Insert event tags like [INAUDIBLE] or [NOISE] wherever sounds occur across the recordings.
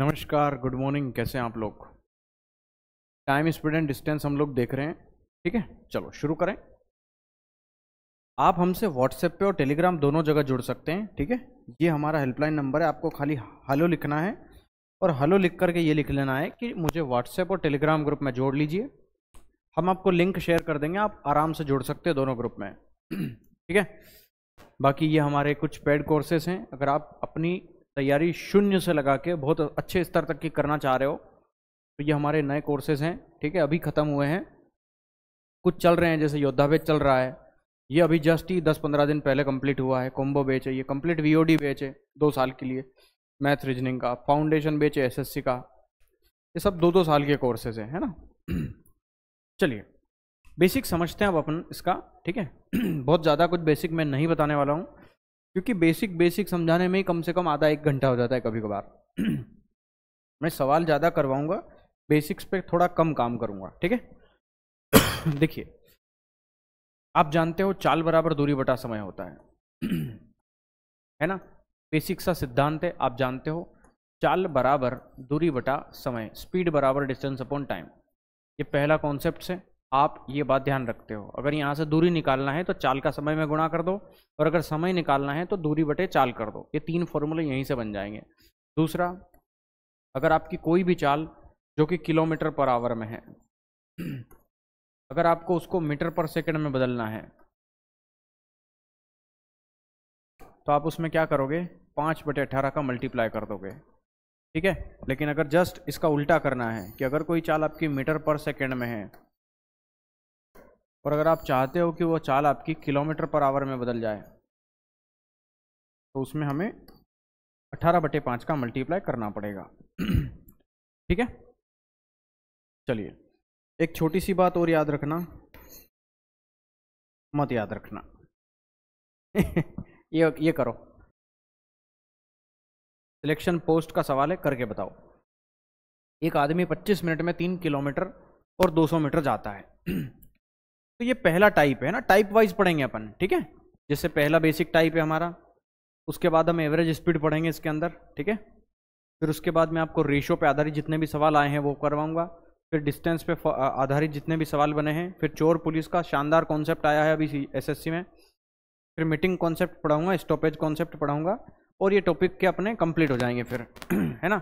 नमस्कार good morning कैसे हैं आप लोग टाइम स्पीड एंड डिस्टेंस हम लोग देख रहे हैं ठीक है चलो शुरू करें आप हमसे व्हाट्सएप पे और टेलीग्राम दोनों जगह जुड़ सकते हैं ठीक है ये हमारा हेल्पलाइन नंबर है आपको खाली हेलो लिखना है और हेलो लिख करके ये लिख लेना है कि मुझे व्हाट्सएप और टेलीग्राम ग्रुप में जोड़ लीजिए हम आपको लिंक शेयर कर देंगे आप आराम से जुड़ सकते हैं दोनों ग्रुप में [CLEARS THROAT] ठीक है बाकी ये हमारे कुछ पेड कोर्सेज हैं अगर आप अपनी तैयारी शून्य से लगा के बहुत अच्छे स्तर तक की करना चाह रहे हो तो ये हमारे नए कोर्सेज हैं ठीक है अभी ख़त्म हुए हैं कुछ चल रहे हैं जैसे योद्धा बेच चल रहा है ये अभी जस्ट ही दस पंद्रह दिन पहले कंप्लीट हुआ है कॉम्बो बेच है ये कंप्लीट डी बेच है दो साल के लिए मैथ रीजनिंग का फाउंडेशन बेच है सी का ये सब दो दो साल के कोर्सेज हैं है ना [CLEARS THROAT] चलिए बेसिक समझते हैं अब अपन इसका ठीक है [CLEARS THROAT] बहुत ज़्यादा कुछ बेसिक मैं नहीं बताने वाला हूँ क्योंकि बेसिक बेसिक समझाने में ही कम से कम आधा एक घंटा हो जाता है कभी कभार [CLEARS THROAT] मैं सवाल ज़्यादा करवाऊंगा बेसिक्स पे थोड़ा कम काम करूंगा ठीक है [CLEARS THROAT] देखिए आप जानते हो चाल बराबर दूरी बटा समय होता है [CLEARS THROAT] है ना बेसिक सा सिद्धांत है आप जानते हो चाल बराबर दूरी बटा समय स्पीड बराबर डिस्टेंस अपॉन टाइम ये पहला कॉन्सेप्ट है आप ये बात ध्यान रखते हो अगर यहाँ से दूरी निकालना है तो चाल का समय में गुणा कर दो और अगर समय निकालना है तो दूरी बटे चाल कर दो ये तीन फॉर्मूले यहीं से बन जाएंगे दूसरा अगर आपकी कोई भी चाल जो कि किलोमीटर पर आवर में है अगर आपको उसको मीटर पर सेकंड में बदलना है तो आप उसमें क्या करोगे पाँच बटे अठारह का मल्टीप्लाई कर दोगे ठीक है लेकिन अगर जस्ट इसका उल्टा करना है कि अगर कोई चाल आपकी मीटर पर सेकंड में है और अगर आप चाहते हो कि वो चाल आपकी किलोमीटर पर आवर में बदल जाए तो उसमें हमें अठारह बटे पाँच का मल्टीप्लाई करना पड़ेगा ठीक है चलिए एक छोटी सी बात और याद रखना मत याद रखना [LAUGHS] ये ये करो सिलेक्शन पोस्ट का सवाल है करके बताओ एक आदमी 25 मिनट में तीन किलोमीटर और 200 मीटर जाता है तो ये पहला टाइप है ना टाइप वाइज पढ़ेंगे अपन ठीक है जैसे पहला बेसिक टाइप है हमारा उसके बाद हम एवरेज स्पीड पढ़ेंगे इसके अंदर ठीक है फिर उसके बाद मैं आपको रेशो पे आधारित जितने भी सवाल आए हैं वो करवाऊंगा फिर डिस्टेंस पे आधारित जितने भी सवाल बने हैं फिर चोर पुलिस का शानदार कॉन्सेप्ट आया है अभी एसएससी में फिर मीटिंग कॉन्सेप्ट पढ़ाऊंगा स्टॉपेज कॉन्सेप्ट पढ़ाऊंगा और ये टॉपिक के अपने कंप्लीट हो जाएंगे फिर [CLEARS THROAT] है ना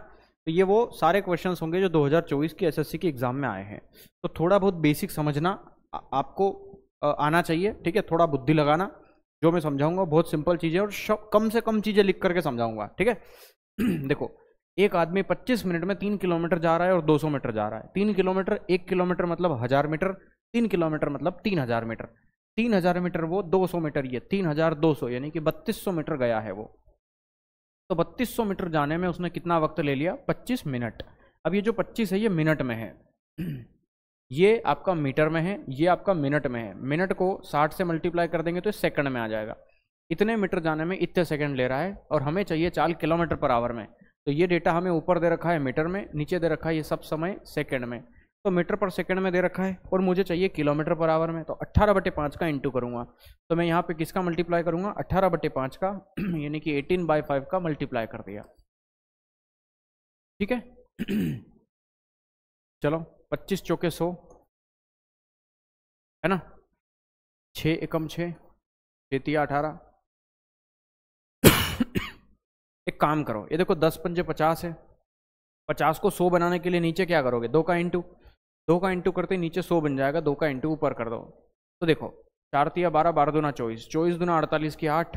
तो ये वो सारे क्वेश्चन होंगे जो 2024 की एस की एग्ज़ाम में आए हैं तो थोड़ा बहुत बेसिक समझना आपको आना चाहिए ठीक है थोड़ा बुद्धि लगाना जो मैं समझाऊंगा बहुत सिंपल चीज़ें और कम से कम चीज़ें लिख करके समझाऊंगा ठीक है [CLEARS THROAT] देखो एक आदमी 25 मिनट में तीन किलोमीटर जा रहा है और 200 मीटर जा रहा है तीन किलोमीटर एक किलोमीटर मतलब हज़ार मीटर तीन किलोमीटर मतलब तीन हज़ार मीटर तीन हज़ार मीटर वो 200 मीटर ये तीन हज़ार दो सौ यानी कि बत्तीस सौ मीटर गया है वो तो बत्तीस सौ मीटर जाने में उसने कितना वक्त ले लिया पच्चीस मिनट अब ये जो पच्चीस है ये मिनट में है [CLEARS THROAT] ये आपका मीटर में है ये आपका मिनट में है मिनट को 60 से मल्टीप्लाई कर देंगे तो सेकंड में आ जाएगा इतने मीटर जाने में इतने सेकंड ले रहा है और हमें चाहिए चार किलोमीटर पर आवर में तो ये डेटा हमें ऊपर दे रखा है मीटर में नीचे दे रखा है ये सब समय सेकंड में तो मीटर पर सेकंड में दे रखा है और मुझे चाहिए किलोमीटर पर आवर में तो अट्ठारह बटे पाँच का इंटू करूँगा तो मैं यहाँ पर किसका मल्टीप्लाई करूँगा अट्ठारह बटे पाँच का [CLEARS THROAT] यानी कि एटीन बाई फाइव का मल्टीप्लाई कर दिया ठीक है [CLEARS THROAT] चलो पच्चीस चौके सौ है ना छ एकम छः अठारह [COUGHS] एक काम करो ये देखो दस पंजे पचास है पचास को सौ बनाने के लिए नीचे क्या करोगे दो का इंटू दो का इंटू करते नीचे सौ बन जाएगा दो का इंटू ऊपर कर दो तो देखो चार तिया बारह बारह दुना चौबीस चौबीस दुना अड़तालीस की आठ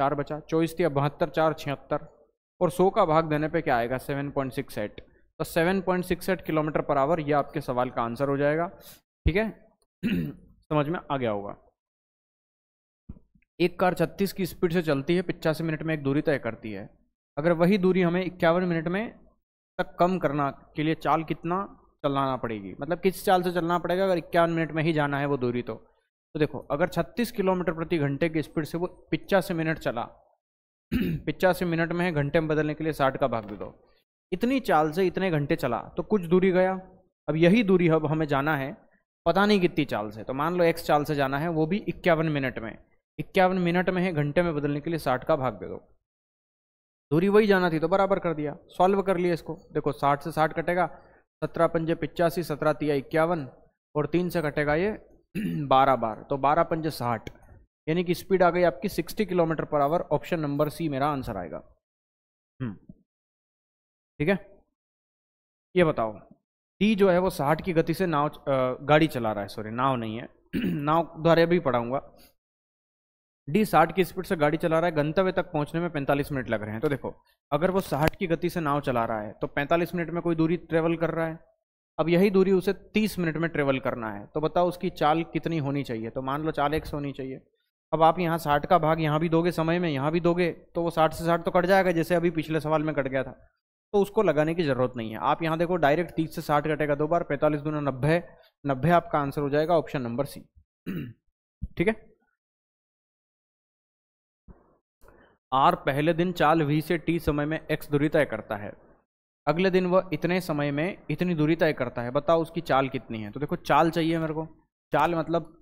चार बचा चौबीस तिया बहत्तर चार छिहत्तर और सौ का भाग देने पे क्या आएगा seven point six eight seven point six eight kilometre per hour यह आपके सवाल का आंसर हो जाएगा ठीक है [CLEARS THROAT] समझ में आ गया होगा एक कार छत्तीस की स्पीड से चलती है पिचासी मिनट में एक दूरी तय करती है अगर वही दूरी हमें इक्यावन मिनट में तक कम करना के लिए चाल कितना चलाना पड़ेगी मतलब किस चाल से चलना पड़ेगा अगर इक्यावन मिनट में ही जाना है वो दूरी तो तो देखो अगर 36 किलोमीटर प्रति घंटे की स्पीड से वो पिचासी मिनट चला [CLEARS THROAT] पिचासी मिनट में घंटे में बदलने के लिए साठ का भाग दे दो इतनी चाल से इतने घंटे चला तो कुछ दूरी गया अब यही दूरी अब हमें जाना है पता नहीं कितनी चाल से तो मान लो एक्स चाल से जाना है वो भी इक्यावन मिनट में इक्यावन मिनट में है घंटे में बदलने के लिए साठ का भाग दे दो दूरी वही जाना थी तो बराबर कर दिया सॉल्व कर लिया इसको देखो साठ से साठ कटेगा सत्रह पंजे पिचासी सत्रह तिया इक्यावन और तीन से कटेगा ये [CLEARS THROAT] बारह बार तो बारह पंजे साठ यानी कि स्पीड आ गई आपकी sixty kilometre per hour option number C मेरा आंसर आएगा हम्म। ठीक है ये बताओ टी जो है वो साठ की गति से नाव गाड़ी चला रहा है सॉरी नाव नहीं है [CLEARS THROAT] नाव द्वारा भी पढ़ाऊंगा डी साठ की स्पीड से गाड़ी चला रहा है गंतव्य तक पहुंचने में पैंतालीस मिनट लग रहे हैं तो देखो अगर वो साठ की गति से नाव चला रहा है तो पैंतालीस मिनट में कोई दूरी ट्रेवल कर रहा है अब यही दूरी उसे तीस मिनट में ट्रेवल करना है तो बताओ उसकी चाल कितनी होनी चाहिए तो मान लो चाल एक होनी चाहिए अब आप यहाँ साठ का भाग यहाँ भी दोगे समय में यहाँ भी दोगे तो वो साठ से साठ तो कट जाएगा जैसे अभी पिछले सवाल में कट गया था तो उसको लगाने की ज़रूरत नहीं है आप यहाँ देखो डायरेक्ट तीस से साठ कटेगा दो बार पैंतालीस गुना नब्बे नब्बे आपका आंसर हो जाएगा ऑप्शन नंबर सी ठीक है आर पहले दिन चाल वी से टी समय में एक्स दूरी तय करता है अगले दिन वह इतने समय में इतनी दूरी तय करता है बताओ उसकी चाल कितनी है तो देखो चाल चाहिए मेरे को चाल मतलब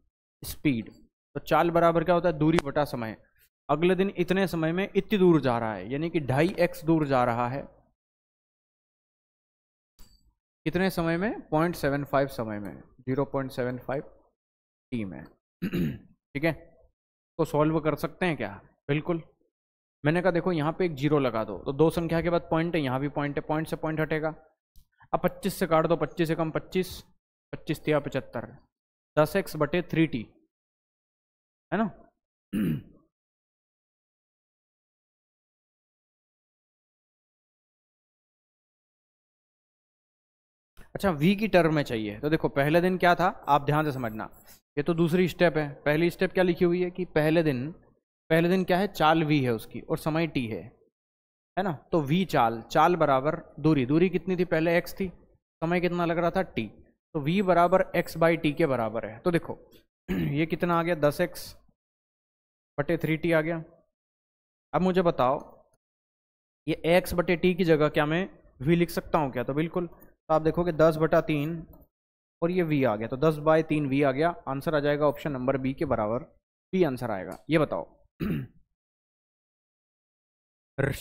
स्पीड तो चाल बराबर क्या होता है दूरी बटा समय अगले दिन इतने समय में इतनी दूर जा रहा है यानी कि ढाई एक्स दूर जा रहा है कितने समय में पॉइंट सेवन फाइव समय में zero point seven five T में [CLEARS THROAT] ठीक है तो सॉल्व कर सकते हैं क्या बिल्कुल मैंने कहा देखो यहाँ पे एक जीरो लगा दो तो दो संख्या के बाद पॉइंट है यहाँ भी पॉइंट है पॉइंट से पॉइंट हटेगा अब पच्चीस से काट दो पच्चीस से कम पच्चीस पच्चीस तिया पचहत्तर दस एक्स बटे थ्री टी है ना [CLEARS THROAT] अच्छा वी की टर्म में चाहिए तो देखो पहले दिन क्या था आप ध्यान से समझना ये तो दूसरी स्टेप है पहली स्टेप क्या लिखी हुई है कि पहले दिन पहले दिन क्या है चाल वी है उसकी और समय टी है है ना तो वी चाल चाल बराबर दूरी दूरी कितनी थी पहले एक्स थी समय कितना लग रहा था टी तो वी बराबर एक्स बाई टी के बराबर है तो देखो [CLEARS THROAT] ये कितना आ गया दस एक्स बटे थ्री टी आ गया अब मुझे बताओ ये एक्स बटे टी की जगह क्या मैं वी लिख सकता हूँ क्या तो बिल्कुल आप देखोगे दस बटा तीन और ये वी आ गया तो दस बाय तीन वी आ गया आंसर आ जाएगा ऑप्शन नंबर बी के बराबर बी आंसर आएगा ये बताओ [CLEARS THROAT]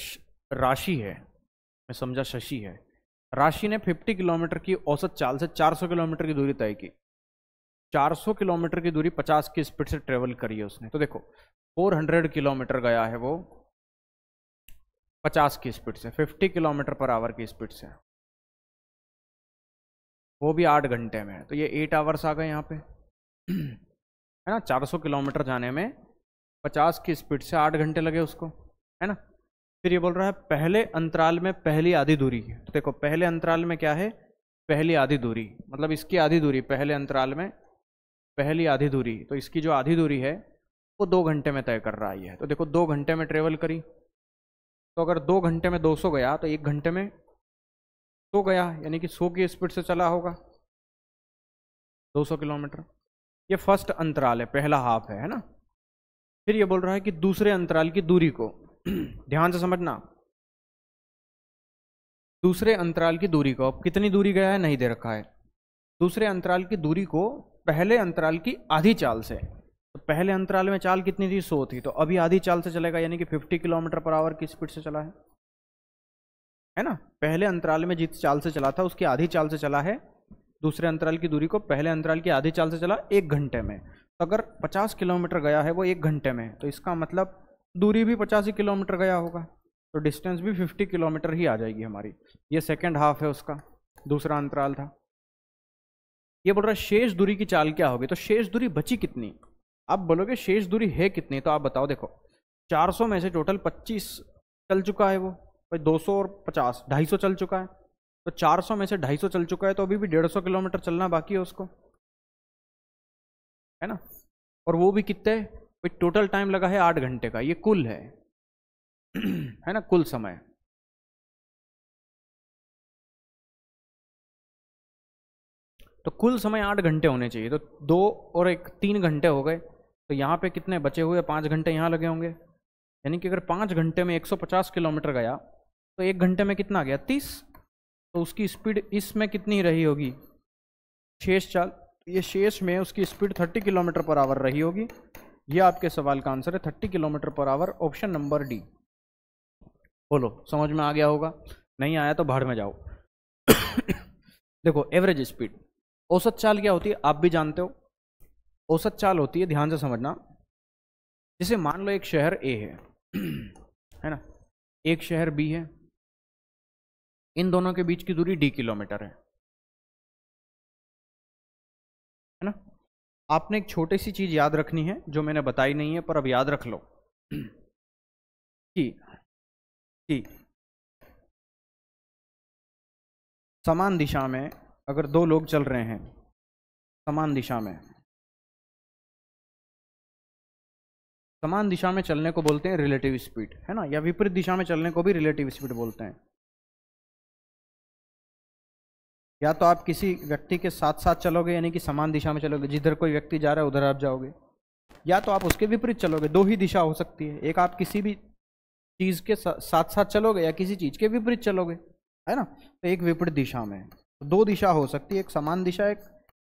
राशि है मैं समझा शशि है राशि ने 50 किलोमीटर की औसत चाल से 400 किलोमीटर की दूरी तय की 400 किलोमीटर की दूरी 50 की स्पीड से ट्रेवल करी है उसने तो देखो 400 किलोमीटर गया है वो 50 की स्पीड से 50 किलोमीटर पर आवर की स्पीड से वो भी आठ घंटे में तो ये एट आवर्स आ गए यहाँ पे [CLEARS THROAT] है ना 400 किलोमीटर जाने में 50 की स्पीड से आठ घंटे लगे उसको है ना फिर ये बोल रहा है पहले अंतराल में पहली आधी दूरी तो देखो पहले अंतराल में क्या है पहली आधी दूरी मतलब इसकी आधी दूरी पहले अंतराल में पहली आधी दूरी तो इसकी जो आधी दूरी है वो दो घंटे में तय कर रहा है तो देखो दो घंटे में ट्रेवल करी तो अगर दो घंटे में 200 गया तो एक घंटे में सो गया यानी कि सो की स्पीड से चला होगा 200 किलोमीटर ये फर्स्ट अंतराल है पहला हाफ है है ना फिर ये बोल रहा है कि दूसरे अंतराल की दूरी को [CLEARS THROAT] ध्यान से समझना दूसरे अंतराल की दूरी को अब कितनी दूरी गया है नहीं दे रखा है दूसरे अंतराल की दूरी को पहले अंतराल की आधी चाल से तो पहले अंतराल में चाल कितनी थी सो थी तो अभी आधी चाल से चलेगा यानी कि 50 किलोमीटर पर आवर की स्पीड से चला है है ना पहले अंतराल में जिस चाल से चला था उसकी आधी चाल से चला है दूसरे अंतराल की दूरी को पहले अंतराल की आधी चाल से चला एक घंटे में तो अगर 50 किलोमीटर गया है वो एक घंटे में तो इसका मतलब दूरी भी पचास किलोमीटर गया होगा तो डिस्टेंस भी 50 किलोमीटर ही आ जाएगी हमारी ये सेकेंड हाफ है उसका दूसरा अंतराल था ये बोल रहा शेष दूरी की चाल क्या होगी तो शेष दूरी बची कितनी आप बोलोगे शेष दूरी है कितनी तो आप बताओ देखो 400 में से टोटल 25 चल चुका है वो भाई सौ और ढाई सौ चल चुका है तो सौ में से सौ चल चुका है तो अभी भी सौ किलोमीटर चलना बाकी है उसको है ना और वो भी कितने भाई टोटल टाइम लगा है आठ घंटे का ये कुल है [CLEARS THROAT] है ना कुल समय तो कुल समय आठ घंटे होने चाहिए तो दो और एक तीन घंटे हो गए तो यहाँ पे कितने बचे हुए पाँच घंटे यहाँ लगे होंगे यानी कि अगर पाँच घंटे में 150 किलोमीटर गया तो एक घंटे में कितना आ गया तीस तो उसकी स्पीड इसमें कितनी रही होगी शेष चाल तो ये शेष में उसकी speed thirty kilometre per hour रही होगी ये आपके सवाल का आंसर है thirty kilometre per hour option number D बोलो समझ में आ गया होगा नहीं आया तो भाड़ में जाओ [COUGHS] देखो एवरेज स्पीड औसत चाल क्या होती है आप भी जानते हो औसत चाल होती है ध्यान से समझना जैसे मान लो एक शहर ए है [COUGHS] है ना एक शहर बी है इन दोनों के बीच की दूरी डी किलोमीटर है है ना आपने एक छोटी सी चीज़ याद रखनी है जो मैंने बताई नहीं है पर अब याद रख लो कि कि समान दिशा में अगर दो लोग चल रहे हैं समान दिशा में समान दिशा में चलने को बोलते हैं रिलेटिव स्पीड है ना या विपरीत दिशा में चलने को भी रिलेटिव स्पीड बोलते हैं या तो आप किसी व्यक्ति के साथ साथ चलोगे यानी कि समान दिशा में चलोगे जिधर कोई व्यक्ति जा रहा है उधर आप जाओगे या तो आप उसके विपरीत चलोगे दो ही दिशा हो सकती है एक आप किसी भी चीज़ के साथ साथ चलोगे या किसी चीज़ के विपरीत चलोगे है ना तो एक विपरीत दिशा में तो दो दिशा हो सकती है एक समान दिशा एक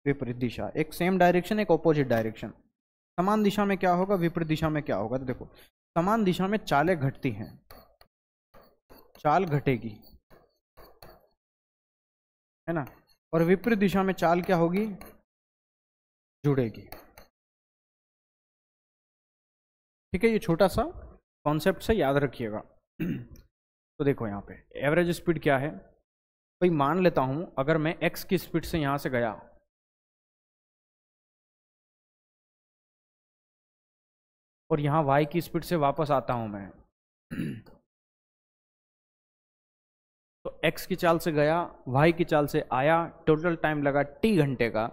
विपरीत दिशा एक सेम डायरेक्शन एक अपोजिट डायरेक्शन समान दिशा में क्या होगा विपरीत दिशा में क्या होगा तो देखो समान दिशा में चालें घटती हैं चाल घटेगी है ना और विपरीत दिशा में चाल क्या होगी जुड़ेगी ठीक है ये छोटा सा कॉन्सेप्ट से याद रखिएगा [CLEARS THROAT] तो देखो यहाँ पे एवरेज स्पीड क्या है भाई तो मान लेता हूँ अगर मैं एक्स की स्पीड से यहाँ से गया और यहाँ वाई की स्पीड से वापस आता हूँ मैं [CLEARS THROAT] तो एक्स की चाल से गया वाई की चाल से आया टोटल टाइम लगा टी घंटे का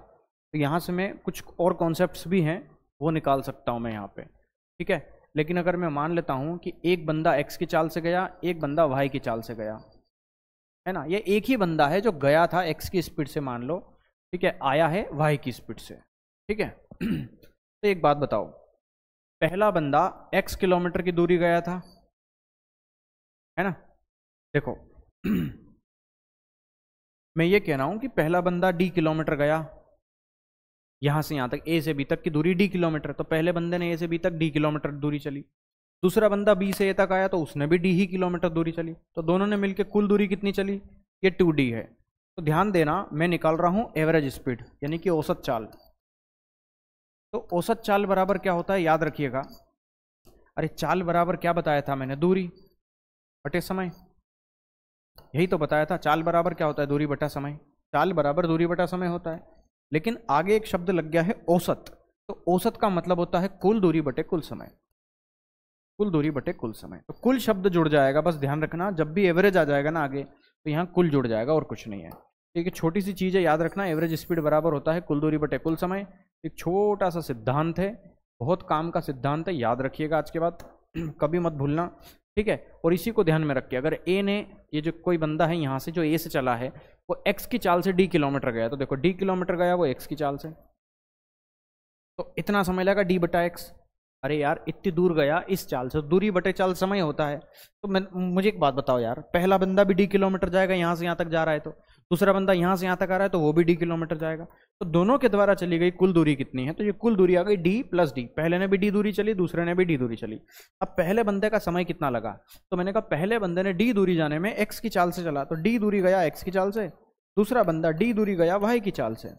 तो यहाँ से मैं कुछ और कॉन्सेप्ट्स भी हैं वो निकाल सकता हूँ मैं यहाँ पे ठीक है लेकिन अगर मैं मान लेता हूँ कि एक बंदा एक्स की चाल से गया एक बंदा वाई की चाल से गया है ना ये एक ही बंदा है जो गया था एक्स की स्पीड से मान लो ठीक है आया है वाई की स्पीड से ठीक है [CLEARS THROAT] तो एक बात बताओ पहला बंदा एक्स किलोमीटर की दूरी गया था है ना देखो [CLEARS THROAT] मैं ये कह रहा हूं कि पहला बंदा डी किलोमीटर गया यहां से यहां तक ए से बी तक की दूरी डी किलोमीटर तो पहले बंदे ने ए से बी तक डी किलोमीटर दूरी चली दूसरा बंदा बी से ए तक आया तो उसने भी डी ही किलोमीटर दूरी चली तो दोनों ने मिलकर कुल दूरी कितनी चली ये टू डी है तो ध्यान देना मैं निकाल रहा हूं एवरेज स्पीड यानी कि औसत चाल तो औसत चाल बराबर क्या होता है याद रखिएगा अरे चाल बराबर क्या बताया था मैंने दूरी बटे समय यही तो बताया था चाल बराबर क्या होता है दूरी बटा समय चाल बराबर दूरी बटा समय होता है लेकिन आगे एक शब्द लग गया है औसत तो औसत का मतलब होता है कुल दूरी बटे कुल समय कुल दूरी बटे कुल समय तो कुल शब्द जुड़ जाएगा बस ध्यान रखना जब भी एवरेज आ जाएगा ना आगे तो यहाँ कुल जुड़ जाएगा और कुछ नहीं है एक छोटी सी चीज़ है याद रखना एवरेज स्पीड बराबर होता है कुल दूरी बटे कुल समय एक छोटा सा सिद्धांत है बहुत काम का सिद्धांत है याद रखिएगा आज के बाद [CLEARS THROAT] कभी मत भूलना ठीक है और इसी को ध्यान में रख के अगर ए ने ये जो कोई बंदा है यहाँ से जो ए से चला है वो एक्स की चाल से डी किलोमीटर गया तो देखो डी किलोमीटर गया वो एक्स की चाल से तो इतना समय लगेगा डी बटा एक्स अरे यार इतनी दूर गया इस चाल से तो दूरी बटे चाल समय होता है तो मैं मुझे एक बात बताओ यार पहला बंदा भी डी किलोमीटर जाएगा यहाँ से यहाँ तक जा रहा है तो दूसरा बंदा यहाँ से यहाँ तक आ रहा है तो वो भी डी किलोमीटर जाएगा तो दोनों के द्वारा चली गई कुल दूरी कितनी है तो ये कुल दूरी आ गई डी प्लस डी पहले ने भी डी दूरी चली दूसरे ने भी डी दूरी चली अब पहले बंदे का समय कितना लगा तो मैंने कहा पहले बंदे ने डी दूरी जाने में एक्स की चाल से चला तो डी दूरी गया एक्स की चाल से दूसरा बंदा डी दूरी गया वाई की चाल से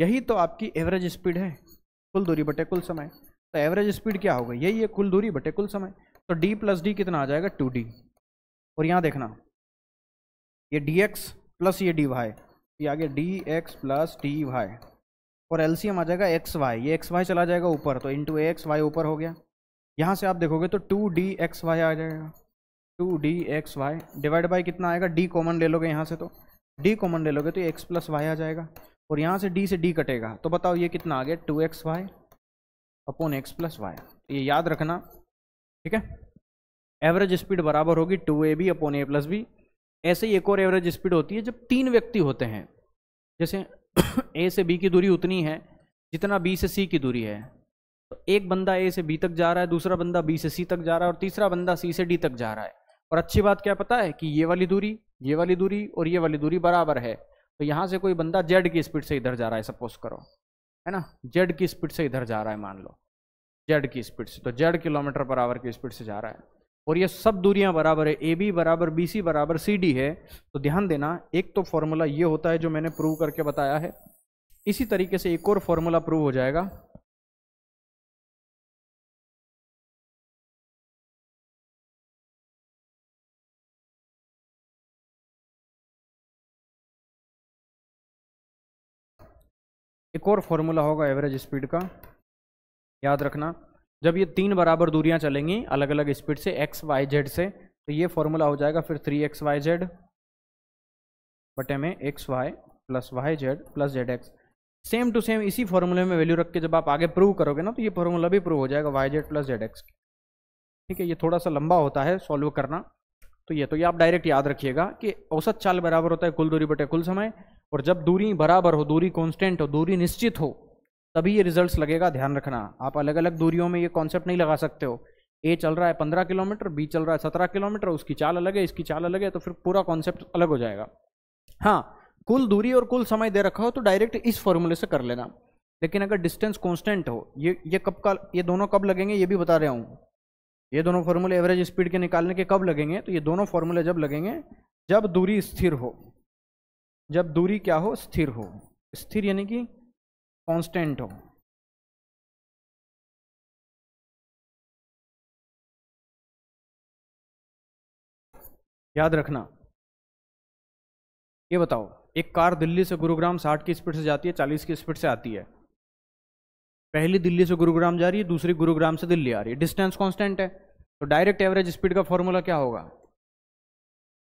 यही तो आपकी एवरेज स्पीड है कुल दूरी बटे कुल समय तो एवरेज स्पीड क्या होगा यही है कुल दूरी बटे कुल समय तो डी प्लस डी कितना आ जाएगा टू डी और यहाँ देखना ये डी एक्स प्लस ये डी वाई ये D X plus T Y और एलसीएम आ जाएगा एक्स वाई ये एक्स वाई चला जाएगा ऊपर तो इंटू एक्स वाई ऊपर हो गया यहाँ से आप देखोगे तो टू डी एक्स वाई आ जाएगा two D X Y divide by कितना आएगा डी कॉमन ले लोगे यहाँ से तो डी कॉमन ले लोगे तो एक्स प्लस वाई आ जाएगा और यहाँ से डी से डी कटेगा तो बताओ ये कितना आ गया two X Y upon X plus Y ये याद रखना ठीक है एवरेज स्पीड बराबर होगी two A B upon A plus B ऐसे ही एक और एवरेज स्पीड होती है जब तीन व्यक्ति होते हैं जैसे ए [COUGHS] से बी की दूरी उतनी है जितना बी से सी की दूरी है तो एक बंदा ए से बी तक जा रहा है दूसरा बंदा बी से सी तक जा रहा है और तीसरा बंदा सी से डी तक जा रहा है और अच्छी बात क्या पता है कि ये वाली दूरी ये वाली दूरी और ये वाली दूरी बराबर है तो यहाँ से कोई बंदा जेड की स्पीड से इधर जा रहा है सपोज करो है ना जेड की स्पीड से इधर जा रहा है मान लो जेड की स्पीड से तो जेड किलोमीटर पर आवर की स्पीड से जा रहा है और ये सब दूरियां बराबर है ए बी बराबर बी सी बराबर सी डी है तो ध्यान देना एक तो फॉर्मूला ये होता है जो मैंने प्रूव करके बताया है इसी तरीके से एक और फॉर्मूला प्रूव हो जाएगा एक और फॉर्मूला होगा एवरेज स्पीड का याद रखना जब ये तीन बराबर दूरियां चलेंगी अलग अलग स्पीड से एक्स वाई जेड से तो ये फॉर्मूला हो जाएगा फिर थ्री एक्स वाई जेड बटे में X Y plus Y Z plus Z X same to same इसी फॉर्मूले में वैल्यू रख के जब आप आगे प्रूव करोगे ना तो ये फॉर्मूला भी प्रूव हो जाएगा Y Z plus Z X ठीक है ये थोड़ा सा लंबा होता है सॉल्व करना तो ये तो ये आप डायरेक्ट याद रखिएगा कि औसत चाल बराबर होता है कुल दूरी बटे कुल समय और जब दूरी बराबर हो दूरी कॉन्स्टेंट हो दूरी निश्चित हो तभी ये रिजल्ट्स लगेगा ध्यान रखना आप अलग अलग दूरियों में ये कॉन्सेप्ट नहीं लगा सकते हो ए चल रहा है पंद्रह किलोमीटर बी चल रहा है सत्रह किलोमीटर उसकी चाल अलग है इसकी चाल अलग है तो फिर पूरा कॉन्सेप्ट अलग हो जाएगा हाँ कुल दूरी और कुल समय दे रखा हो तो डायरेक्ट इस फॉर्मूले से कर लेना लेकिन अगर डिस्टेंस कॉन्स्टेंट हो ये ये कब का ये दोनों कब लगेंगे ये भी बता रहा हूँ ये दोनों फॉर्मूले एवरेज स्पीड के निकालने के कब लगेंगे तो ये दोनों फॉर्मूले जब लगेंगे जब दूरी स्थिर हो जब दूरी क्या हो स्थिर हो स्थिर यानी कि कांस्टेंट हो याद रखना ये बताओ एक कार दिल्ली से गुरुग्राम साठ की स्पीड से जाती है चालीस की स्पीड से आती है पहली दिल्ली से गुरुग्राम जा रही है दूसरी गुरुग्राम से दिल्ली आ रही है डिस्टेंस कांस्टेंट है तो डायरेक्ट एवरेज स्पीड का फॉर्मूला क्या होगा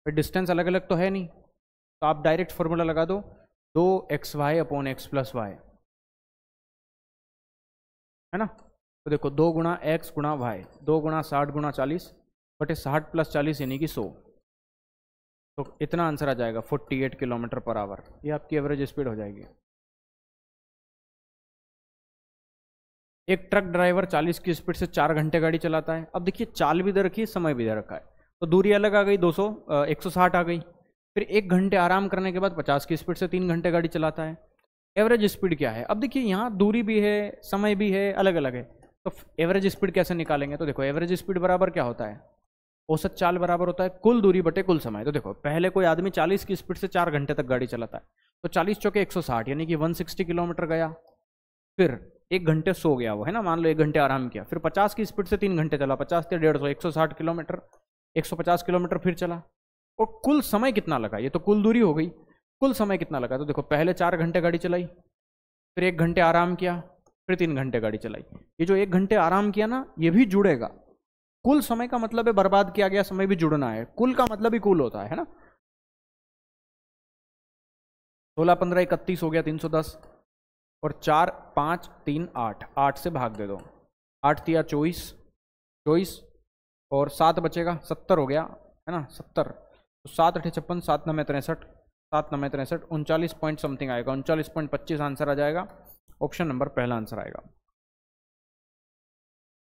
फिर डिस्टेंस अलग अलग तो है नहीं तो आप डायरेक्ट फॉर्मूला लगा दो दो X Y upon X plus Y है ना तो देखो दो गुणा एक्स गुणा वाई दो गुणा साठ गुणा चालीस बटे साठ प्लस चालीस यानी कि सौ तो इतना आंसर आ जाएगा forty eight kilometre per hour ये आपकी एवरेज स्पीड हो जाएगी एक ट्रक ड्राइवर 40 की स्पीड से चार घंटे गाड़ी चलाता है अब देखिए चाल भी दे रखी है समय भी दे रखा है तो दूरी अलग आ गई 200 160 आ गई फिर एक घंटे आराम करने के बाद 50 की स्पीड से तीन घंटे गाड़ी चलाता है एवरेज स्पीड क्या है अब देखिए यहाँ दूरी भी है समय भी है अलग अलग है तो एवरेज स्पीड कैसे निकालेंगे तो देखो एवरेज स्पीड बराबर क्या होता है औसत चाल बराबर होता है कुल दूरी बटे कुल समय तो देखो पहले कोई आदमी 40 की स्पीड से चार घंटे तक गाड़ी चलाता है तो 40 चौके 160 यानी कि 160 किलोमीटर गया फिर एक घंटे सो गया वो है ना मान लो एक घंटे आराम किया फिर 50 की स्पीड से तीन घंटे चला 50 से डेढ़ सौ एक किलोमीटर 150 किलोमीटर फिर चला और कुल समय कितना लगा ये तो कुल दूरी हो गई कुल समय कितना लगा तो देखो पहले चार घंटे गाड़ी चलाई फिर एक घंटे आराम किया फिर तीन घंटे गाड़ी चलाई ये जो एक घंटे आराम किया ना ये भी जुड़ेगा कुल समय का मतलब है बर्बाद किया गया समय भी जुड़ना है कुल का मतलब ही कुल होता है, ना सोलह पंद्रह इकतीस हो गया तीन सौ दस और चार पाँच तीन आठ आठ से भाग दे दो आठ तिया चौबीस चौबीस और सात बचेगा सत्तर हो गया है ना सत्तर तो सात अठे छप्पन सात नवे तिरसठ सात नब्बे तिरसठ उनचालीस पॉइंट समथिंग आएगा उनचालीस पॉइंट पच्चीस आंसर आ जाएगा ऑप्शन नंबर पहला आंसर आएगा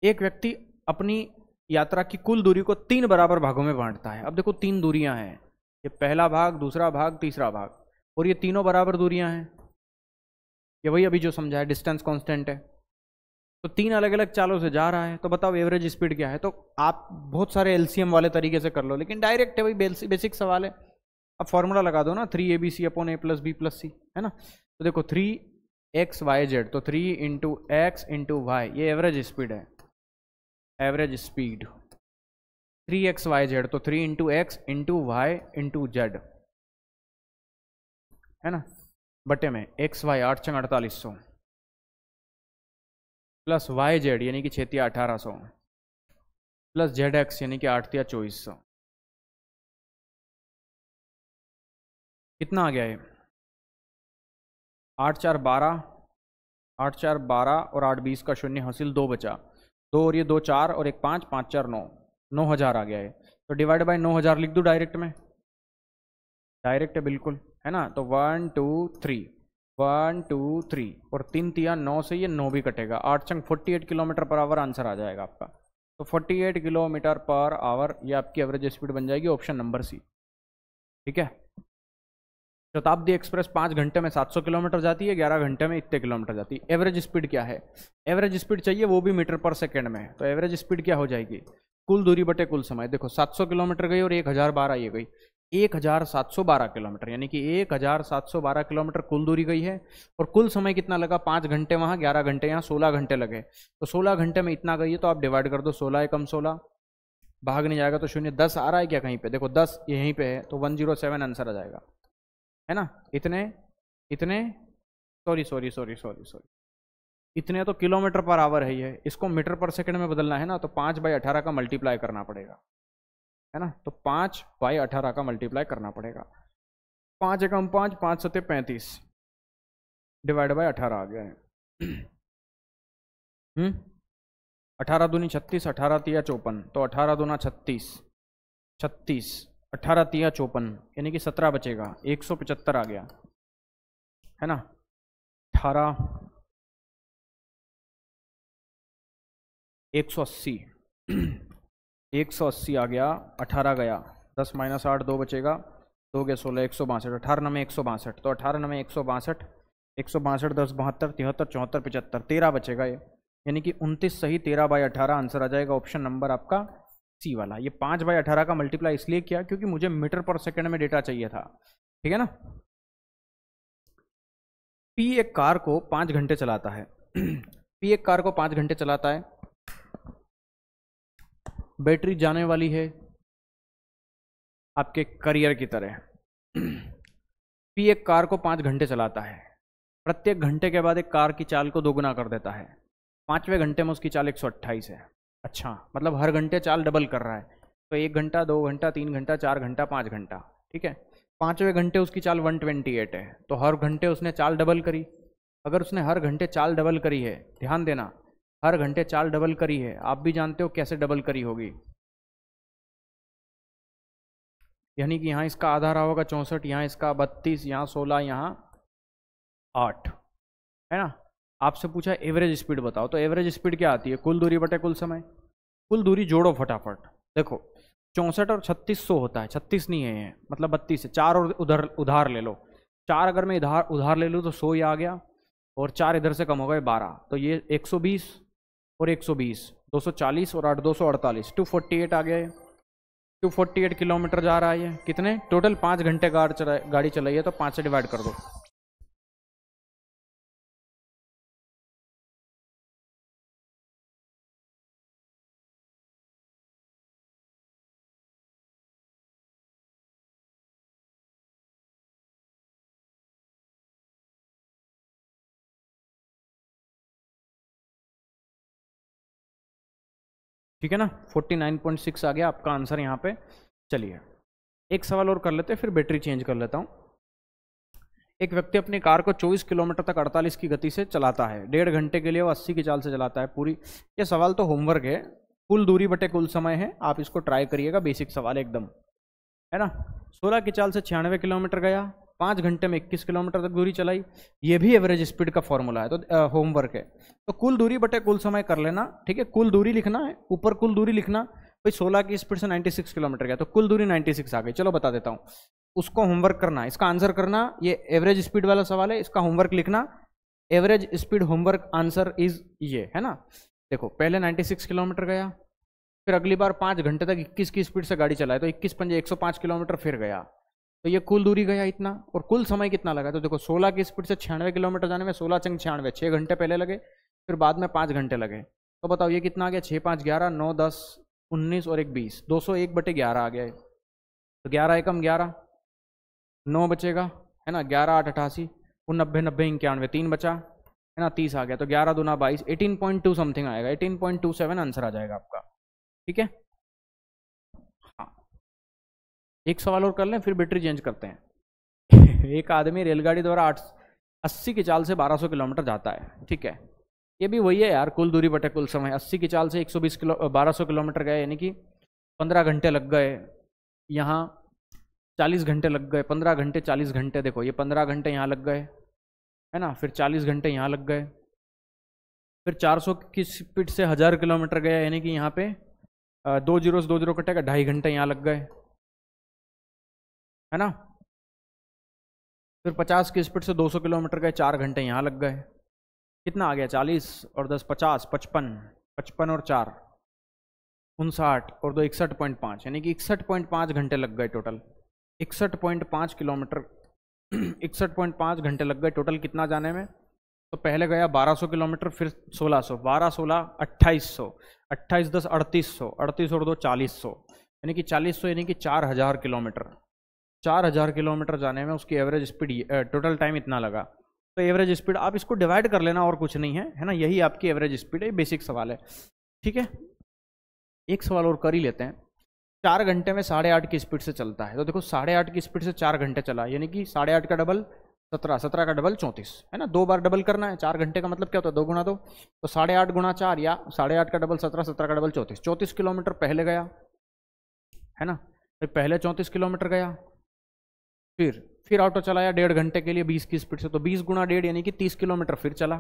एक व्यक्ति अपनी यात्रा की कुल दूरी को तीन बराबर भागों में बांटता है अब देखो तीन दूरियां हैं ये पहला भाग दूसरा भाग तीसरा भाग और ये तीनों बराबर दूरियां हैं ये वही अभी जो समझा है डिस्टेंस कांस्टेंट है तो तीन अलग अलग चालों से जा रहा है तो बताओ एवरेज स्पीड क्या है तो आप बहुत सारे एलसीएम वाले तरीके से कर लो लेकिन डायरेक्ट है वही बेसिक सवाल है अब फॉर्मूला लगा दो ना three A B C upon A plus B plus C है ना तो देखो थ्री एक्स वाई जेड तो three into X into Y ये एवरेज स्पीड है average speed three X Y Z तो three into X into Y into Z है ना बटे में एक्स वाई आठ छंग अड़तालीस सौ प्लस वाई जेड यानी कि छेती अठारह सौ प्लस जेड एक्स यानी कि आठ तिया चौबीस सौ कितना आ गया ये आठ चार बारह आठ चार बारह और आठ बीस का शून्य हासिल दो बचा दो और ये दो चार और एक पाँच पाँच चार नौ नौ हज़ार आ गया है तो डिवाइड बाय नौ हज़ार लिख दूँ डायरेक्ट में डायरेक्ट है बिल्कुल है ना तो one two three one two three और तीन तिया नौ से ये नौ भी कटेगा आठ चंग forty eight kilometre per hour answer आ जाएगा आपका तो forty eight kilometre per hour ये आपकी एवरेज स्पीड बन जाएगी ऑप्शन नंबर सी ठीक है शताब्दी एक्सप्रेस पाँच घंटे में 700 किलोमीटर जाती है ग्यारह घंटे में इतने किलोमीटर जाती है एवरेज स्पीड क्या है एवरेज स्पीड चाहिए वो भी मीटर पर सेकेंड में तो एवरेज स्पीड क्या हो जाएगी कुल दूरी बटे कुल समय देखो 700 किलोमीटर गई और एक हज़ार बारह ये गई एक हज़ार सात सौ बारह किलोमीटर यानी कि एक हज़ार सात सौ बारह किलोमीटर कुल दूरी गई है और कुल समय कितना लगा पाँच घंटे वहाँ ग्यारह घंटे यहाँ सोलह घंटे लगे तो सोलह घंटे में इतना गई है तो आप डिवाइड कर दो सोलह एकम सोलह भाग नहीं जाएगा तो शून्य दस आ रहा है क्या कहीं पे देखो दस यहीं पे है तो वन जीरो सेवन आंसर आ जाएगा है ना इतने इतने sorry sorry sorry sorry sorry इतने तो किलोमीटर पर आवर है ये इसको मीटर पर सेकंड में बदलना है ना तो पाँच बाई अठारह का मल्टीप्लाई करना पड़ेगा है ना तो पाँच बाई अठारह का मल्टीप्लाई करना पड़ेगा पाँच एकम पाँच पाँच सत्य पैंतीस डिवाइड बाई अठारह आ गया है [CLEARS THROAT] हम्म? अठारह दूनी छत्तीस अठारह तिया चौपन तो अठारह दूना छत्तीस छत्तीस अट्ठारह तिया चौपन यानी कि सत्रह बचेगा एक सौ पचहत्तर आ गया है ना अठारह एक सौ अस्सी एक सौ अस्सी आ गया अठारह गया दस माइनस आठ दो बचेगा दो गया सोलह एक सौ बासठ अठारह नवे एक सौ बासठ तो अठारह नवे एक सौ बासठ एक सौ बासठ दस बहत्तर तिहत्तर चौहत्तर पचहत्तर तेरह बचेगा ये यानी कि उनतीस सही तेरह बाई अठारह आंसर आ जाएगा ऑप्शन नंबर आपका सी वाला ये पाँच बाई अठारह का मल्टीप्लाई इसलिए किया क्योंकि मुझे मीटर पर सेकंड में डेटा चाहिए था ठीक है ना पी एक कार को पाँच घंटे चलाता है पी [CLEARS THROAT] एक कार को पाँच घंटे चलाता है बैटरी जाने वाली है आपके करियर की तरह पी [CLEARS THROAT] एक कार को पाँच घंटे चलाता है प्रत्येक घंटे के बाद एक कार की चाल को दोगुना कर देता है पाँचवें घंटे में उसकी चाल एक है अच्छा मतलब हर घंटे चाल डबल कर रहा है तो एक घंटा दो घंटा तीन घंटा चार घंटा पाँच घंटा ठीक है पाँचवें घंटे उसकी चाल 128 है तो हर घंटे उसने चाल डबल करी अगर उसने हर घंटे चाल डबल करी है ध्यान देना हर घंटे चाल डबल करी है आप भी जानते हो कैसे डबल करी होगी यानी कि यहाँ इसका आधा रहा होगा चौंसठ यहाँ इसका बत्तीस यहाँ सोलह यहाँ आठ है ना आपसे पूछा एवरेज स्पीड बताओ तो एवरेज स्पीड क्या आती है कुल दूरी बटे कुल समय कुल दूरी जोड़ो फटाफट देखो चौंसठ और छत्तीस सौ होता है छत्तीस नहीं है ये मतलब बत्तीस है चार और उधर उधार ले लो चार अगर मैं इधार उधार ले लूँ तो सौ ही आ गया और चार इधर से कम हो गए बारह तो ये एक सौ बीस और एक सौ बीस दो सौ चालीस और आठ दो सौ अड़तालीस टू फोर्टी एट आ गया ये टू फोर्टी एट किलोमीटर जा रहा है ये कितने टोटल पाँच घंटे गाड़ी चला गाड़ी चलाई है तो पाँच से डिवाइड कर दो ठीक है ना 49.6 आ गया आपका आंसर यहाँ पे चलिए एक सवाल और कर लेते हैं फिर बैटरी चेंज कर लेता हूँ एक व्यक्ति अपनी कार को 24 किलोमीटर तक 48 की गति से चलाता है डेढ़ घंटे के लिए वो 80 की चाल से चलाता है पूरी ये सवाल तो होमवर्क है कुल दूरी बटे कुल समय है आप इसको ट्राई करिएगा बेसिक सवाल एकदम है ना सोलह की चाल से छियानवे किलोमीटर गया पाँच घंटे में इक्कीस किलोमीटर तक दूरी चलाई ये भी एवरेज स्पीड का फॉर्मूला है तो होमवर्क है तो कुल दूरी बटे कुल समय कर लेना ठीक है कुल दूरी लिखना है ऊपर कुल दूरी लिखना भाई सोलह की स्पीड से नाइन्टी सिक्स किलोमीटर गया तो कुल दूरी नाइन्टी सिक्स आ गई चलो बता देता हूँ उसको होमवर्क करना इसका आंसर करना ये एवरेज स्पीड वाला सवाल है इसका होमवर्क लिखना average speed homework answer is ये है ना देखो पहले 96 किलोमीटर गया फिर अगली बार पाँच घंटे तक 21 की स्पीड से गाड़ी चलाए तो 21 पंजे 105 किलोमीटर फिर गया तो ये कुल दूरी गया इतना और कुल समय कितना लगा तो देखो 16 की स्पीड से छियानवे किलोमीटर जाने में 16 चंग छियानवे छः घंटे पहले लगे फिर बाद में पाँच घंटे लगे तो बताओ ये कितना आ गया छः पाँच ग्यारह नौ दस उन्नीस और एक बीस दो सौ एक बटे ग्यारह आ गया तो ग्यारह एकम ग्यारह नौ बचेगा है ना ग्यारह आठ अठासी नब्बे नब्बे इक्यानवे तीन बचा है ना तीस आ गया तो ग्यारह ना बाईस एटीन पॉइंट टू समथिंग आएगा eighteen point two seven answer आ जाएगा आपका ठीक है एक सवाल और कर लें फिर बैटरी चेंज करते हैं [LAUGHS] एक आदमी रेलगाड़ी द्वारा आठ अस्सी की चाल से 1200 किलोमीटर जाता है ठीक है ये भी वही है यार कुल दूरी बटे कुल समय अस्सी की चाल से 120 किलो 1200 किलोमीटर गए यानी कि 15 घंटे लग गए यहाँ 40 घंटे लग गए 15 घंटे 40 घंटे देखो ये 15 घंटे यहाँ लग गए है ना फिर 40 घंटे यहाँ लग गए फिर 400 की स्पीड से हज़ार किलोमीटर गए यानी कि यहाँ पे दो जीरो से दो जीरो कटेगा ढाई घंटे यहाँ लग गए है ना फिर 50 की स्पीड से 200 किलोमीटर गए चार घंटे यहाँ लग गए कितना आ गया 40 और 10 50 55 55 और चार उनसाठ और दो इकसठ पॉइंट पाँच यानी कि इकसठ पॉइंट पाँच घंटे लग गए टोटल इकसठ पॉइंट पाँच किलोमीटर [CLEARS THROAT] इकसठ पॉइंट पाँच घंटे लग गए टोटल कितना जाने में तो पहले गया बारह सौ किलोमीटर फिर सोलह सौ बारह सोलह अट्ठाईस सौ अट्ठाईस दस अड़तीस सौ अड़तीस और दो चालीस सौ यानी कि चालीस सौ यानी कि चार हज़ार किलोमीटर चार हज़ार किलोमीटर जाने में उसकी एवरेज स्पीड टोटल टाइम इतना लगा तो एवरेज स्पीड आप इसको डिवाइड कर लेना और कुछ नहीं है है ना यही आपकी एवरेज स्पीड है बेसिक सवाल है ठीक है एक सवाल और कर ही लेते हैं चार घंटे में साढ़े आठ की स्पीड से चलता है तो देखो साढ़े आठ की स्पीड से चार घंटे चला यानी कि साढ़े आठ का डबल सत्रह सत्रह का डबल चौंतीस है ना दो बार डबल करना है चार घंटे का मतलब क्या होता है दो गुना दो तो साढ़े आठ गुना चार या साढ़े आठ का डबल सत्रह सत्रह का डबल चौंतीस चौंतीस किलोमीटर पहले गया है ना तो पहले चौंतीस किलोमीटर गया फिर फिर ऑटो चलाया डेढ़ घंटे के लिए बीस की स्पीड से तो बीस गुना डेढ़ यानी कि तीस किलोमीटर फिर चला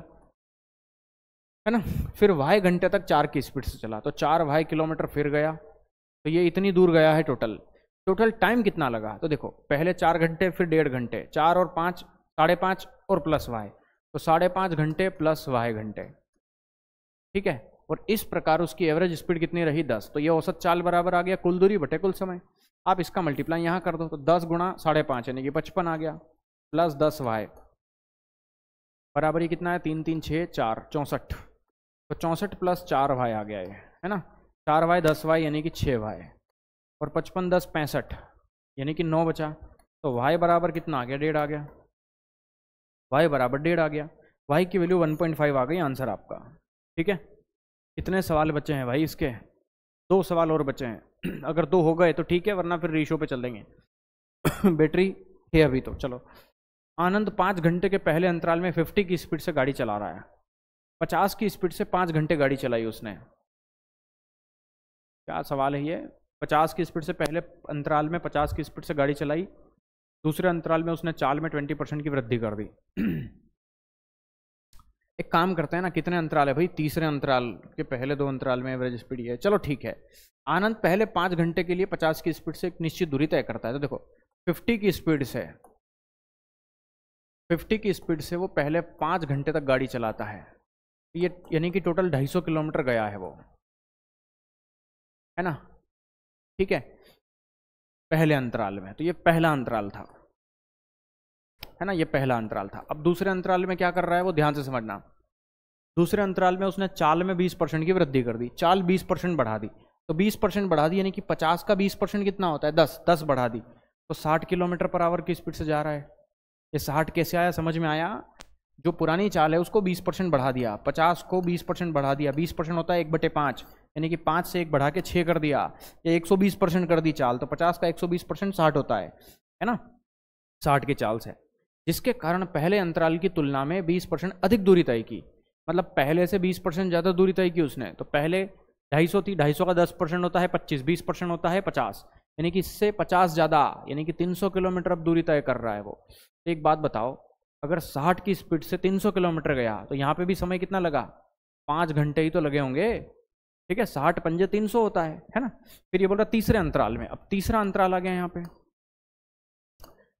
है ना फिर वाई घंटे तक चार की स्पीड से चला तो चार वाई किलोमीटर फिर गया तो ये इतनी दूर गया है टोटल टोटल टाइम कितना लगा तो देखो पहले चार घंटे फिर डेढ़ घंटे चार और पाँच साढ़े पाँच और प्लस वाई तो साढ़े पाँच घंटे प्लस वाई घंटे ठीक है और इस प्रकार उसकी एवरेज स्पीड कितनी रही दस तो ये औसत चाल बराबर आ गया कुल दूरी बटे कुल समय आप इसका मल्टीप्लाई यहाँ कर दो तो दस गुणा साढ़े पाँच यानी कि पचपन आ गया प्लस दस वाई बराबर ये कितना है तीन तीन छः चार चौंसठ तो चौंसठ प्लस चार वाई आ गया ये है ना चार वाई दस वाई यानी कि छः वाई और पचपन दस पैंसठ यानी कि नौ बचा तो वाई बराबर कितना आ गया डेढ़ आ गया वाई बराबर डेढ़ आ गया वाई की वैल्यू वन पॉइंट फाइव आ गई आंसर आपका ठीक है कितने सवाल बचे हैं भाई इसके दो सवाल और बचे हैं [CLEARS THROAT] अगर दो हो गए तो ठीक है वरना फिर रीशो पे चल देंगे [CLEARS THROAT] बैटरी है अभी तो चलो आनंद पाँच घंटे के पहले अंतराल में फिफ्टी की स्पीड से गाड़ी चला रहा है पचास की स्पीड से पाँच घंटे गाड़ी चलाई उसने क्या सवाल है ये पचास की स्पीड से पहले अंतराल में पचास की स्पीड से गाड़ी चलाई दूसरे अंतराल में उसने चाल में ट्वेंटी परसेंट की वृद्धि कर दी [CLEARS THROAT] एक काम करते हैं ना कितने अंतराल है भाई तीसरे अंतराल के पहले दो अंतराल में एवरेज स्पीड ये है चलो ठीक है आनंद पहले पाँच घंटे के लिए पचास की स्पीड से एक निश्चित दूरी तय करता है तो देखो फिफ्टी की स्पीड से फिफ्टी की स्पीड से वो पहले पाँच घंटे तक गाड़ी चलाता है ये यानी कि टोटल ढाई सौ किलोमीटर गया है वो है ना ठीक है पहले अंतराल में तो ये पहला अंतराल था है ना ये पहला अंतराल था अब दूसरे अंतराल में क्या कर रहा है वो ध्यान से समझना दूसरे अंतराल में उसने चाल में बीस परसेंट की वृद्धि कर दी चाल बीस परसेंट बढ़ा दी तो बीस परसेंट बढ़ा दी यानी कि पचास का बीस परसेंट कितना होता है दस दस बढ़ा दी तो साठ किलोमीटर पर आवर की स्पीड से जा रहा है ये साठ कैसे आया समझ में आया जो पुरानी चाल है उसको बीस परसेंट बढ़ा दिया पचास को बीस परसेंट बढ़ा दिया बीस परसेंट होता है एक बटे पाँच यानी कि पाँच से एक बढ़ा के छः कर दिया या बीस परसेंट कर दी चाल तो पचास का एक सौ बीस परसेंट साठ होता है है ना साठ के चाल से जिसके कारण पहले अंतराल की तुलना में 20 परसेंट अधिक दूरी तय की मतलब पहले से 20 परसेंट ज़्यादा दूरी तय की उसने तो पहले 250 थी 250 का 10 परसेंट होता है 25 20 परसेंट होता है 50 यानी कि इससे 50 ज़्यादा यानी कि 300 किलोमीटर अब दूरी तय कर रहा है वो तो एक बात बताओ अगर साठ की स्पीड से सौ किलोमीटर गया तो यहाँ पर भी समय कितना लगा पाँच घंटे ही तो लगे होंगे ठीक है साठ पंजे सौ होता है है ना फिर ये बोल रहा तीसरे अंतराल में अब तीसरा अंतराल आ गया यहाँ पे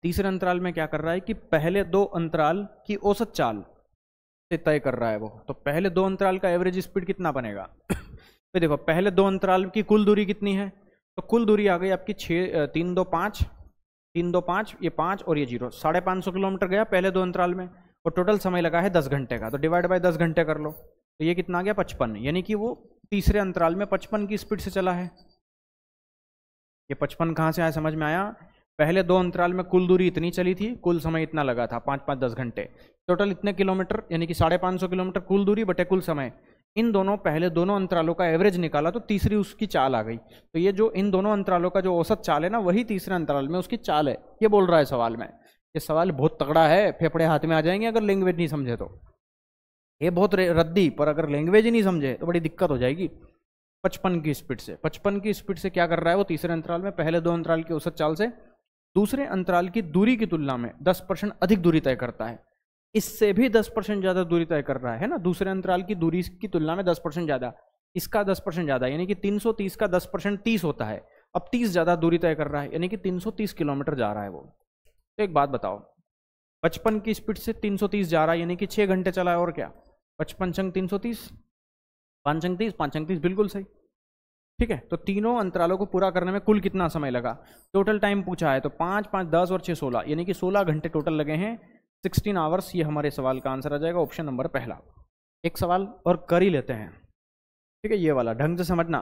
तीसरे अंतराल में क्या कर रहा है कि पहले दो अंतराल की औसत चाल से तय कर रहा है वो तो पहले दो अंतराल का एवरेज स्पीड कितना बनेगा फिर [COUGHS] तो देखो पहले दो अंतराल की कुल दूरी कितनी है तो कुल दूरी आ गई आपकी छः तीन दो पाँच तीन दो पाँच ये पाँच और ये जीरो साढ़े पाँच सौ किलोमीटर गया पहले दो अंतराल में और टोटल समय लगा है दस घंटे का तो डिवाइड बाय दस घंटे कर लो तो ये कितना आ गया पचपन यानी कि वो तीसरे अंतराल में पचपन की स्पीड से चला है ये पचपन कहाँ से आया समझ में आया पहले दो अंतराल में कुल दूरी इतनी चली थी कुल समय इतना लगा था पाँच पाँच दस घंटे टोटल इतने किलोमीटर यानी कि साढ़े पाँच सौ किलोमीटर कुल दूरी बटे कुल समय इन दोनों पहले दोनों अंतरालों का एवरेज निकाला तो तीसरी उसकी चाल आ गई तो ये जो इन दोनों अंतरालों का जो औसत चाल है ना वही तीसरे अंतराल में उसकी चाल है ये बोल रहा है सवाल में ये सवाल बहुत तगड़ा है फेफड़े हाथ में आ जाएंगे अगर लैंग्वेज नहीं समझे तो ये बहुत रद्दी पर अगर लैंग्वेज ही नहीं समझे तो बड़ी दिक्कत हो जाएगी पचपन की स्पीड से पचपन की स्पीड से क्या कर रहा है वो तीसरे अंतराल में पहले दो अंतराल की औसत चाल से दूसरे अंतराल की दूरी की तुलना में 10 परसेंट अधिक दूरी तय करता है इससे भी 10 परसेंट ज़्यादा दूरी तय कर रहा है ना दूसरे अंतराल की दूरी की तुलना में 10 परसेंट ज़्यादा इसका 10 परसेंट ज़्यादा यानी कि 330 का 10 परसेंट तीस होता है अब 30 ज़्यादा दूरी तय कर रहा है यानी कि 330 किलोमीटर जा रहा है वो तो एक बात बताओ पचपन की स्पीड से तीस जा रहा है यानी कि छः घंटे चला है और क्या पचपन संग तीन सौ तीस पाँच संग तीस पांच संग तीस बिल्कुल सही ठीक है तो तीनों अंतरालों को पूरा करने में कुल कितना समय लगा टोटल टाइम पूछा है तो पाँच पाँच दस और छः सोलह यानी कि सोलह घंटे टोटल लगे हैं सिक्सटीन आवर्स ये हमारे सवाल का आंसर आ जाएगा ऑप्शन नंबर पहला एक सवाल और कर ही लेते हैं ठीक है ये वाला ढंग से समझना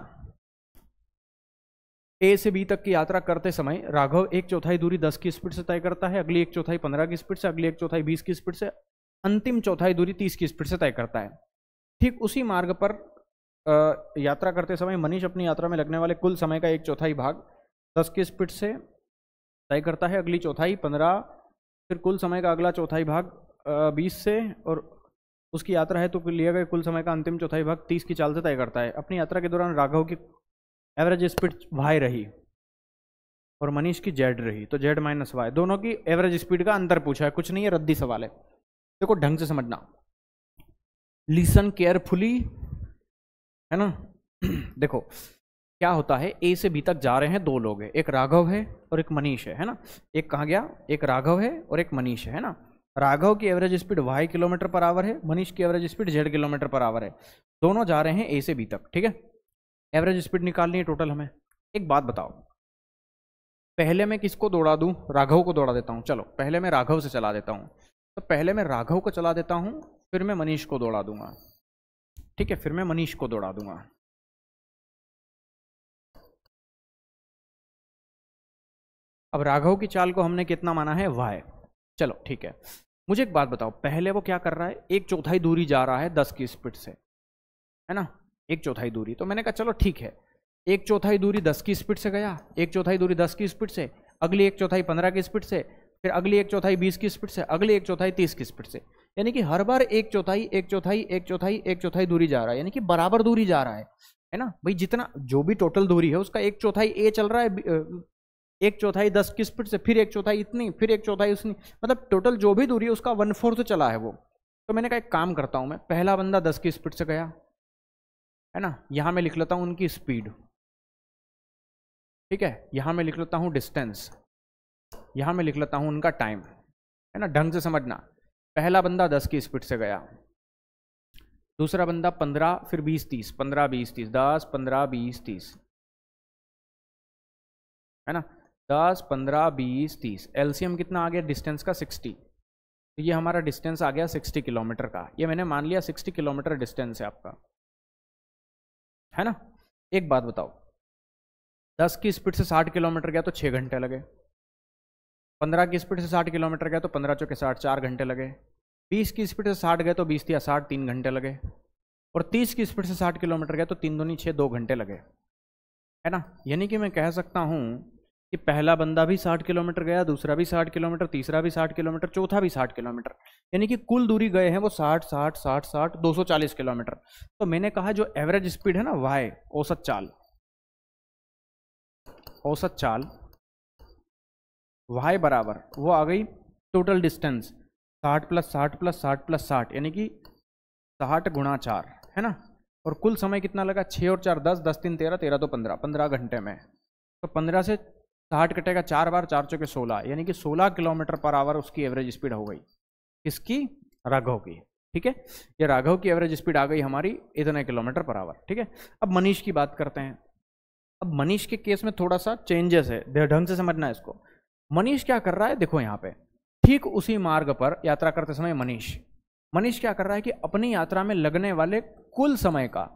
ए से बी तक की यात्रा करते समय राघव एक चौथाई दूरी दस की स्पीड से तय करता है अगली एक चौथाई पंद्रह की स्पीड से अगली एक चौथाई बीस की स्पीड से अंतिम चौथाई दूरी तीस की स्पीड से तय करता है ठीक उसी मार्ग पर यात्रा करते समय मनीष अपनी यात्रा में लगने वाले कुल समय का एक चौथाई भाग दस की स्पीड से तय करता है अगली चौथाई पंद्रह फिर कुल समय का अगला चौथाई भाग बीस से और उसकी यात्रा है तो लिया गया कुल समय का अंतिम चौथाई भाग तीस की चाल से तय करता है अपनी यात्रा के दौरान राघव की एवरेज स्पीड वाई रही और मनीष की जेड रही तो जेड माइनस वाई दोनों की एवरेज स्पीड का अंतर पूछा है कुछ नहीं है रद्दी सवाल है देखो ढंग से समझना लिसन केयरफुली है ना [CLEARS THROAT] देखो क्या होता है ए से बी तक जा रहे हैं दो लोग हैं एक राघव है और एक मनीष है है ना एक कहाँ गया एक राघव है और एक मनीष है, ना राघव की average speed Y kilometre per hour है मनीष की average speed Z kilometre per hour है दोनों जा रहे हैं ए से बी तक ठीक है एवरेज स्पीड निकालनी है टोटल हमें एक बात बताओ पहले मैं किसको दौड़ा दूँ राघव को दौड़ा देता हूँ चलो पहले मैं राघव से चला देता हूँ तो पहले मैं राघव को चला देता हूँ फिर मैं मनीष को दौड़ा दूंगा ठीक है फिर मैं मनीष को दौड़ा दूंगा अब राघव की चाल को हमने कितना माना है वाय चलो ठीक है मुझे एक बात बताओ पहले वो क्या कर रहा है एक चौथाई दूरी जा रहा है दस की स्पीड से है ना एक चौथाई दूरी तो मैंने कहा चलो ठीक है एक चौथाई दूरी दस की स्पीड से गया एक चौथाई दूरी दस की स्पीड से अगली एक चौथाई पंद्रह की स्पीड से फिर अगली एक चौथाई बीस की स्पीड से अगली एक चौथाई तीस की स्पीड से यानी कि हर बार एक चौथाई एक चौथाई एक चौथाई एक चौथाई दूरी जा रहा है यानी कि बराबर दूरी जा रहा है है ना भाई जितना जो भी टोटल दूरी है उसका एक चौथाई ए चल रहा है एक चौथाई दस की स्पीड से फिर एक चौथाई इतनी फिर एक चौथाई उसनी मतलब टोटल जो भी दूरी है उसका वन फोर्थ चला है वो तो मैंने कहा एक काम करता हूँ मैं पहला बंदा दस की स्पीड से गया है ना यहाँ मैं लिख लेता हूँ उनकी स्पीड ठीक है यहाँ मैं लिख लेता हूँ डिस्टेंस यहाँ मैं लिख लेता हूँ उनका टाइम है ना ढंग से समझना पहला बंदा दस की स्पीड से गया दूसरा बंदा पंद्रह फिर बीस तीस पंद्रह बीस तीस दस पंद्रह बीस तीस है ना दस पंद्रह बीस तीस एलसीएम कितना आ गया डिस्टेंस का सिक्सटी तो ये हमारा डिस्टेंस आ गया सिक्सटी किलोमीटर का ये मैंने मान लिया सिक्सटी किलोमीटर डिस्टेंस है आपका है ना एक बात बताओ दस की स्पीड से साठ किलोमीटर गया तो छः घंटे लगे पंद्रह की स्पीड से साठ किलोमीटर गए तो पंद्रह चौके साठ चार घंटे लगे बीस की स्पीड से साठ गए तो बीस या साठ तीन घंटे लगे और तीस की स्पीड से साठ किलोमीटर गए तो तीन दोनी छः दो घंटे लगे है ना यानी कि मैं कह सकता हूँ कि पहला बंदा भी साठ किलोमीटर गया दूसरा भी साठ किलोमीटर तीसरा भी साठ किलोमीटर चौथा भी साठ किलोमीटर यानी कि कुल दूरी गए हैं वो साठ साठ साठ साठ दो सौ चालीस किलोमीटर तो मैंने कहा जो एवरेज स्पीड है ना वाई औसत चाल औसत चाल वाई बराबर वो आ गई टोटल डिस्टेंस साठ प्लस साठ प्लस साठ प्लस साठ यानी कि साठ गुणा चार है ना और कुल समय कितना लगा छः और चार दस दस तीन तेरह तेरह तो पंद्रह पंद्रह घंटे में तो पंद्रह से साठ कटेगा चार बार चार चौके सोलह यानी कि सोलह किलोमीटर पर आवर उसकी एवरेज स्पीड हो गई किसकी राघव की ठीक है ये राघव की एवरेज स्पीड आ गई हमारी इतने किलोमीटर पर आवर ठीक है अब मनीष की बात करते हैं अब मनीष के केस में थोड़ा सा चेंजेस है ढंग से समझना है इसको मनीष क्या कर रहा है देखो यहाँ पे ठीक उसी मार्ग पर यात्रा करते समय मनीष मनीष क्या कर रहा है कि अपनी यात्रा में लगने वाले कुल समय का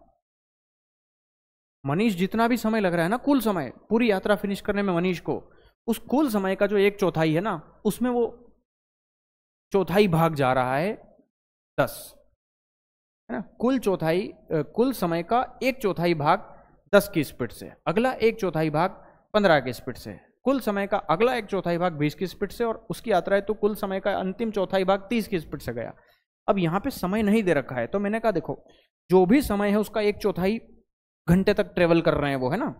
मनीष जितना भी समय लग रहा है ना कुल समय पूरी यात्रा फिनिश करने में मनीष को उस कुल समय का जो एक चौथाई है ना उसमें वो चौथाई भाग जा रहा है दस है ना कुल चौथाई कुल समय का एक चौथाई भाग दस की स्पीड से अगला एक चौथाई भाग पंद्रह की स्पीड से कुल समय का अगला एक चौथाई भाग बीस की स्पीड से और उसकी यात्रा है तो कुल समय का अंतिम चौथाई भाग तीस की स्पीड से गया अब यहाँ पे समय नहीं दे रखा है तो मैंने कहा देखो जो भी समय है उसका एक चौथाई घंटे तक ट्रेवल कर रहे हैं वो है ना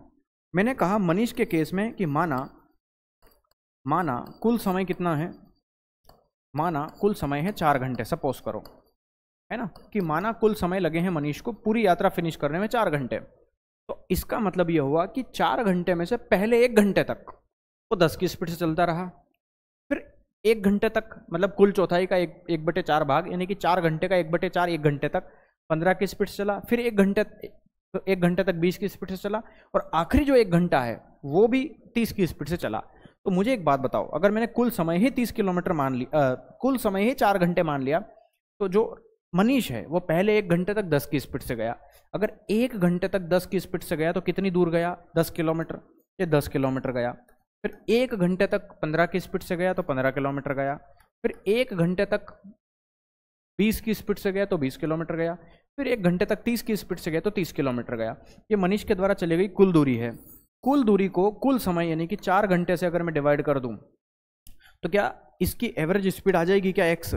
मैंने कहा मनीष के केस में कि माना माना कुल समय कितना है माना कुल समय है चार घंटे सपोज करो है ना कि माना कुल समय लगे हैं मनीष को पूरी यात्रा फिनिश करने में चार घंटे तो इसका मतलब यह हुआ कि चार घंटे में से पहले एक घंटे तक वो दस की स्पीड से चलता रहा फिर एक घंटे तक मतलब कुल चौथाई का एक एक बटे चार भाग यानी कि चार घंटे का एक बटे चार एक घंटे तक पंद्रह की स्पीड से चला फिर एक घंटे तो एक घंटे तक बीस की स्पीड से चला और आखिरी जो एक घंटा है वो भी तीस की स्पीड से चला तो मुझे एक बात बताओ अगर मैंने कुल समय ही तीस किलोमीटर मान लिया कुल समय ही चार घंटे मान लिया तो जो मनीष है वो पहले एक घंटे तक दस की स्पीड से गया अगर एक घंटे तक दस की स्पीड से गया तो कितनी दूर गया दस किलोमीटर ये दस किलोमीटर गया फिर एक घंटे तक पंद्रह की स्पीड से गया तो पंद्रह किलोमीटर गया फिर एक घंटे तक बीस की स्पीड से गया तो बीस किलोमीटर गया फिर एक घंटे तक तीस की स्पीड से गया तो तीस किलोमीटर गया ये मनीष के द्वारा चली गई कुल दूरी है कुल दूरी को कुल समय यानी कि चार घंटे से अगर मैं डिवाइड कर दूं तो क्या इसकी एवरेज स्पीड आ जाएगी क्या एक्स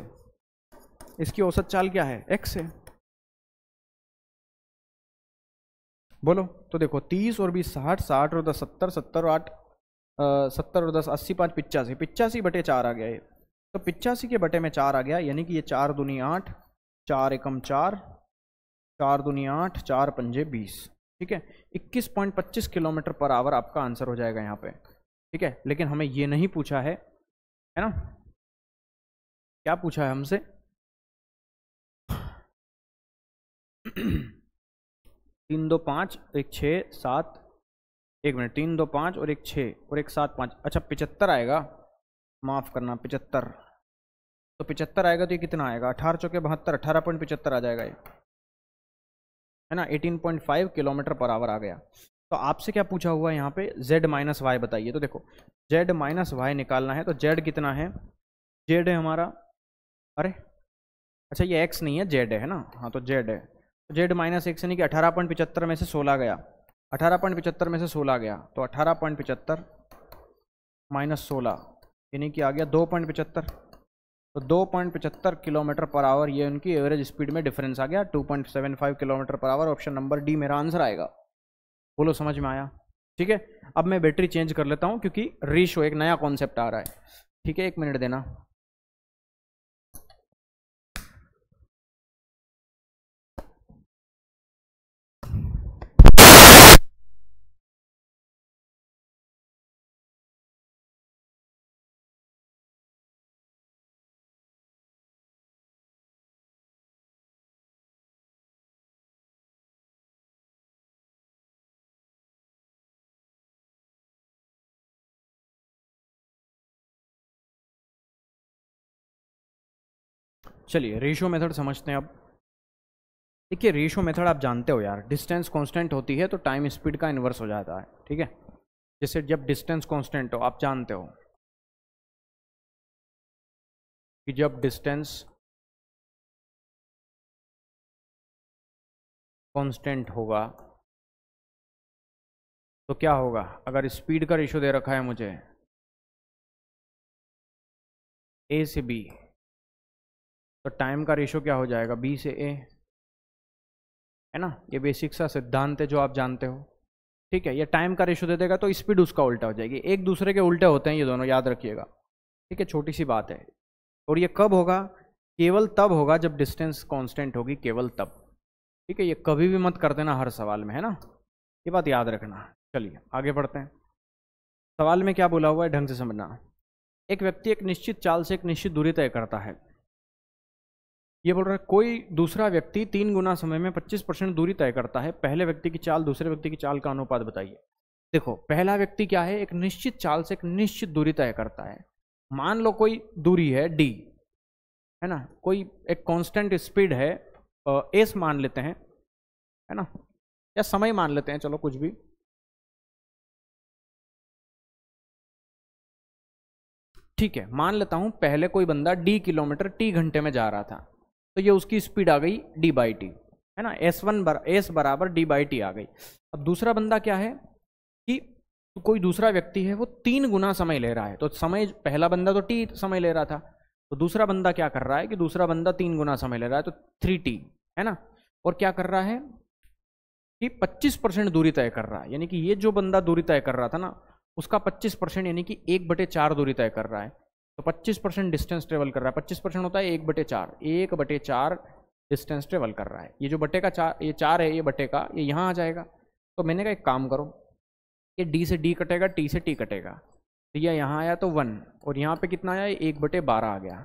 इसकी औसत चाल क्या है एक्स है बोलो तो देखो तीस और बीस साठ साठ और दस सत्तर सत्तर और आठ सत्तर और दस अस्सी पाँच पिचासी पिचासी बटे चार आ गया ये तो पिचासी के बटे में चार आ गया यानी कि ये चार दुनी आठ चार एकम चार चार दुनी आठ चार पंजे बीस ठीक है इक्कीस पॉइंट पच्चीस किलोमीटर पर आवर आपका आंसर हो जाएगा यहाँ पे ठीक है लेकिन हमें ये नहीं पूछा है है ना क्या पूछा है हमसे तीन दो पाँच एक छः सात एक मिनट तीन दो पाँच और एक छः और एक सात पाँच अच्छा पिचहत्तर आएगा माफ़ करना पिचहत्तर तो पिचहत्तर आएगा तो ये कितना आएगा अठारह चौके बहत्तर अठारह पॉइंट पिचहत्तर आ जाएगा ये है ना eighteen point five kilometre per hour आ गया तो आपसे क्या पूछा हुआ है यहाँ पे z माइनस वाई बताइए तो देखो z माइनस वाई निकालना है तो z कितना है z है हमारा अरे अच्छा ये x नहीं है z है ना हाँ तो z है जेड माइनस एक से नहीं कि अठारह पॉइंट पिचहत्तर में से सोलह गया अठारह पॉइंट पिचहत्तर में से सोलह गया तो अठारह पॉइंट पिचहत्तर माइनस सोलह यानी कि आ गया दो पॉइंट पिचहत्तर तो दो पॉइंट पिचहत्तर किलोमीटर पर आवर ये उनकी एवरेज स्पीड में डिफरेंस आ गया two point seven five kilometre per hour option number D मेरा आंसर आएगा बोलो समझ में आया ठीक है अब मैं बैटरी चेंज कर लेता हूँ क्योंकि रीशो एक नया कॉन्सेप्ट आ रहा है ठीक है एक मिनट देना चलिए रेशो मेथड समझते हैं अब देखिए रेशो मेथड आप जानते हो यार डिस्टेंस कांस्टेंट होती है तो टाइम स्पीड का इन्वर्स हो जाता है ठीक है जैसे जब डिस्टेंस कांस्टेंट हो आप जानते हो कि जब डिस्टेंस कांस्टेंट होगा तो क्या होगा अगर स्पीड का रेशो दे रखा है मुझे ए से बी तो टाइम का रेशो क्या हो जाएगा बी से ए है ना ये बेसिक सा सिद्धांत है जो आप जानते हो ठीक है ये टाइम का रेशो दे देगा तो स्पीड उसका उल्टा हो जाएगी एक दूसरे के उल्टे होते हैं ये दोनों याद रखिएगा ठीक है छोटी सी बात है और ये कब होगा केवल तब होगा जब डिस्टेंस कांस्टेंट होगी केवल तब ठीक है ये कभी भी मत कर देना हर सवाल में है ना ये बात याद रखना चलिए आगे बढ़ते हैं सवाल में क्या बोला हुआ है ढंग से समझना एक व्यक्ति एक निश्चित चाल से एक निश्चित दूरी तय करता है ये बोल रहा है कोई दूसरा व्यक्ति तीन गुना समय में 25 परसेंट दूरी तय करता है पहले व्यक्ति की चाल दूसरे व्यक्ति की चाल का अनुपात बताइए देखो पहला व्यक्ति क्या है एक निश्चित चाल से एक निश्चित दूरी तय करता है मान लो कोई दूरी है डी है ना कोई एक कांस्टेंट स्पीड है एस मान लेते हैं है ना या समय मान लेते हैं चलो कुछ भी ठीक है मान लेता हूं पहले कोई बंदा डी किलोमीटर टी घंटे में जा रहा था तो ये उसकी स्पीड आ गई डी बाई टी है ना एस वन बर, एस बराबर डी बाई टी आ गई अब दूसरा बंदा क्या है कि तो कोई दूसरा व्यक्ति है वो तीन गुना समय ले रहा है तो समय पहला बंदा तो टी समय ले रहा था तो दूसरा बंदा क्या कर रहा है कि दूसरा बंदा तीन गुना समय ले रहा है तो थ्री टी है ना और क्या कर रहा है कि 25 परसेंट दूरी तय कर रहा है यानी कि ये जो बंदा दूरी तय कर रहा था ना उसका 25 परसेंट यानी कि एक बटे चार दूरी तय कर रहा है तो 25 परसेंट डिस्टेंस ट्रेवल कर रहा है 25 परसेंट होता है एक बटे चार एक बटे चार डिस्टेंस ट्रेवल कर रहा है ये जो बटे का चार ये चार है ये बटे का ये यहाँ आ जाएगा तो मैंने कहा एक काम करो ये डी से डी कटेगा टी से टी कटेगा तो यह यहाँ आया तो वन और यहाँ पर कितना आया एक बटे बारह आ गया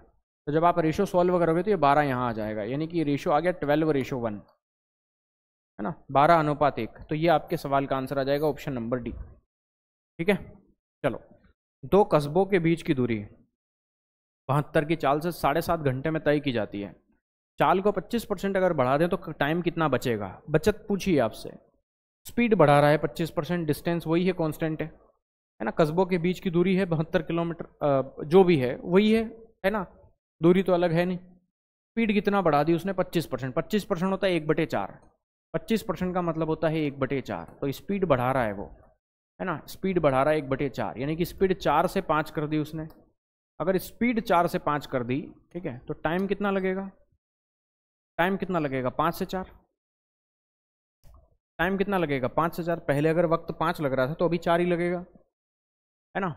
तो जब आप रेशो सॉल्व करोगे तो ये बारह यहाँ आ जाएगा यानी कि रेशो आ गया ट्वेल्व रेशो वन है ना बारह अनुपात एक तो ये आपके सवाल का आंसर आ जाएगा ऑप्शन नंबर डी ठीक है चलो दो कस्बों के बीच की दूरी बहत्तर की चाल से साढ़े सात घंटे में तय की जाती है चाल को 25 परसेंट अगर बढ़ा दें तो टाइम कितना बचेगा बचत पूछिए आपसे स्पीड बढ़ा रहा है 25 परसेंट डिस्टेंस वही है कांस्टेंट है है ना कस्बों के बीच की दूरी है बहत्तर किलोमीटर जो भी है वही है है ना दूरी तो अलग है नहीं स्पीड कितना बढ़ा दी उसने 25 परसेंट पच्चीस परसेंट होता है एक बटे चार पच्चीस परसेंट का मतलब होता है एक बटे चार तो स्पीड बढ़ा रहा है वो है ना स्पीड बढ़ा रहा है एक बटे चार यानी कि स्पीड चार से पाँच कर दी उसने अगर स्पीड चार से पाँच कर दी ठीक है तो टाइम कितना लगेगा टाइम कितना लगेगा पाँच से चार टाइम कितना लगेगा पाँच से चार पहले अगर वक्त पाँच लग रहा था तो अभी चार ही लगेगा है ना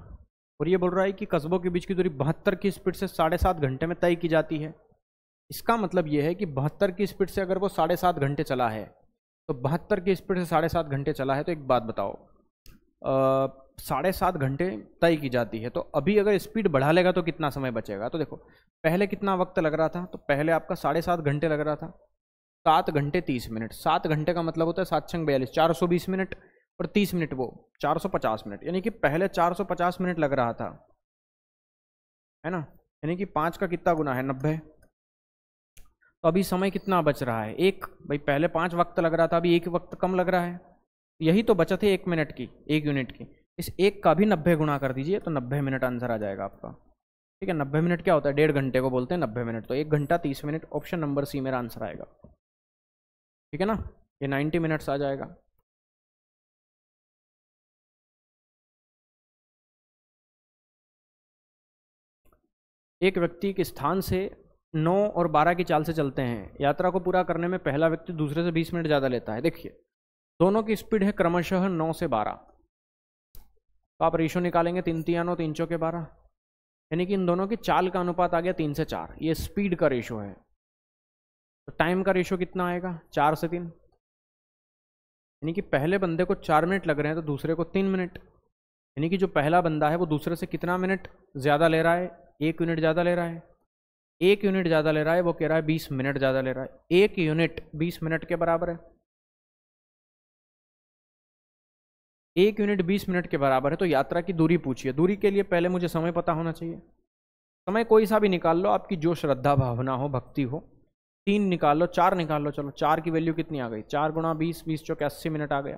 और ये बोल रहा है कि कस्बों के बीच की दूरी बहत्तर की स्पीड से साढ़े सात घंटे में तय की जाती है इसका मतलब ये है कि बहत्तर की स्पीड से अगर वो साढ़े सात घंटे चला है तो बहत्तर की स्पीड से साढ़े सात घंटे चला है तो एक बात बताओ साढ़े सात घंटे तय की जाती है तो अभी अगर स्पीड बढ़ा लेगा तो कितना समय बचेगा तो देखो पहले कितना वक्त लग रहा था तो पहले आपका साढ़े सात घंटे लग रहा था सात घंटे तीस मिनट सात घंटे का मतलब होता है सात छंग बयालीस चार सौ बीस मिनट और तीस मिनट वो चार सौ पचास मिनट यानी कि पहले चार सौ पचास मिनट लग रहा था है ना यानी कि पाँच का कितना गुना है नब्बे तो अभी समय कितना बच रहा है एक भाई पहले पाँच वक्त लग रहा था अभी एक वक्त कम लग रहा है यही तो बचत है एक मिनट की एक यूनिट की इस एक का भी नब्बे गुणा कर दीजिए तो नब्बे मिनट आंसर आ जाएगा आपका ठीक है नब्बे मिनट क्या होता है डेढ़ घंटे को बोलते हैं नब्बे मिनट तो एक घंटा तीस मिनट ऑप्शन नंबर सी मेरा आंसर आएगा ठीक है ना ये नाइन्टी मिनट्स आ जाएगा एक व्यक्ति के स्थान से नौ और बारह की चाल से चलते हैं यात्रा को पूरा करने में पहला व्यक्ति दूसरे से बीस मिनट ज़्यादा लेता है देखिए दोनों की स्पीड है क्रमशः नौ से बारह तो आप रेशो निकालेंगे तीन तियानो तीन चौके बारह यानी कि इन दोनों की चाल का अनुपात आ गया तीन से चार ये स्पीड का रेशो है तो टाइम का रेशो कितना आएगा चार से तीन यानी कि पहले बंदे को चार मिनट लग रहे हैं तो दूसरे को तीन मिनट यानी कि जो पहला बंदा है वो दूसरे से कितना मिनट ज़्यादा ले रहा है एक यूनिट ज़्यादा ले रहा है एक यूनिट ज़्यादा ले रहा है वो कह रहा है बीस मिनट ज़्यादा ले रहा है एक यूनिट बीस मिनट के बराबर है एक यूनिट बीस मिनट के बराबर है तो यात्रा की दूरी पूछिए दूरी के लिए पहले मुझे समय पता होना चाहिए समय कोई सा भी निकाल लो आपकी जो श्रद्धा भावना हो भक्ति हो तीन निकाल लो चार निकाल लो चलो चार की वैल्यू कितनी आ गई चार गुणा बीस बीस चौके अस्सी मिनट आ गया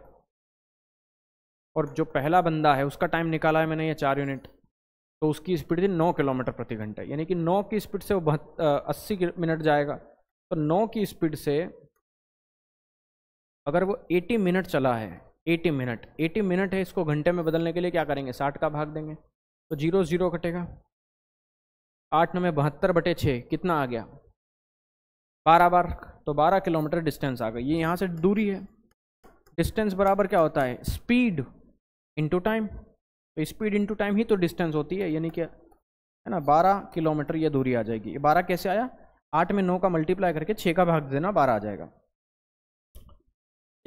और जो पहला बंदा है उसका टाइम निकाला है मैंने ये चार यूनिट तो उसकी स्पीड थी नौ किलोमीटर प्रति घंटे यानी कि नौ की स्पीड से वो अस्सी मिनट जाएगा तो नौ की स्पीड से अगर वो एटी मिनट चला है एटी मिनट एटी मिनट है इसको घंटे में बदलने के लिए क्या करेंगे साठ का भाग देंगे तो जीरो जीरो कटेगा आठ नवे बहत्तर बटे छः कितना आ गया बारह बार तो बारह किलोमीटर डिस्टेंस आ गई ये यहाँ से दूरी है डिस्टेंस बराबर क्या होता है स्पीड इंटू टाइम तो स्पीड इंटू टाइम ही तो डिस्टेंस होती है यानी कि है ना बारह किलोमीटर ये दूरी आ जाएगी बारह कैसे आया आठ में नौ का मल्टीप्लाई करके छः का भाग देना बारह आ जाएगा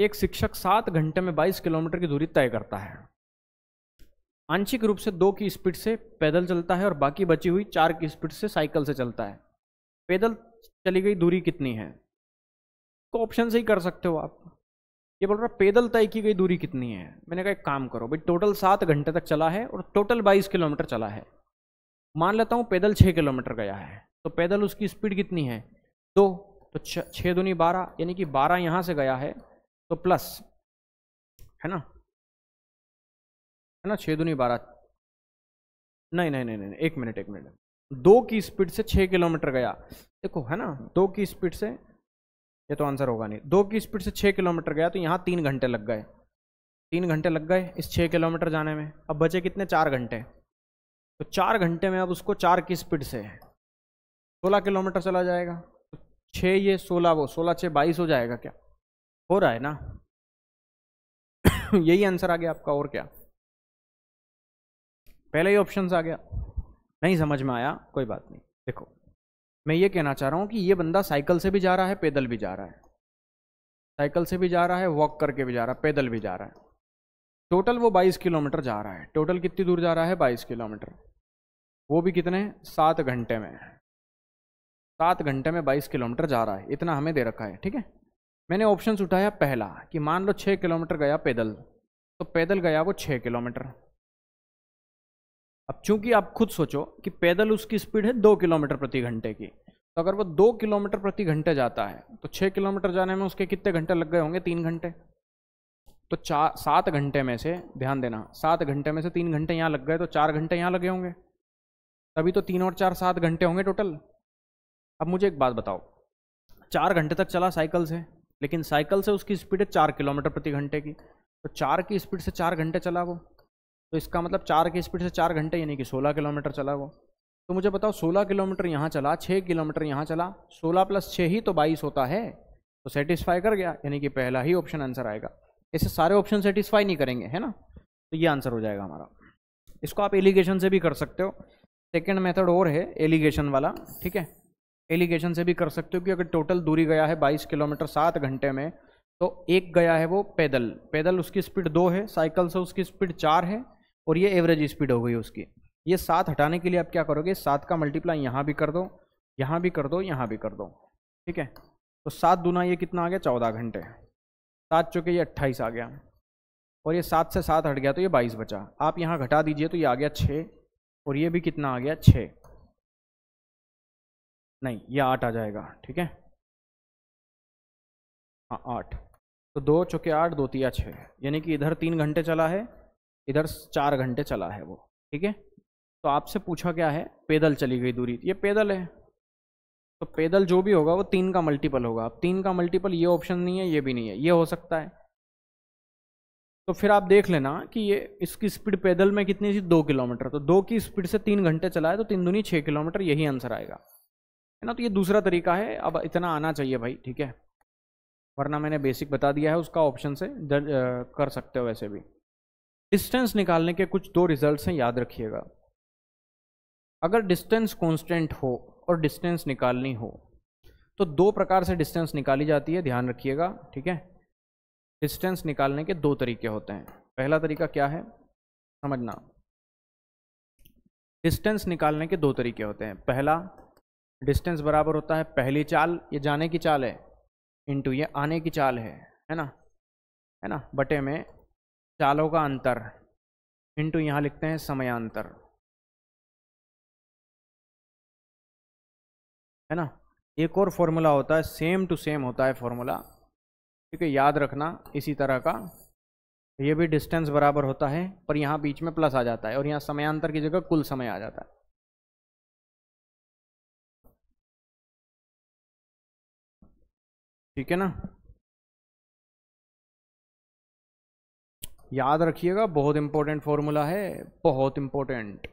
एक शिक्षक सात घंटे में बाईस किलोमीटर की दूरी तय करता है आंशिक रूप से दो की स्पीड से पैदल चलता है और बाकी बची हुई चार की स्पीड से साइकिल से चलता है पैदल चली गई दूरी कितनी है तो ऑप्शन से ही कर सकते हो आप ये बोल रहा पैदल तय की गई दूरी कितनी है मैंने कहा एक काम करो भाई टोटल सात घंटे तक चला है और टोटल बाईस किलोमीटर चला है मान लेता हूँ पैदल छः किलोमीटर गया है तो पैदल उसकी स्पीड कितनी है दो तो छः दूनी बारह यानी कि बारह यहाँ से गया है तो प्लस है ना है ना छः दूनी बारह नहीं नहीं नहीं नहीं एक मिनट एक मिनट दो की स्पीड से छः किलोमीटर गया देखो है ना दो की स्पीड से ये तो आंसर होगा नहीं दो की स्पीड से छः किलोमीटर गया तो यहाँ तीन घंटे लग गए तीन घंटे लग गए इस छः किलोमीटर जाने में अब बचे कितने चार घंटे तो चार घंटे में अब उसको चार की स्पीड से सोलह किलोमीटर चला जाएगा तो छः ये सोलह वो सोलह छः बाईस हो जाएगा क्या हो रहा है ना [COUGHS] यही आंसर आ गया आपका और क्या पहले ही ऑप्शन आ गया नहीं समझ में आया कोई बात नहीं देखो मैं ये कहना चाह रहा हूँ कि ये बंदा साइकिल से भी जा रहा है पैदल भी जा रहा है साइकिल से भी जा रहा है वॉक करके भी जा रहा है पैदल भी जा रहा है टोटल वो 22 किलोमीटर जा रहा है टोटल कितनी दूर जा रहा है 22 किलोमीटर वो भी कितने सात घंटे में सात घंटे में 22 किलोमीटर जा रहा है इतना हमें दे रखा है ठीक है मैंने ऑप्शन उठाया पहला कि मान लो छः किलोमीटर गया पैदल तो पैदल गया वो छः किलोमीटर अब चूंकि आप खुद सोचो कि पैदल उसकी स्पीड है दो किलोमीटर प्रति घंटे की तो अगर वो दो किलोमीटर प्रति घंटे जाता है तो छः किलोमीटर जाने में उसके कितने घंटे लग गए होंगे तीन घंटे तो चार सात घंटे में से ध्यान देना सात घंटे में से तीन घंटे यहाँ लग गए तो चार घंटे यहाँ लगे होंगे तभी तो तीन और चार सात घंटे होंगे टोटल अब मुझे एक बात बताओ चार घंटे तक चला साइकिल से लेकिन साइकिल से उसकी स्पीड है चार किलोमीटर प्रति घंटे की तो चार की स्पीड से चार घंटे चला वो तो इसका मतलब चार की स्पीड से चार घंटे यानी कि सोलह किलोमीटर चला वो तो मुझे बताओ सोलह किलोमीटर यहाँ चला छः किलोमीटर यहाँ चला सोलह प्लस छः ही तो बाईस होता है तो सेटिस्फाई कर गया यानी कि पहला ही ऑप्शन आंसर आएगा ऐसे सारे ऑप्शन सेटिस्फाई नहीं करेंगे है ना तो ये आंसर हो जाएगा हमारा इसको आप एलिगेशन से भी कर सकते हो सेकेंड मेथड और है एलिगेशन वाला ठीक है एलिगेशन से भी कर सकते हो कि अगर टोटल दूरी गया है 22 किलोमीटर सात घंटे में तो एक गया है वो पैदल पैदल उसकी स्पीड दो है साइकिल से उसकी स्पीड चार है और ये एवरेज स्पीड हो गई उसकी ये सात हटाने के लिए आप क्या करोगे सात का मल्टीप्लाई यहाँ भी कर दो यहाँ भी कर दो यहाँ भी कर दो ठीक है तो सात दूना ये कितना आ गया चौदह घंटे सात चौके ये अट्ठाईस आ गया और ये सात से सात हट गया तो ये बाईस बचा आप यहाँ घटा दीजिए तो ये आ गया छः और ये भी कितना आ गया छः नहीं ये आठ आ जाएगा ठीक है हाँ आठ तो दो चौके आठ दो तिया छः यानी कि इधर तीन घंटे चला है इधर चार घंटे चला है वो ठीक है तो आपसे पूछा क्या है पैदल चली गई दूरी ये पैदल है तो पैदल जो भी होगा वो तीन का मल्टीपल होगा अब तीन का मल्टीपल ये ऑप्शन नहीं है ये भी नहीं है ये हो सकता है तो फिर आप देख लेना कि ये इसकी स्पीड पैदल में कितनी थी दो किलोमीटर तो दो की स्पीड से तीन घंटे चलाए तो तीन दूनी छः किलोमीटर यही आंसर आएगा है ना तो ये दूसरा तरीका है अब इतना आना चाहिए भाई ठीक है वरना मैंने बेसिक बता दिया है उसका ऑप्शन से दर, आ, कर सकते हो वैसे भी डिस्टेंस निकालने के कुछ दो रिजल्ट्स हैं याद रखिएगा अगर डिस्टेंस कांस्टेंट हो और डिस्टेंस निकालनी हो तो दो प्रकार से डिस्टेंस निकाली जाती है ध्यान रखिएगा ठीक है डिस्टेंस निकालने के दो तरीके होते हैं पहला तरीका क्या है समझना डिस्टेंस निकालने के दो तरीके होते हैं पहला डिस्टेंस बराबर होता है पहली चाल ये जाने की चाल है इंटू ये आने की चाल है है ना है ना बटे में चालों का अंतर इंटू यहाँ लिखते हैं समयांतर है ना एक और फॉर्मूला होता है सेम टू सेम होता है फॉर्मूला ठीक है याद रखना इसी तरह का ये भी डिस्टेंस बराबर होता है पर यहाँ बीच में प्लस आ जाता है और यहाँ समयांतर की जगह कुल समय आ जाता है ठीक है ना याद रखिएगा बहुत इंपॉर्टेंट फॉर्मूला है बहुत इंपॉर्टेंट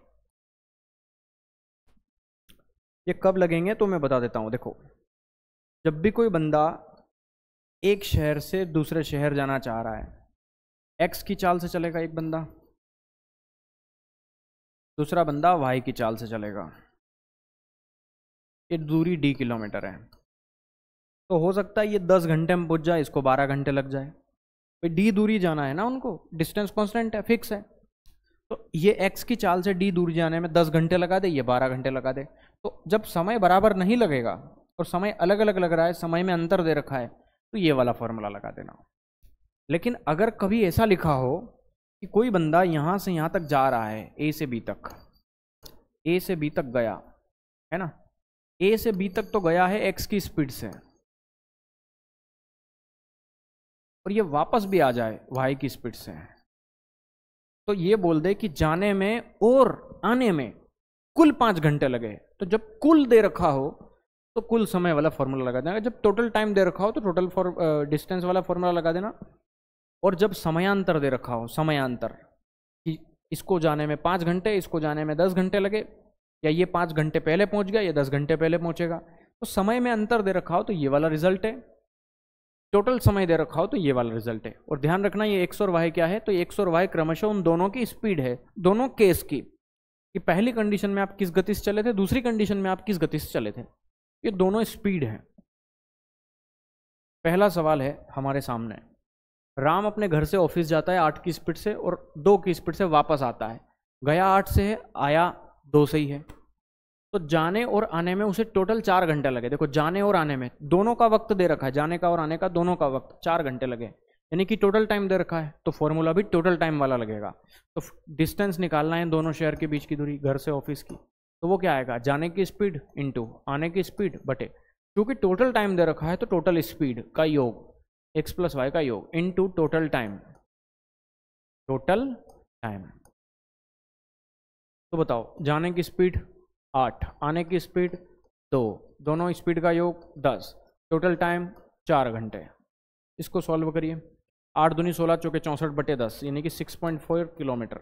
ये कब लगेंगे तो मैं बता देता हूं देखो जब भी कोई बंदा एक शहर से दूसरे शहर जाना चाह रहा है एक्स की चाल से चलेगा एक बंदा दूसरा बंदा वाई की चाल से चलेगा ये दूरी डी किलोमीटर है तो हो सकता है ये दस घंटे में पहुंच जाए इसको बारह घंटे लग जाए भाई डी दूरी जाना है ना उनको डिस्टेंस कॉन्स्टेंट है फिक्स है तो ये एक्स की चाल से डी दूरी जाने में दस घंटे लगा दे ये बारह घंटे लगा दे तो जब समय बराबर नहीं लगेगा और समय अलग अलग लग रहा है समय में अंतर दे रखा है तो ये वाला फॉर्मूला लगा देना लेकिन अगर कभी ऐसा लिखा हो कि कोई बंदा यहाँ से यहाँ तक जा रहा है ए से बी तक ए से बी तक गया है ना ए से बी तक तो गया है एक्स की स्पीड से और ये वापस भी आ जाए वाई की स्पीड से तो ये बोल दे कि जाने में और आने में कुल पाँच घंटे लगे तो जब कुल दे रखा हो तो कुल समय वाला फॉर्मूला लगा देना जब टोटल टाइम दे रखा हो तो टोटल फॉर डिस्टेंस वाला फॉर्मूला लगा देना और जब समयांतर दे रखा हो समयांतर कि इसको जाने में पाँच घंटे इसको जाने में दस घंटे लगे या ये पाँच घंटे पहले पहुंच गया या दस घंटे पहले पहुंचेगा तो समय में अंतर दे रखा हो तो ये वाला रिजल्ट है टोटल समय दे रखा हो तो ये वाला रिजल्ट है और ध्यान रखना ये एक्स और वाई क्या है तो एक्स और वाई क्रमशः उन दोनों की स्पीड है दोनों केस की कि पहली कंडीशन में आप किस गति से चले थे दूसरी कंडीशन में आप किस गति से चले थे ये दोनों स्पीड हैं पहला सवाल है हमारे सामने राम अपने घर से ऑफिस जाता है आठ की स्पीड से और दो की स्पीड से वापस आता है गया आठ से है आया दो से ही है तो जाने और आने में उसे टोटल चार घंटे लगे देखो जाने और आने में दोनों का वक्त दे रखा है जाने का और आने का दोनों का वक्त चार घंटे लगे यानी कि टोटल टाइम दे रखा है तो फॉर्मूला भी टोटल टाइम वाला लगेगा तो डिस्टेंस निकालना है दोनों शहर के बीच की दूरी घर से ऑफिस की तो वो क्या आएगा जाने की स्पीड इंटू आने की स्पीड बटे क्योंकि टोटल टाइम दे रखा है तो टोटल स्पीड का योग एक्स प्लस वाई का योग into total time total time तो बताओ जाने की स्पीड आठ आने की स्पीड दो दोनों स्पीड का योग दस टोटल टाइम चार घंटे इसको सॉल्व करिए आठ दूनी सोलह चौके चौंसठ बटे दस यानी कि सिक्स पॉइंट फोर किलोमीटर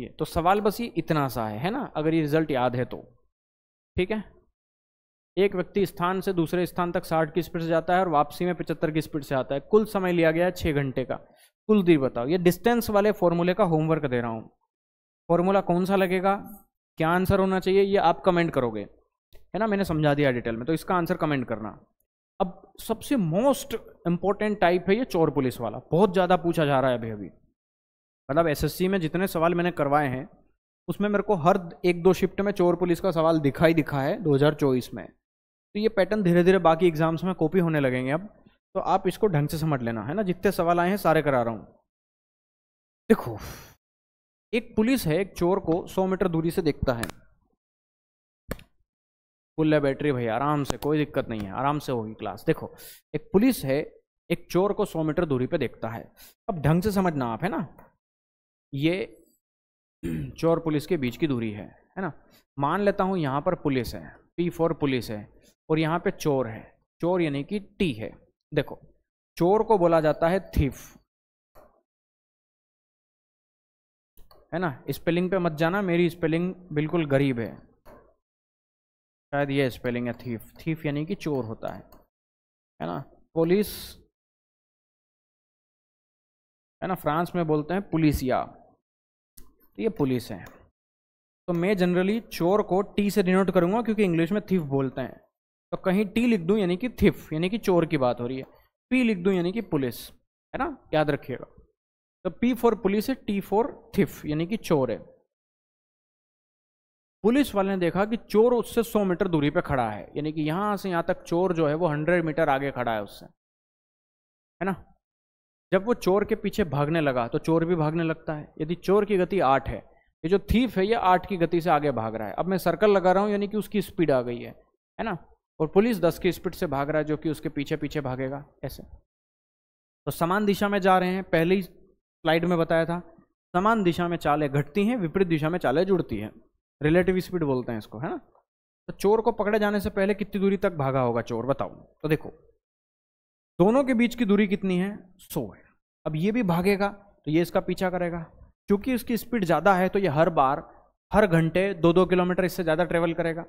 ये तो सवाल बस ये इतना सा है है ना अगर ये रिजल्ट याद है तो ठीक है एक व्यक्ति स्थान से दूसरे स्थान तक साठ की स्पीड से जाता है और वापसी में पचहत्तर की स्पीड से आता है कुल समय लिया गया है छः घंटे का कुल दी बताओ ये डिस्टेंस वाले फॉर्मूले का होमवर्क दे रहा हूँ फॉर्मूला कौन सा लगेगा क्या आंसर होना चाहिए ये आप कमेंट करोगे है ना मैंने समझा दिया डिटेल में तो इसका आंसर कमेंट करना अब सबसे मोस्ट इंपॉर्टेंट टाइप है ये चोर पुलिस वाला बहुत ज़्यादा पूछा जा रहा है अभी अभी मतलब एसएससी में जितने सवाल मैंने करवाए हैं उसमें मेरे को हर एक दो शिफ्ट में चोर पुलिस का सवाल दिखाई दिखा है दो में तो ये पैटर्न धीरे धीरे बाकी एग्जाम्स में कॉपी होने लगेंगे अब तो आप इसको ढंग से समझ लेना है ना जितने सवाल आए हैं सारे करा रहा हूँ देखो एक पुलिस है एक चोर को 100 मीटर दूरी से देखता है फुल है बैटरी भाई आराम से कोई दिक्कत नहीं है आराम से होगी क्लास देखो एक पुलिस है एक चोर को 100 मीटर दूरी पे देखता है अब ढंग से समझना आप है ना ये [CLEARS THROAT] चोर पुलिस के बीच की दूरी है है ना मान लेता हूँ यहाँ पर पुलिस है पी फोर पुलिस है और यहाँ पे चोर है चोर यानी कि टी है देखो चोर को बोला जाता है थीफ है ना स्पेलिंग पे मत जाना मेरी स्पेलिंग बिल्कुल गरीब है शायद ये स्पेलिंग है थीफ थीफ यानी कि चोर होता है है ना पुलिस है ना फ्रांस में बोलते हैं पुलिसिया तो ये पुलिस है तो मैं जनरली चोर को टी से डिनोट करूंगा क्योंकि इंग्लिश में थीफ बोलते हैं तो कहीं टी लिख दूं यानी कि थिफ यानी कि चोर की बात हो रही है पी लिख दूं यानी कि पुलिस है ना याद रखिएगा तो पी फॉर पुलिस है टी फॉर थिफ यानी कि चोर है पुलिस वाले ने देखा कि चोर उससे 100 मीटर दूरी पे खड़ा है यानी कि यहां से यहां तक चोर जो है वो 100 मीटर आगे खड़ा है उससे है ना जब वो चोर के पीछे भागने लगा तो चोर भी भागने लगता है यदि चोर की गति आठ है ये जो थीफ है ये आठ की गति से आगे भाग रहा है अब मैं सर्कल लगा रहा हूँ यानी कि उसकी स्पीड आ गई है है ना और पुलिस दस की स्पीड से भाग रहा है जो कि उसके पीछे पीछे भागेगा ऐसे तो समान दिशा में जा रहे हैं पहली स्लाइड में बताया था समान दिशा में चालें घटती हैं विपरीत दिशा में चालें जुड़ती हैं रिलेटिव स्पीड बोलते हैं इसको है ना तो चोर को पकड़े जाने से पहले कितनी दूरी तक भागा होगा चोर बताओ तो देखो दोनों के बीच की दूरी कितनी है सो है अब ये भी भागेगा तो ये इसका पीछा करेगा क्योंकि उसकी स्पीड ज़्यादा है तो ये हर बार हर घंटे दो दो किलोमीटर इससे ज़्यादा ट्रेवल करेगा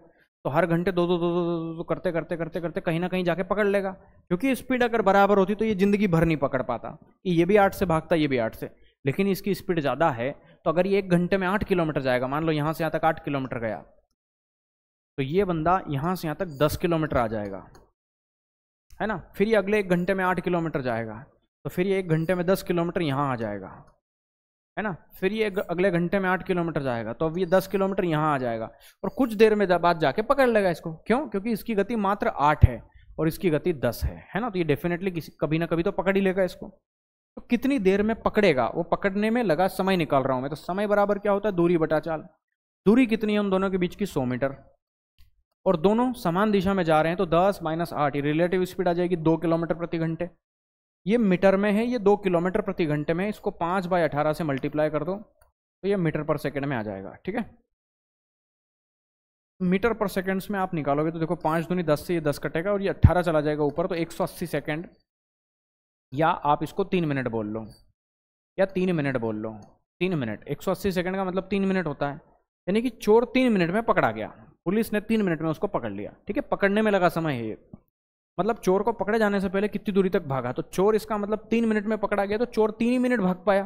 तो हर घंटे दो दो दो दो दो दो करते करते करते करते कहीं ना कहीं जाके पकड़ लेगा क्योंकि स्पीड अगर बराबर होती तो ये ज़िंदगी भर नहीं पकड़ पाता कि ये भी आठ से भागता ये भी आठ से लेकिन इसकी स्पीड ज़्यादा है तो अगर ये एक घंटे में आठ किलोमीटर जाएगा मान लो यहाँ से यहाँ तक आठ किलोमीटर गया तो ये बंदा यहाँ से यहाँ तक दस किलोमीटर आ जाएगा है ना फिर ये अगले एक घंटे में आठ किलोमीटर जाएगा तो फिर ये एक घंटे में दस किलोमीटर यहाँ आ जाएगा है ना फिर ये अगले घंटे में आठ किलोमीटर जाएगा तो अब ये दस किलोमीटर यहाँ आ जाएगा और कुछ देर में बाद जाके पकड़ लेगा इसको क्यों क्योंकि इसकी गति मात्र आठ है और इसकी गति दस है है ना तो ये डेफिनेटली किसी कभी ना कभी तो पकड़ ही लेगा इसको तो कितनी देर में पकड़ेगा वो पकड़ने में लगा समय निकाल रहा हूँ मैं तो समय बराबर क्या होता है दूरी बटा चाल दूरी कितनी है उन दोनों के बीच की सौ मीटर और दोनों समान दिशा में जा रहे हैं तो दस माइनस आठ ये रिलेटिव स्पीड आ जाएगी दो किलोमीटर प्रति घंटे ये मीटर में है ये दो किलोमीटर प्रति घंटे में इसको पाँच बाय अठारह से मल्टीप्लाई कर दो तो ये मीटर पर सेकेंड में आ जाएगा ठीक है मीटर पर सेकेंड्स में आप निकालोगे तो देखो पाँच दूनी दस से ये दस कटेगा और ये अट्ठारह चला जाएगा ऊपर तो एक सौ अस्सी सेकेंड या आप इसको तीन मिनट बोल लो या तीन मिनट बोल लो तीन मिनट एक सौ अस्सी सेकेंड का मतलब तीन मिनट होता है यानी कि चोर तीन मिनट में पकड़ा गया पुलिस ने तीन मिनट में उसको पकड़ लिया ठीक है पकड़ने में लगा समय है ये मतलब चोर को पकड़े जाने से पहले कितनी दूरी तक भागा तो चोर इसका मतलब तीन मिनट में पकड़ा गया तो चोर तीन ही मिनट भाग पाया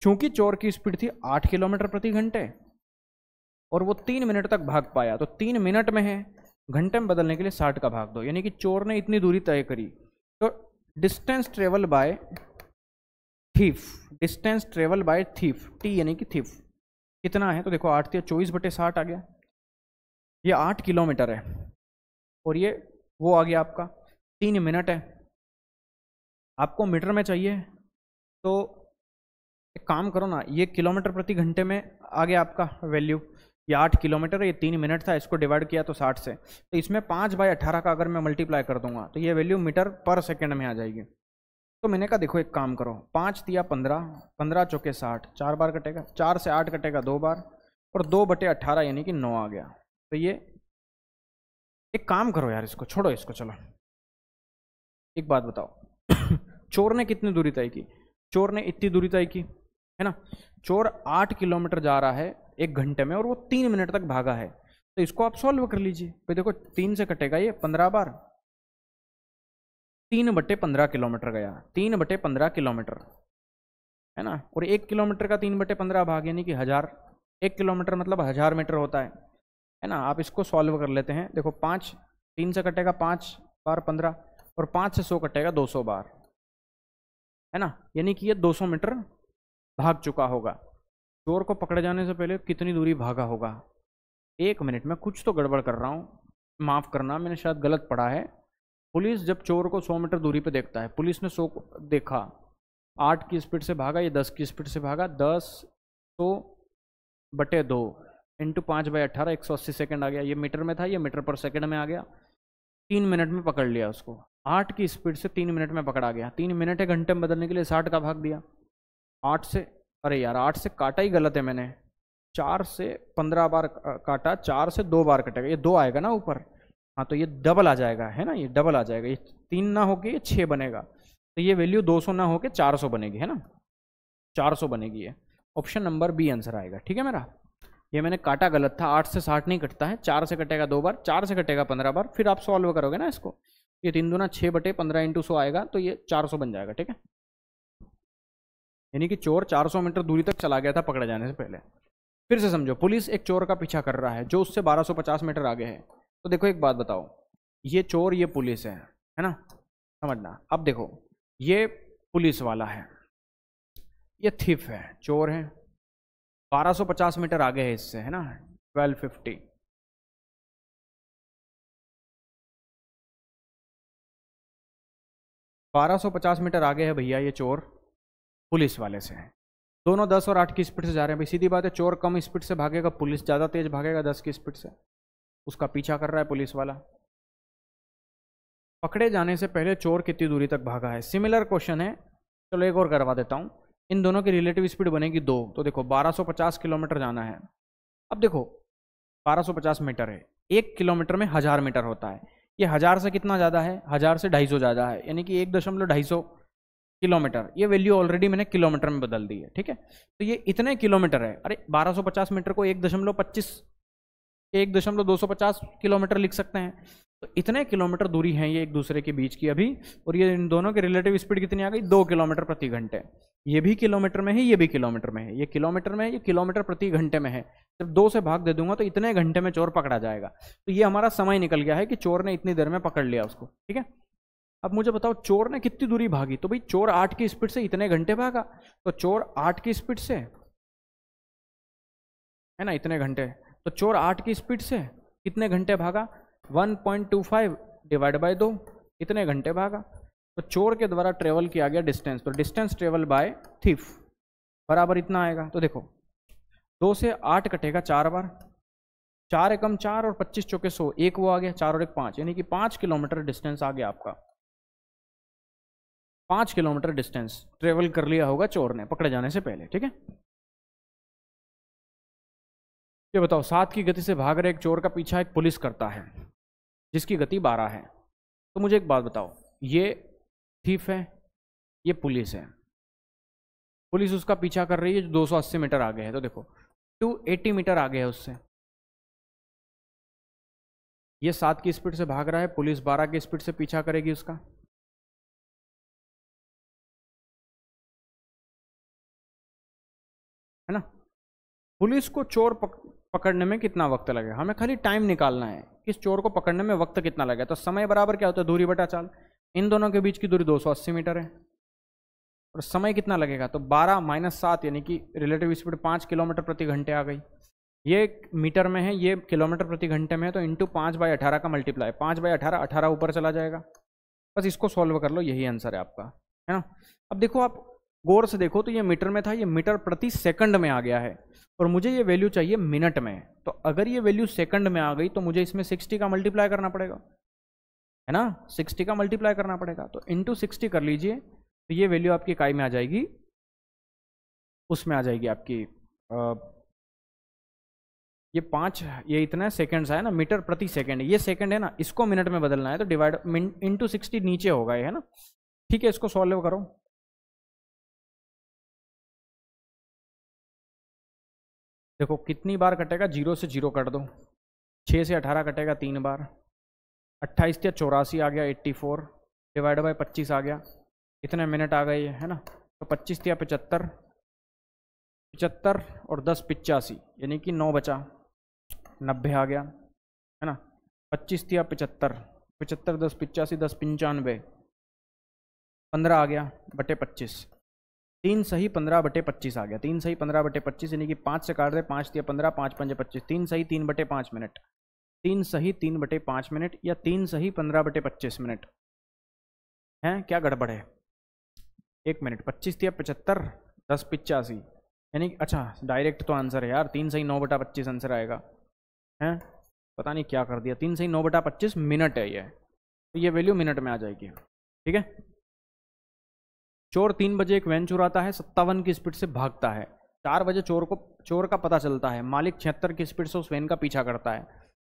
क्योंकि चोर की स्पीड थी आठ किलोमीटर प्रति घंटे और वो तीन मिनट तक भाग पाया तो तीन मिनट में है घंटे में बदलने के लिए साठ का भाग दो यानी कि चोर ने इतनी दूरी तय करी तो distance travel by thief distance travel by thief T यानी कि थीफ कितना है तो देखो आठ या चौबीस बटे साठ आ गया ये आठ किलोमीटर है और ये वो आ गया आपका तीन मिनट है आपको मीटर में चाहिए तो एक काम करो ना ये किलोमीटर प्रति घंटे में आ गया आपका वैल्यू ये आठ किलोमीटर ये तीन मिनट था इसको डिवाइड किया तो साठ से तो इसमें पाँच बाई अट्ठारह का अगर मैं मल्टीप्लाई कर दूंगा तो ये वैल्यू मीटर पर सेकेंड में आ जाएगी तो मैंने कहा देखो एक काम करो पाँच दिया पंद्रह पंद्रह चौके साठ चार बार कटेगा चार से आठ कटेगा दो बार और दो बटे अट्ठारह यानी कि नौ आ गया तो ये एक काम करो यार इसको छोड़ो इसको चलो एक बात बताओ [COUGHS] चोर ने कितनी दूरी तय की चोर ने इतनी दूरी तय की है ना चोर आठ किलोमीटर जा रहा है एक घंटे में और वो तीन मिनट तक भागा है तो इसको आप सॉल्व कर लीजिए भाई देखो तीन से कटेगा ये पंद्रह बार तीन बटे पंद्रह किलोमीटर गया तीन बटे पंद्रह किलोमीटर है ना और एक किलोमीटर का तीन बटे पंद्रह भाग यानी कि हज़ार एक किलोमीटर मतलब हज़ार मीटर होता है है ना आप इसको सॉल्व कर लेते हैं देखो पाँच तीन से कटेगा पाँच बार पंद्रह और पाँच से सौ कटेगा दो सौ बार है ना यानी कि ये दो सौ मीटर भाग चुका होगा चोर को पकड़े जाने से पहले कितनी दूरी भागा होगा एक मिनट में कुछ तो गड़बड़ कर रहा हूँ माफ़ करना मैंने शायद गलत पढ़ा है पुलिस जब चोर को सौ मीटर दूरी पर देखता है पुलिस ने सौ को देखा आठ की स्पीड से भागा ये दस की स्पीड से भागा दस सौ तो बटे दो इंटू पाँच बाई अट्ठारह एक सौ अस्सी सेकेंड आ गया ये मीटर में था ये मीटर पर सेकेंड में आ गया तीन मिनट में पकड़ लिया उसको आठ की स्पीड से तीन मिनट में पकड़ा गया तीन मिनट है घंटे में बदलने के लिए साठ का भाग दिया आठ से अरे यार आठ से काटा ही गलत है मैंने चार से पंद्रह बार काटा चार से दो बार कटेगा ये दो आएगा ना ऊपर हाँ तो ये डबल आ जाएगा है ना ये डबल आ जाएगा ये तीन ना होके ये छः बनेगा तो ये वैल्यू दो सौ ना होके सौ बनेगी है ना चार सौ बनेगी ये ऑप्शन नंबर बी आंसर आएगा ठीक है मेरा ये मैंने काटा गलत था आठ से साठ नहीं कटता है चार से कटेगा दो बार चार से कटेगा पंद्रह बार फिर आप सॉल्व करोगे ना इसको ये तीन दुना छः बटे पंद्रह इंटू सौ आएगा तो ये चार सौ बन जाएगा ठीक है यानी कि चोर चार सौ मीटर दूरी तक चला गया था पकड़े जाने से पहले फिर से समझो पुलिस एक चोर का पीछा कर रहा है जो उससे बारह सौ पचास मीटर आगे है तो देखो एक बात बताओ ये चोर ये पुलिस है है ना समझना अब देखो ये पुलिस वाला है ये थिफ है चोर है 1250 मीटर आगे है इससे है ना 1250 1250 मीटर आगे है भैया ये चोर पुलिस वाले से है दोनों 10 और 8 की स्पीड से जा रहे हैं भाई सीधी बात है चोर कम स्पीड से भागेगा पुलिस ज़्यादा तेज भागेगा 10 की स्पीड से उसका पीछा कर रहा है पुलिस वाला पकड़े जाने से पहले चोर कितनी दूरी तक भागा है सिमिलर क्वेश्चन है चलो एक और करवा देता हूँ इन दोनों की रिलेटिव स्पीड बनेगी दो तो देखो 1250 किलोमीटर जाना है अब देखो 1250 मीटर है एक किलोमीटर में हज़ार मीटर होता है ये हज़ार से कितना ज़्यादा है हज़ार से ढाई सौ ज़्यादा है यानी कि एक दशमलव ढाई सौ किलोमीटर ये वैल्यू ऑलरेडी मैंने किलोमीटर में बदल दी है ठीक है तो ये इतने किलोमीटर है अरे 1250 मीटर को एक दशमलव पच्चीस एक दशमलव दो सौ पचास किलोमीटर लिख सकते हैं तो इतने किलोमीटर दूरी है ये एक दूसरे के बीच की अभी और ये इन दोनों के रिलेटिव स्पीड कितनी आ गई दो किलोमीटर प्रति घंटे ये भी किलोमीटर में है ये भी किलोमीटर में है ये किलोमीटर में है ये किलोमीटर प्रति घंटे में है जब दो से भाग दे दूंगा तो इतने घंटे में चोर पकड़ा जाएगा तो ये हमारा समय निकल गया है कि चोर ने इतनी देर में पकड़ लिया उसको ठीक है अब मुझे बताओ चोर ने कितनी दूरी भागी तो भाई चोर आठ की स्पीड से इतने घंटे भागा तो चोर आठ की स्पीड से है ना इतने घंटे तो चोर आठ की स्पीड से कितने घंटे भागा 1.25 डिवाइड बाई दो कितने घंटे भागा तो चोर के द्वारा ट्रेवल किया गया डिस्टेंस तो डिस्टेंस ट्रेवल बाय थीफ बराबर इतना आएगा तो देखो दो से आठ कटेगा चार बार चार एकम चार और पच्चीस चौके सौ एक वो आ गया चार और एक पाँच यानी कि पाँच किलोमीटर डिस्टेंस आ गया आपका पाँच किलोमीटर डिस्टेंस ट्रेवल कर लिया होगा चोर ने पकड़े जाने से पहले ठीक है ये बताओ सात की गति से भाग रहे एक चोर का पीछा एक पुलिस करता है जिसकी गति बारह है तो मुझे एक बात बताओ ये थीफ है ये पुलिस है पुलिस उसका पीछा कर रही है जो 280 मीटर आगे है तो देखो 280 मीटर आगे है उससे ये सात की स्पीड से भाग रहा है पुलिस बारह की स्पीड से पीछा करेगी उसका है ना पुलिस को चोर पक पकड़ने में कितना वक्त लगेगा हमें खाली टाइम निकालना है किस चोर को पकड़ने में वक्त कितना लगेगा तो समय बराबर क्या होता है दूरी बटा चाल इन दोनों के बीच की दूरी 280 मीटर है और समय कितना लगेगा तो 12 माइनस सात यानी कि रिलेटिव स्पीड पाँच किलोमीटर प्रति घंटे आ गई ये मीटर में है ये किलोमीटर प्रति घंटे में है तो इंटू पाँच बाई अठारह का मल्टीप्लाई पाँच बाई अठारह अठारह ऊपर चला जाएगा बस इसको सॉल्व कर लो यही आंसर है आपका है ना अब देखो आप गौर से देखो तो ये मीटर में था ये मीटर प्रति सेकंड में आ गया है और मुझे ये वैल्यू चाहिए मिनट में तो अगर ये वैल्यू सेकंड में आ गई तो मुझे इसमें सिक्सटी का मल्टीप्लाई करना पड़ेगा है ना सिक्सटी का मल्टीप्लाई करना पड़ेगा तो इंटू सिक्सटी कर लीजिए तो ये वैल्यू आपकी काई में आ जाएगी उसमें आ जाएगी आपकी आ, ये पाँच ये इतना सेकंड्स है ना मीटर प्रति सेकंड ये सेकंड है ना इसको मिनट में बदलना है तो डिवाइड इंटू सिक्सटी नीचे होगा ये है ना ठीक है इसको सॉल्व करो देखो कितनी बार कटेगा जीरो से जीरो कट दो छः से अठारह कटेगा तीन बार अट्ठाईस या चौरासी आ गया एट्टी फोर डिवाइड बाई पच्चीस आ गया इतने मिनट आ गए है ना तो पच्चीस या पचहत्तर पचहत्तर और दस पिचासी यानी कि नौ बचा नब्बे आ गया है ना पच्चीस या पचहत्तर पचहत्तर दस पिचासी दस पंचानवे पंद्रह आ गया बटे पच्चीस तीन सही पंद्रह बटे पच्चीस आ गया तीन सही पंद्रह बटे पच्चीस यानी कि पाँच से काट दे पाँच दिया पंद्रह पाँच पंजे पच्चीस तीन सही तीन बटे पाँच मिनट तीन सही तीन बटे पाँच मिनट या तीन सही पंद्रह बटे पच्चीस मिनट हैं क्या गड़बड़ है एक मिनट पच्चीस दिया पचहत्तर दस पिचासी यानी अच्छा डायरेक्ट तो आंसर है यार तीन सही नौ बटा पच्चीस आंसर आएगा हैं पता नहीं क्या कर दिया तीन सही नौ बटा पच्चीस मिनट है ये तो ये वैल्यू मिनट में आ जाएगी ठीक है चोर तीन बजे एक वैन चुराता है सत्तावन की स्पीड से भागता है चार बजे चोर को चोर का पता चलता है मालिक छिहत्तर की स्पीड से उस वैन का पीछा करता है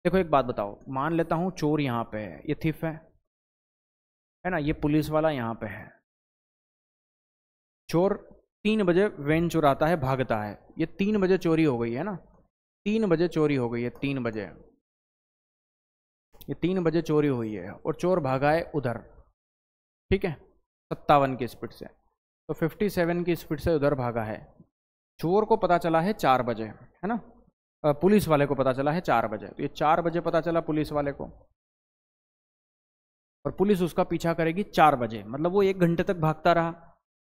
देखो एक बात बताओ मान लेता हूँ चोर यहाँ पे है ये थिफ है है ना ये पुलिस वाला यहाँ पे है चोर तीन बजे वैन चुराता है भागता है ये तीन बजे चोरी हो गई है ना तीन बजे चोरी हो गई है तीन बजे ये तीन बजे चोरी हुई है और चोर भागा है उधर ठीक है सत्तावन की स्पीड से तो 57 की स्पीड से उधर भागा है चोर को पता चला है चार बजे है ना पुलिस वाले को पता चला है चार बजे तो ये चार बजे पता चला पुलिस वाले को और पुलिस उसका पीछा करेगी चार बजे मतलब वो एक घंटे तक भागता रहा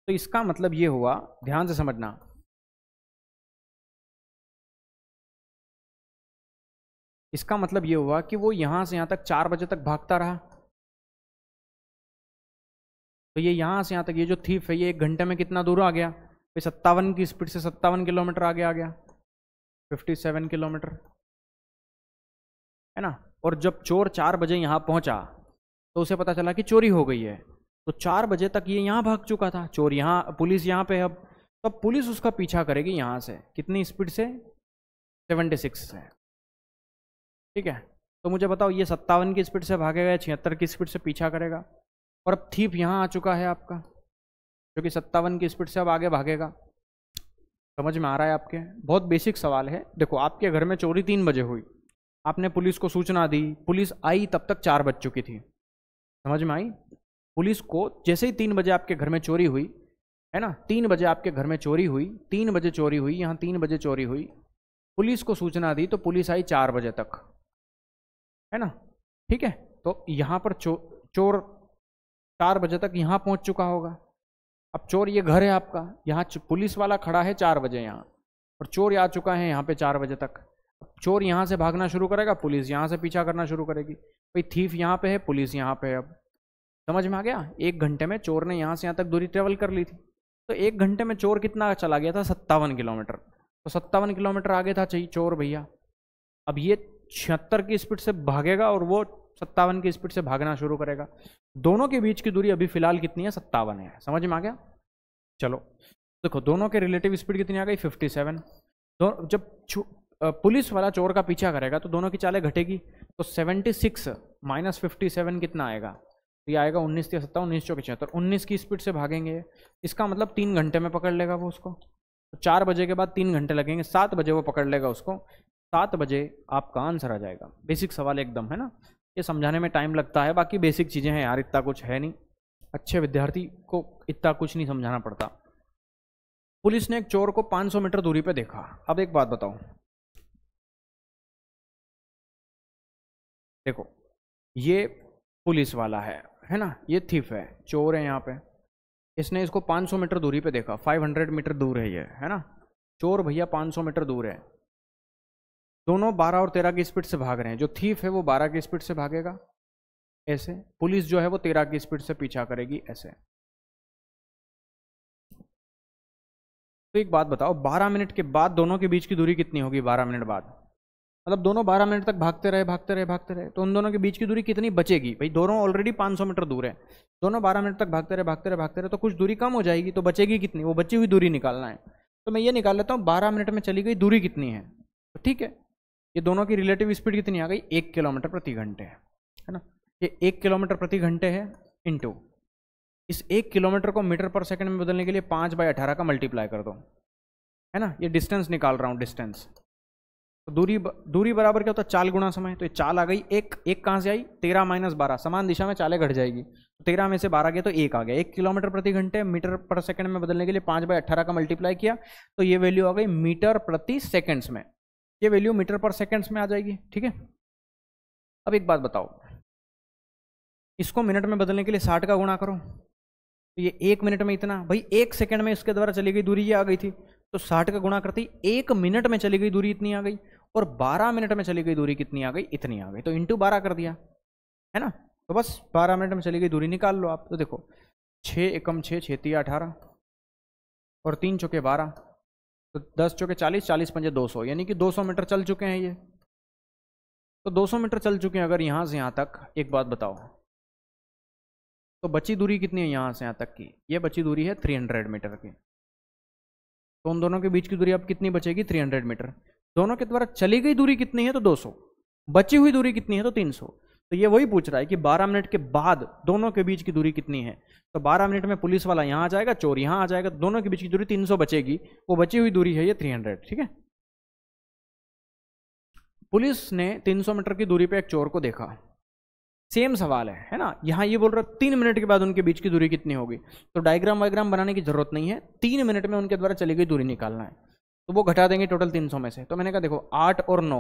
तो इसका मतलब ये हुआ ध्यान से समझना इसका मतलब ये हुआ कि वो यहां से यहां तक चार बजे तक भागता रहा तो ये यहाँ से यहाँ तक ये जो थीफ है ये एक घंटे में कितना दूर आ गया भाई सत्तावन की स्पीड से सत्तावन किलोमीटर आगे आ गया फिफ्टी सेवन किलोमीटर है ना और जब चोर चार बजे यहाँ पहुँचा तो उसे पता चला कि चोरी हो गई है तो चार बजे तक ये यहाँ भाग चुका था चोर यहाँ पुलिस यहाँ पे अब तो पुलिस उसका पीछा करेगी यहाँ से कितनी स्पीड से सेवेंटी सिक्स से ठीक है तो मुझे बताओ ये सत्तावन की स्पीड से भागेगा या छिहत्तर की स्पीड से पीछा करेगा और अब थीप यहाँ आ चुका है आपका क्योंकि सत्तावन की स्पीड से अब आगे भागेगा समझ में आ रहा है आपके बहुत बेसिक सवाल है देखो आपके घर में चोरी तीन बजे हुई आपने पुलिस को सूचना दी पुलिस आई तब तक चार बज चुकी थी समझ में आई पुलिस को जैसे ही तीन बजे आपके घर में चोरी हुई है ना तीन बजे आपके घर में चोरी हुई तीन बजे चोरी हुई यहाँ तीन बजे चोरी हुई पुलिस को सूचना दी तो पुलिस आई चार बजे तक है ना ठीक है तो यहाँ पर चो, चोर चार बजे तक यहाँ पहुँच चुका होगा अब चोर ये घर है आपका यहाँ पुलिस वाला खड़ा है चार बजे यहाँ और चोर आ चुका है यहाँ पे चार बजे तक अब चोर यहाँ से भागना शुरू करेगा पुलिस यहाँ से पीछा करना शुरू करेगी भाई थीफ यहाँ पे है पुलिस यहाँ पे है अब समझ में आ गया एक घंटे में चोर ने यहाँ से यहाँ तक दूरी ट्रेवल कर ली थी तो एक घंटे में चोर कितना चला गया था सत्तावन किलोमीटर तो सत्तावन किलोमीटर आगे था चाहिए चोर भैया अब ये छिहत्तर की स्पीड से भागेगा और वो सत्तावन की स्पीड से भागना शुरू करेगा दोनों के बीच की दूरी अभी फिलहाल कितनी है सत्तावन है समझ में आ गया चलो देखो दोनों के रिलेटिव स्पीड कितनी आ गई फिफ्टी सेवन जब पुलिस वाला चोर का पीछा करेगा तो दोनों की चालें घटेगी तो seventy six minus fifty seven कितना आएगा तो ये आएगा उन्नीस या सत्ता उन्नीस चौके छिहत्तर उन्नीस की स्पीड से भागेंगे इसका मतलब तीन घंटे में पकड़ लेगा वो उसको तो चार बजे के बाद तीन घंटे लगेंगे सात बजे वो पकड़ लेगा उसको सात बजे आपका आंसर आ जाएगा बेसिक सवाल एकदम है ना ये समझाने में टाइम लगता है बाकी बेसिक चीज़ें हैं यार इतना कुछ है नहीं अच्छे विद्यार्थी को इतना कुछ नहीं समझाना पड़ता पुलिस ने एक चोर को 500 मीटर दूरी पर देखा अब एक बात बताओ देखो ये पुलिस वाला है है ना ये थीफ है चोर है यहाँ पे इसने इसको 500 मीटर दूरी पे देखा 500 मीटर दूर है ये है ना चोर भैया 500 मीटर दूर है दोनों बारह और तेरह की स्पीड से भाग रहे हैं जो थीफ है वो बारह की स्पीड से भागेगा ऐसे पुलिस जो है वो तेरह की स्पीड से पीछा करेगी ऐसे तो एक बात बताओ बारह मिनट के बाद दोनों के बीच की दूरी कितनी होगी बारह मिनट बाद मतलब दोनों बारह मिनट तक भागते रहे भागते रहे भागते रहे तो उन दोनों के बीच की दूरी कितनी बचेगी भाई दोनों ऑलरेडी सौ मीटर दूर है दोनों बारह मिनट तक भागते रहे भागते रहे भागते रहे तो कुछ दूरी कम हो जाएगी तो बचेगी कितनी वो बची हुई दूरी निकालना है तो मैं ये निकाल लेता हूँ बारह मिनट में चली गई दूरी कितनी है तो ठीक है ये दोनों की रिलेटिव स्पीड कितनी आ गई एक किलोमीटर प्रति घंटे है ना ये एक किलोमीटर प्रति घंटे है इंटू इस एक किलोमीटर को मीटर पर सेकंड में बदलने के लिए पाँच बाई अठारह का मल्टीप्लाई कर दो है ना ये डिस्टेंस निकाल रहा हूँ डिस्टेंस तो दूरी दूरी बराबर क्या होता है चाल गुणा समय तो ये चाल आ गई एक एक कहाँ से आई तेरह माइनस बारह समान दिशा में चालें घट जाएगी तो तेरह में से बारह गया तो एक आ गया एक किलोमीटर प्रति घंटे मीटर पर सेकंड में बदलने के लिए पाँच बाई अट्ठारह का मल्टीप्लाई किया तो ये वैल्यू आ गई मीटर प्रति सेकंड्स में ये वैल्यू मीटर पर सेकेंड्स में आ जाएगी ठीक है अब एक बात बताओ इसको मिनट में बदलने के लिए साठ का गुणा करो तो ये एक मिनट में इतना भाई एक सेकेंड में इसके द्वारा चली गई दूरी ये आ गई थी तो साठ का गुणा करती एक मिनट में चली गई दूरी इतनी आ गई और बारह मिनट में चली गई दूरी कितनी आ गई इतनी आ गई तो इंटू बारह कर दिया है ना तो बस बारह मिनट में चली गई दूरी निकाल लो आप तो देखो छः एकम छः छेती अठारह और तीन चौके बारह तो दस चौके चालीस चालीस पंजे दो सौ यानी कि दो सौ मीटर चल चुके हैं ये तो 200 मीटर चल चुके हैं अगर यहाँ से यहाँ तक एक बात बताओ तो बची दूरी कितनी है यहाँ से यहाँ तक की ये बची दूरी है 300 मीटर की तो उन दोनों के बीच की दूरी अब कितनी बचेगी 300 मीटर दोनों के द्वारा चली गई दूरी कितनी है तो सौ बची हुई दूरी कितनी है तो सौ तो ये वही पूछ रहा है कि 12 मिनट के बाद दोनों के बीच की दूरी कितनी है तो 12 मिनट में पुलिस वाला यहाँ आ जाएगा चोर यहाँ आ जाएगा दोनों के बीच की दूरी 300 बचेगी वो बची हुई दूरी है ये 300 ठीक है पुलिस ने 300 मीटर की दूरी पे एक चोर को देखा सेम सवाल है है ना यहाँ ये बोल रहा है तीन मिनट के बाद उनके बीच की दूरी कितनी होगी तो डायग्राम वाइग्राम बनाने की जरूरत नहीं है तीन मिनट में उनके द्वारा चली गई दूरी निकालना है तो वो घटा देंगे टोटल 300 में से तो मैंने कहा देखो आठ और नौ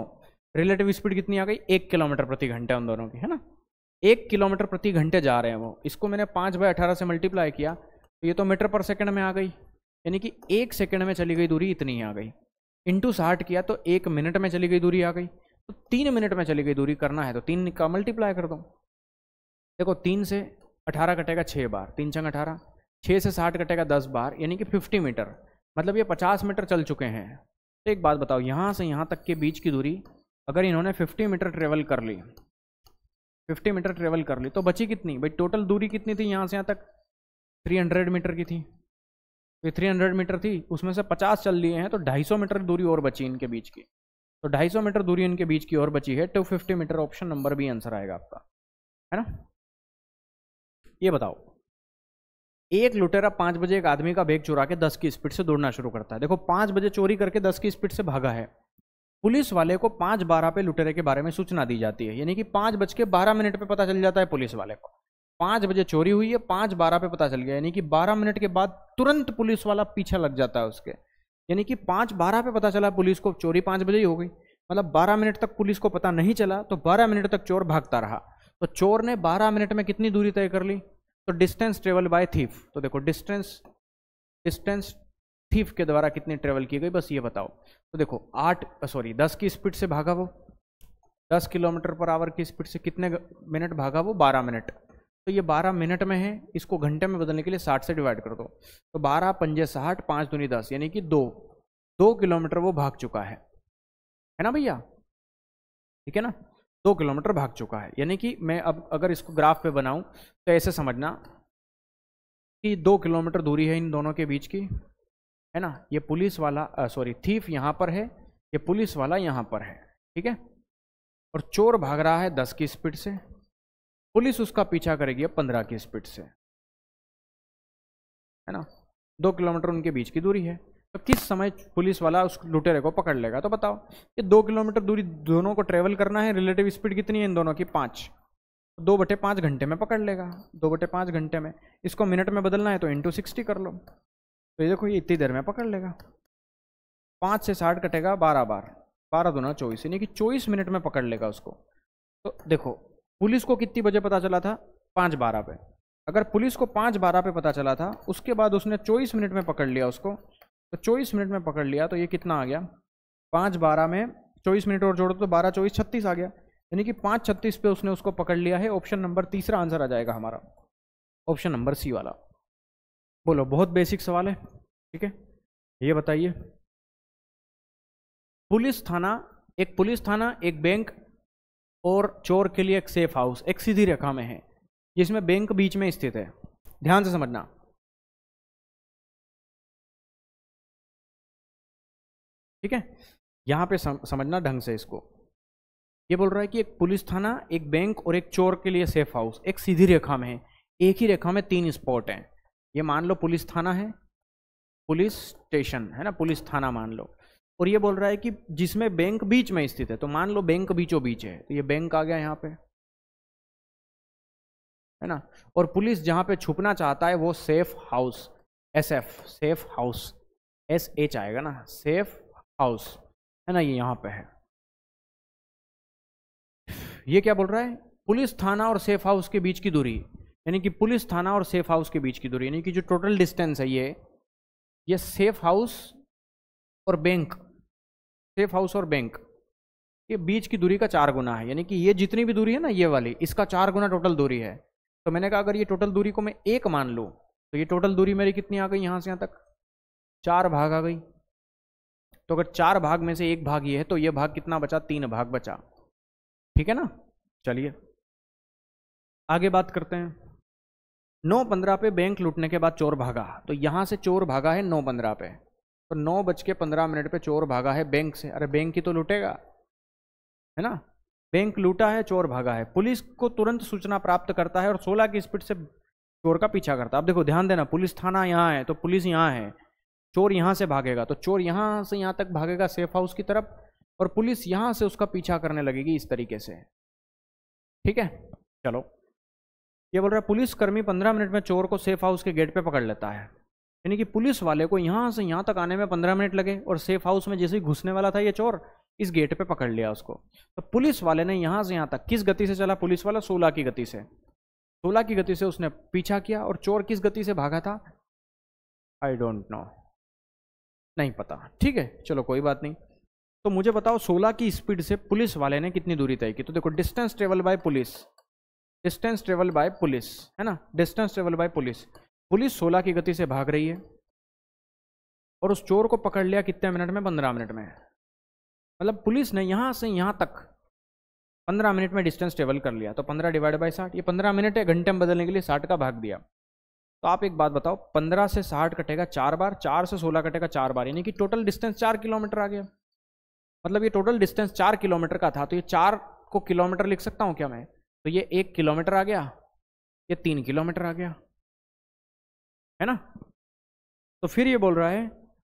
रिलेटिव स्पीड कितनी आ गई एक किलोमीटर प्रति घंटे उन दोनों की है ना एक किलोमीटर प्रति घंटे जा रहे हैं वो इसको मैंने पाँच बाय अठारह से मल्टीप्लाई किया तो ये तो मीटर पर सेकंड में आ गई यानी कि एक सेकंड में चली गई दूरी इतनी आ गई इंटू साठ किया तो एक मिनट में चली गई दूरी आ गई तो तीन मिनट में चली गई दूरी करना है तो तीन का मल्टीप्लाई कर दो देखो तीन से अठारह कटेगा छः बार तीन चंग अठारह छः से साठ कटेगा दस बार यानी कि फिफ्टी मीटर मतलब ये पचास मीटर चल चुके हैं तो एक बात बताओ यहाँ से यहाँ तक के बीच की दूरी अगर इन्होंने 50 मीटर ट्रेवल कर ली 50 मीटर ट्रेवल कर ली तो बची कितनी भाई टोटल दूरी कितनी थी यहाँ से यहाँ तक 300 मीटर की थी ये 300 मीटर थी उसमें से 50 चल लिए हैं तो 250 मीटर दूरी और बची इनके बीच की तो 250 मीटर दूरी इनके बीच की और बची है two fifty metre option number B answer आएगा आपका है ना ये बताओ एक लुटेरा पाँच बजे एक आदमी का बैग चुरा के दस की स्पीड से दौड़ना शुरू करता है देखो पाँच बजे चोरी करके दस की स्पीड से भागा है पुलिस वाले को पाँच बारह पे लुटेरे के बारे में सूचना दी जाती है यानी कि पाँच बज के बारह मिनट पे पता चल जाता है पुलिस वाले को पाँच बजे चोरी हुई है पाँच बारह पे पता चल गया यानी कि बारह मिनट के बाद तुरंत पुलिस वाला पीछा लग जाता है उसके यानी कि पाँच बारह पे पता चला पुलिस को चोरी पाँच बजे ही हो गई मतलब बारह मिनट तक पुलिस को पता नहीं चला तो बारह मिनट तक चोर भागता रहा तो चोर ने बारह मिनट में कितनी दूरी तय कर ली तो डिस्टेंस ट्रेवल बाय थीफ तो देखो डिस्टेंस डिस्टेंस थीफ के द्वारा कितनी ट्रेवल की गई बस ये बताओ तो देखो आठ सॉरी दस की स्पीड से भागा वो दस किलोमीटर पर आवर की स्पीड से कितने मिनट भागा वो बारह मिनट तो ये बारह मिनट में है इसको घंटे में बदलने के लिए साठ से डिवाइड कर दो तो बारह पंजे साठ पाँच दूनी दस यानी कि दो दो किलोमीटर वो भाग चुका है है ना भैया ठीक है ना दो किलोमीटर भाग चुका है यानी कि मैं अब अगर इसको ग्राफ पे बनाऊं तो ऐसे समझना कि दो किलोमीटर दूरी है इन दोनों के बीच की है ना ये पुलिस वाला सॉरी थीफ यहाँ पर है ये पुलिस वाला यहाँ पर है ठीक है और चोर भाग रहा है दस की स्पीड से पुलिस उसका पीछा करेगी पंद्रह की स्पीड से है ना दो किलोमीटर उनके बीच की दूरी है तो किस समय पुलिस वाला उस लुटेरे को पकड़ लेगा तो बताओ ये दो किलोमीटर दूरी दोनों को ट्रेवल करना है रिलेटिव स्पीड कितनी है इन दोनों की पाँच दो बटे पाँच घंटे में पकड़ लेगा दो बटे पाँच घंटे में इसको मिनट में बदलना है तो इंटू सिक्सटी कर लो तो ये देखो ये इतनी देर में पकड़ लेगा पाँच से साठ कटेगा बारह बार बारह दो ना चौबीस यानी कि चौबीस मिनट में पकड़ लेगा उसको तो देखो पुलिस को कितनी बजे पता चला था पाँच बारह पे अगर पुलिस को पाँच बारह पे पता चला था उसके बाद उसने चौबीस मिनट में पकड़ लिया उसको तो चौबीस मिनट में पकड़ लिया तो ये कितना आ गया पाँच बारह में चौबीस मिनट और जोड़ो तो बारह चौबीस छत्तीस आ गया यानी कि पाँच छत्तीस पे उसने उसको पकड़ लिया है ऑप्शन नंबर तीसरा आंसर आ जाएगा हमारा ऑप्शन नंबर सी वाला बोलो बहुत बेसिक सवाल है ठीक है ये बताइए पुलिस थाना एक पुलिस थाना एक बैंक और चोर के लिए एक सेफ हाउस एक सीधी रेखा में है जिसमें बैंक बीच में स्थित है ध्यान से समझना ठीक है यहां पे सम, समझना ढंग से इसको ये बोल रहा है कि एक पुलिस थाना एक बैंक और एक चोर के लिए सेफ हाउस एक सीधी रेखा में है एक ही रेखा में तीन स्पॉट हैं ये मान लो पुलिस थाना है पुलिस स्टेशन है ना पुलिस थाना मान लो और ये बोल रहा है कि जिसमें बैंक बीच में स्थित है तो मान लो बैंक बीचों बीच है तो ये बैंक आ गया यहाँ पे है ना और पुलिस जहाँ पे छुपना चाहता है वो safe house S F safe house S H आएगा ना सेफ हाउस है ना ये यहाँ पे है ये क्या बोल रहा है पुलिस थाना और सेफ हाउस के बीच की दूरी यानी कि पुलिस थाना और सेफ हाउस के बीच की दूरी यानी कि जो टोटल डिस्टेंस है ये ये सेफ हाउस और बैंक सेफ हाउस और बैंक ये बीच की दूरी का चार गुना है यानी कि ये जितनी भी दूरी है ना ये वाली इसका चार गुना टोटल दूरी है तो मैंने कहा अगर ये टोटल दूरी को मैं एक मान लूँ तो ये टोटल दूरी मेरी कितनी आ गई यहाँ से यहाँ तक चार भाग आ गई तो अगर चार भाग में से एक भाग ये है तो ये भाग कितना बचा तीन भाग बचा ठीक है ना चलिए आगे बात करते हैं नौ पंद्रह पे बैंक लूटने के बाद चोर भागा तो यहाँ से चोर भागा है नौ पंद्रह पे तो नौ बज के पंद्रह मिनट पे चोर भागा है बैंक से अरे बैंक ही तो लूटेगा है ना बैंक लूटा है चोर भागा है पुलिस को तुरंत सूचना प्राप्त करता है और सोलह की स्पीड से चोर का पीछा करता है अब देखो ध्यान देना पुलिस थाना यहाँ है तो पुलिस यहाँ है चोर यहाँ से भागेगा तो चोर यहाँ से यहाँ तक भागेगा सेफ हाउस की तरफ और पुलिस यहाँ से उसका पीछा करने लगेगी इस तरीके से ठीक है चलो ये बोल रहा है पुलिसकर्मी पंद्रह मिनट में चोर को सेफ हाउस के गेट पे पकड़ लेता है यानी कि पुलिस वाले को यहाँ से यहाँ तक आने में पंद्रह मिनट लगे और सेफ हाउस में जैसे ही घुसने वाला था ये चोर इस गेट पे पकड़ लिया उसको तो पुलिस वाले ने यहाँ से यहाँ तक किस गति से चला पुलिस वाला सोलह की गति से सोलह की गति से उसने पीछा किया और चोर किस गति से भागा था आई डोंट नो नहीं पता ठीक है चलो कोई बात नहीं तो मुझे बताओ सोलह की स्पीड से पुलिस वाले ने कितनी दूरी तय की तो देखो distance travel by police distance travel by police है ना distance travel by police police 16 की गति से भाग रही है और उस चोर को पकड़ लिया कितने मिनट में पंद्रह मिनट में मतलब पुलिस ने यहाँ से यहाँ तक पंद्रह मिनट में डिस्टेंस ट्रेवल कर लिया तो पंद्रह डिवाइड बाई साठ ये पंद्रह मिनट है घंटे में बदलने के लिए साठ का भाग दिया तो आप एक बात बताओ पंद्रह से साठ कटेगा चार बार चार से सोलह कटेगा चार बार यानी कि टोटल डिस्टेंस चार किलोमीटर आ गया मतलब ये टोटल डिस्टेंस चार किलोमीटर का था तो ये चार को किलोमीटर लिख सकता हूँ क्या मैं तो ये एक किलोमीटर आ गया ये तीन किलोमीटर आ गया है ना तो फिर ये बोल रहा है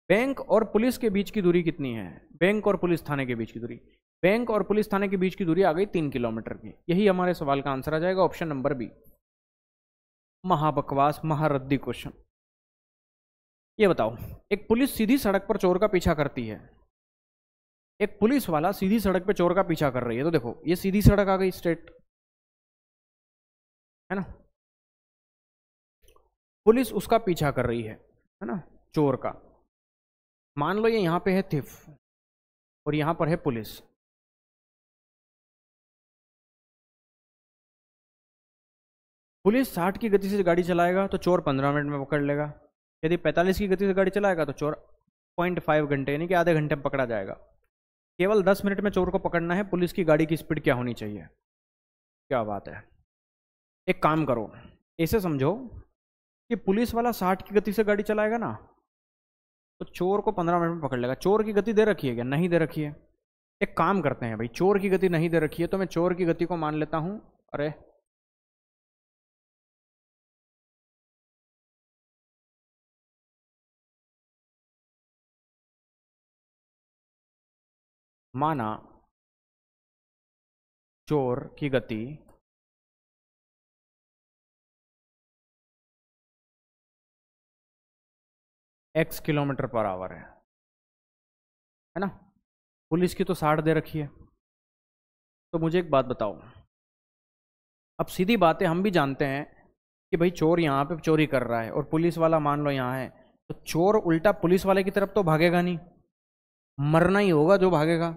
बैंक और पुलिस के बीच की दूरी कितनी है बैंक और पुलिस थाने के बीच की दूरी बैंक और पुलिस थाने के बीच की दूरी आ गई तीन किलोमीटर की यही हमारे सवाल का आंसर आ जाएगा ऑप्शन नंबर बी महाबकवास महारद्दी क्वेश्चन ये बताओ एक पुलिस सीधी सड़क पर चोर का पीछा करती है एक पुलिस वाला सीधी सड़क पर चोर का पीछा कर रही है तो देखो ये सीधी सड़क आ गई स्ट्रेट है ना पुलिस उसका पीछा कर रही है है ना चोर का मान लो ये यहाँ पे है थिफ और यहाँ पर है पुलिस पुलिस साठ की गति से गाड़ी चलाएगा तो चोर पंद्रह मिनट में पकड़ लेगा यदि पैंतालीस की गति से गाड़ी चलाएगा तो चोर पॉइंट फाइव घंटे यानी कि आधे घंटे में पकड़ा जाएगा केवल दस मिनट में चोर को पकड़ना है पुलिस की गाड़ी की स्पीड क्या होनी चाहिए क्या बात है एक काम करो ऐसे समझो कि पुलिस वाला साठ की गति से गाड़ी चलाएगा ना तो चोर को पंद्रह मिनट में पकड़ लेगा चोर की गति दे रखी है क्या नहीं दे रखी है एक काम करते हैं भाई चोर की गति नहीं दे रखी है तो मैं चोर की गति को मान लेता हूं अरे माना चोर की गति एक्स किलोमीटर पर आवर है है ना पुलिस की तो साठ दे रखी है तो मुझे एक बात बताओ अब सीधी बातें हम भी जानते हैं कि भाई चोर यहाँ पे चोरी कर रहा है और पुलिस वाला मान लो यहाँ है तो चोर उल्टा पुलिस वाले की तरफ तो भागेगा नहीं मरना ही होगा जो भागेगा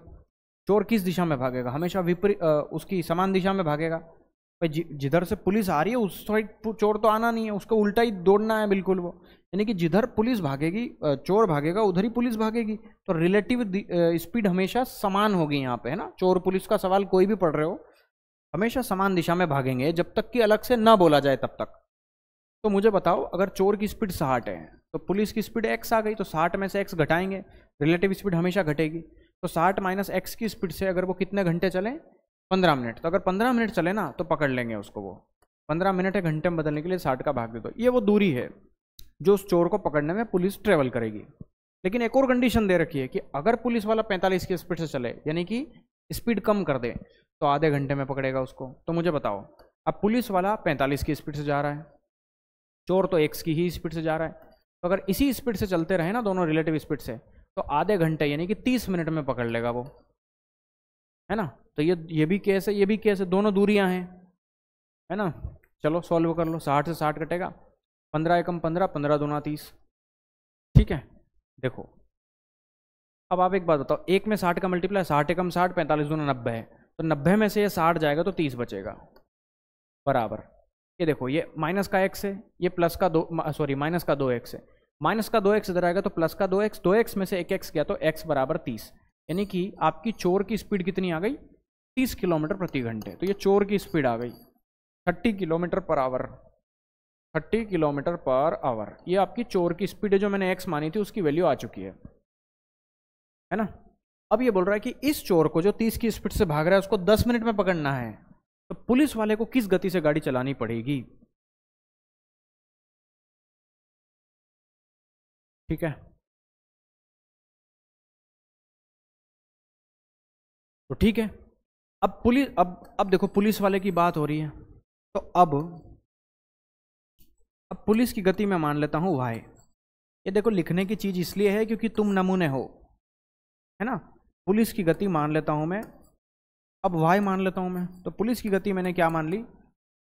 चोर किस दिशा में भागेगा हमेशा विपरीत उसकी समान दिशा में भागेगा भाई जिधर से पुलिस आ रही है उस साइड चोर तो आना नहीं है उसको उल्टा ही दौड़ना है बिल्कुल वो यानी कि जिधर पुलिस भागेगी चोर भागेगा उधर ही पुलिस भागेगी तो रिलेटिव स्पीड हमेशा समान होगी यहाँ पे है ना चोर पुलिस का सवाल कोई भी पढ़ रहे हो हमेशा समान दिशा में भागेंगे जब तक कि अलग से ना बोला जाए तब तक तो मुझे बताओ अगर चोर की स्पीड साठ है तो पुलिस की स्पीड एक्स आ गई तो साठ में से एक्स घटाएंगे रिलेटिव स्पीड हमेशा घटेगी तो साठ माइनस एक्स की स्पीड से अगर वो कितने घंटे चलें पंद्रह मिनट तो अगर पंद्रह मिनट चले ना तो पकड़ लेंगे उसको वो पंद्रह मिनट या घंटे में बदलने के लिए साठ का भाग दे दो ये वो दूरी है जो उस चोर को पकड़ने में पुलिस ट्रेवल करेगी लेकिन एक और कंडीशन दे रखी है कि अगर पुलिस वाला पैंतालीस की स्पीड से चले यानी कि स्पीड कम कर दे तो आधे घंटे में पकड़ेगा उसको तो मुझे बताओ अब पुलिस वाला पैंतालीस की स्पीड से जा रहा है चोर तो एक्स की ही स्पीड से जा रहा है तो अगर इसी स्पीड से चलते रहे ना दोनों रिलेटिव स्पीड से तो आधे घंटे यानी कि तीस मिनट में पकड़ लेगा वो है ना तो ये ये भी कैसे ये भी कैसे दोनों दूरियां हैं है ना चलो सॉल्व कर लो साठ से साठ कटेगा पंद्रह एकम पंद्रह पंद्रह दोना तीस ठीक है देखो अब आप एक बात बताओ एक में साठ का मल्टीप्लाई साठ एकम साठ पैंतालीस दोनों नब्बे है तो नब्बे में से ये साठ जाएगा तो तीस बचेगा बराबर ये देखो ये माइनस का एक्स है ये प्लस का दो सॉरी माइनस का दो एक्स है माइनस का दो एक्स इधर आएगा तो प्लस का दो एक्स दो एक्स में से एक एक्स गया तो एक्स बराबर तीस यानी कि आपकी चोर की स्पीड कितनी आ गई तीस किलोमीटर प्रति घंटे तो ये चोर की स्पीड आ गई thirty kilometre per hour thirty kilometre per hour ये आपकी चोर की स्पीड है जो मैंने एक्स मानी थी उसकी वैल्यू आ चुकी है है ना अब ये बोल रहा है कि इस चोर को जो तीस की स्पीड से भाग रहा है उसको दस मिनट में पकड़ना है तो पुलिस वाले को किस गति से गाड़ी चलानी पड़ेगी ठीक है तो ठीक है अब पुलिस अब अब देखो पुलिस वाले की बात हो रही है तो अब अब पुलिस की गति में मान लेता हूँ वाई ये देखो लिखने की चीज़ इसलिए है क्योंकि तुम नमूने हो है ना पुलिस की गति मान लेता हूँ मैं अब वाई मान लेता हूँ मैं तो पुलिस की गति मैंने क्या मान ली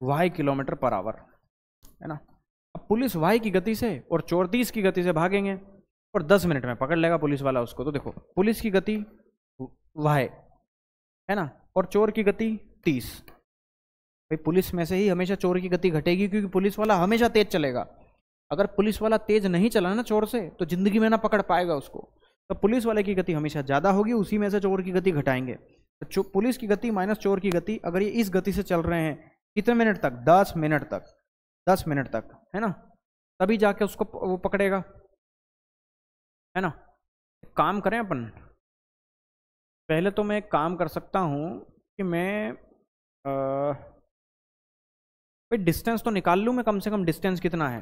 वाई किलोमीटर पर आवर है ना अब पुलिस वाई की गति से और चौतीस की गति से भागेंगे और दस मिनट में पकड़ लेगा पुलिस वाला उसको तो देखो पुलिस की गति वाई है ना और चोर की गति तीस भाई पुलिस में से ही हमेशा चोर की गति घटेगी क्योंकि पुलिस वाला हमेशा तेज चलेगा अगर पुलिस वाला तेज नहीं चला ना चोर से तो जिंदगी में ना पकड़ पाएगा उसको तो पुलिस वाले की गति हमेशा ज़्यादा होगी उसी में से चोर की गति घटाएंगे तो पुलिस की गति माइनस चोर की गति अगर ये इस गति से चल रहे हैं कितने मिनट तक दस मिनट तक दस मिनट तक है ना तभी जाके उसको वो पकड़ेगा है ना काम करें अपन पहले तो मैं एक काम कर सकता हूँ कि मैं भाई डिस्टेंस तो निकाल लूँ मैं कम से कम डिस्टेंस कितना है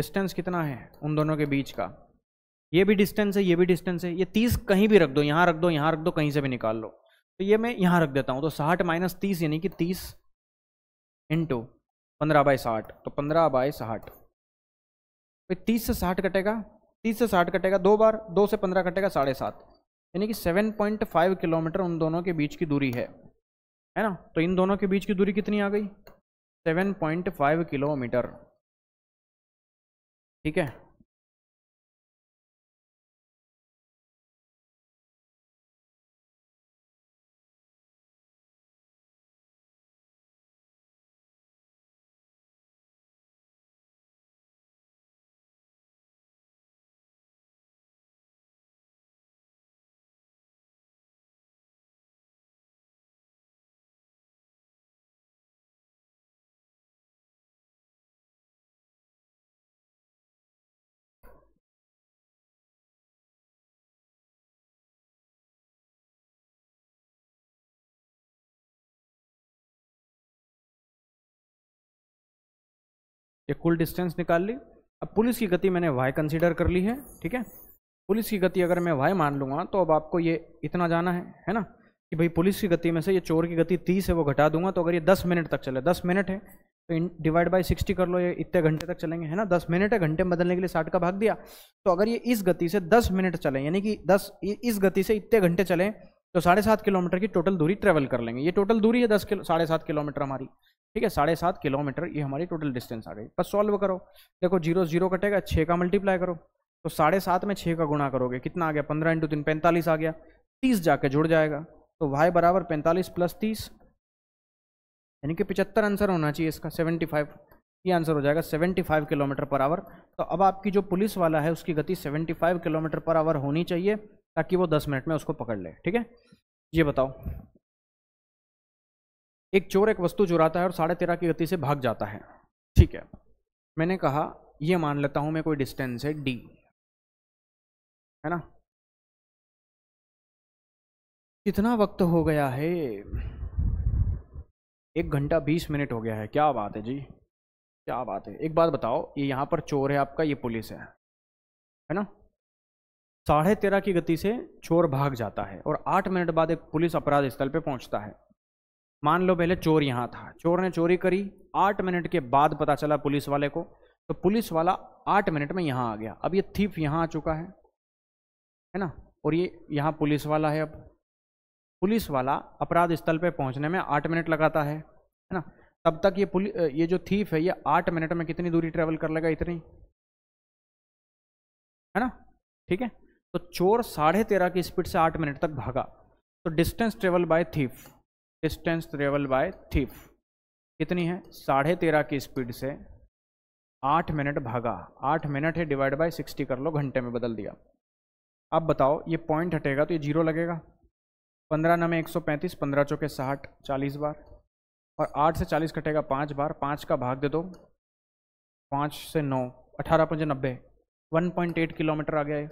डिस्टेंस कितना है उन दोनों के बीच का ये भी डिस्टेंस है ये भी डिस्टेंस है ये तीस कहीं भी रख दो यहाँ रख दो यहाँ रख दो कहीं से भी निकाल लो तो ये मैं यहाँ रख देता हूँ तो साठ माइनस तीस यानी कि तीस इंटू पंद्रह बाय साठ तो पंद्रह बाय साठ भाई तीस से साठ कटेगा तीस से साठ कटेगा दो बार दो से पंद्रह कटेगा साढ़े सात यानी कि 7.5 किलोमीटर उन दोनों के बीच की दूरी है है ना तो इन दोनों के बीच की दूरी कितनी आ गई 7.5 किलोमीटर ठीक है ये कुल डिस्टेंस निकाल ली अब पुलिस की गति मैंने वाई कंसीडर कर ली है ठीक है पुलिस की गति अगर मैं वाई मान लूँगा तो अब आपको ये इतना जाना है है ना कि भाई पुलिस की गति में से ये चोर की गति तीस है वो घटा दूंगा तो अगर ये दस मिनट तक चले दस मिनट है तो डिवाइड बाई सिक्सटी कर लो ये इतने घंटे तक चलेंगे है ना दस मिनट है घंटे में बदलने के लिए साठ का भाग दिया तो अगर ये इस गति से दस मिनट चले यानी कि दस इस गति से इतने घंटे चले तो साढ़े सात किलोमीटर की टोटल दूरी ट्रेवल कर लेंगे ये टोटल दूरी है दस किलो साढ़े सात किलोमीटर हमारी ठीक है साढ़े सात किलोमीटर ये हमारी टोटल डिस्टेंस आ गई बस सॉल्व करो देखो जीरो जीरो कटेगा छः का मल्टीप्लाई करो तो साढ़े सात में छः का गुणा करोगे कितना आ गया पंद्रह इंटू तीन पैंतालीस आ गया तीस जाके जुड़ जाएगा तो वाई बराबर पैंतालीस प्लस तीस यानी कि पिचहत्तर आंसर होना चाहिए इसका सेवेंटी फाइव ये आंसर हो जाएगा seventy five kilometre per hour तो अब आपकी जो पुलिस वाला है उसकी गति seventy five kilometre per hour होनी चाहिए ताकि वो दस मिनट में उसको पकड़ ले ठीक है ये बताओ एक चोर एक वस्तु चुराता है और साढ़े तेरह की गति से भाग जाता है ठीक है मैंने कहा ये मान लेता हूँ मैं कोई डिस्टेंस है डी है ना कितना वक्त हो गया है एक घंटा बीस मिनट हो गया है क्या बात है जी क्या बात है एक बात बताओ ये यहाँ पर चोर है आपका ये पुलिस है है ना साढ़े तेरह की गति से चोर भाग जाता है और आठ मिनट बाद एक पुलिस अपराध स्थल पे पहुंचता है मान लो पहले चोर यहाँ था चोर ने चोरी करी आठ मिनट के बाद पता चला पुलिस वाले को तो पुलिस वाला आठ मिनट में यहाँ आ गया अब ये थीप यहाँ आ चुका है है ना और ये यहाँ पुलिस वाला है अब पुलिस वाला अपराध स्थल पे पहुँचने में आठ मिनट लगाता है है ना तब तक ये पुलिस ये जो थीफ है ये आठ मिनट में कितनी दूरी ट्रेवल कर लेगा इतनी है ना ठीक है तो चोर साढ़े तेरह की स्पीड से आठ मिनट तक भागा तो distance travel by thief distance travel by thief कितनी है साढ़े तेरह की स्पीड से आठ मिनट भागा आठ मिनट है डिवाइड बाय सिक्सटी कर लो घंटे में बदल दिया अब बताओ ये पॉइंट हटेगा तो ये जीरो लगेगा पंद्रह नमें एक सौ पैंतीस पंद्रह चौके साठ चालीस बार और आठ से चालीस कटेगा पाँच बार पाँच का भाग दे दो पाँच से नौ अठारह पंजे नब्बे वन पॉइंट एट किलोमीटर आ गया है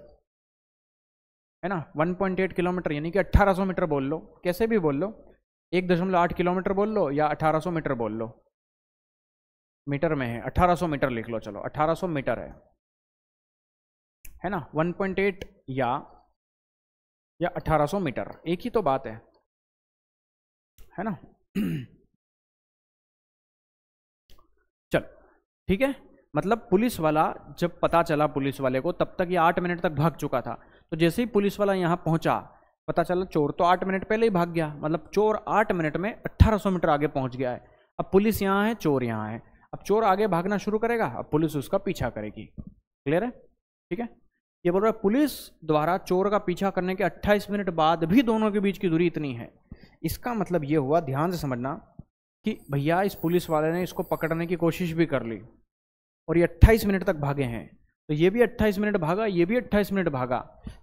है ना एट किलोमीटर यानी कि अट्ठारह सौ मीटर बोल लो कैसे भी बोल लो एक दशमलव आठ किलोमीटर बोल लो या अठारह सौ मीटर बोल लो मीटर में है अठारह सौ मीटर लिख लो चलो अठारह सौ मीटर है है ना एट या या सौ मीटर एक ही तो बात है है ना [CLEARS THROAT] चल ठीक है मतलब पुलिस वाला जब पता चला पुलिस वाले को तब तक ये आठ मिनट तक भाग चुका था तो जैसे ही पुलिस वाला यहां पहुंचा पता चला चोर तो आठ मिनट पहले ही भाग गया मतलब चोर आठ मिनट में अट्ठारह सौ मीटर आगे पहुंच गया है अब पुलिस यहाँ है चोर यहाँ है अब चोर आगे भागना शुरू करेगा अब पुलिस उसका पीछा करेगी क्लियर है ठीक है ये बोल रहा है पुलिस द्वारा चोर का पीछा करने के 28 मिनट बाद भी दोनों के बीच की दूरी इतनी है इसका मतलब ये हुआ ध्यान से समझना कि भैया इस पुलिस वाले ने इसको पकड़ने की कोशिश भी कर ली और ये 28 मिनट तक भागे हैं तो ये भी 28 मिनट भागा ये भी 28 मिनट भागा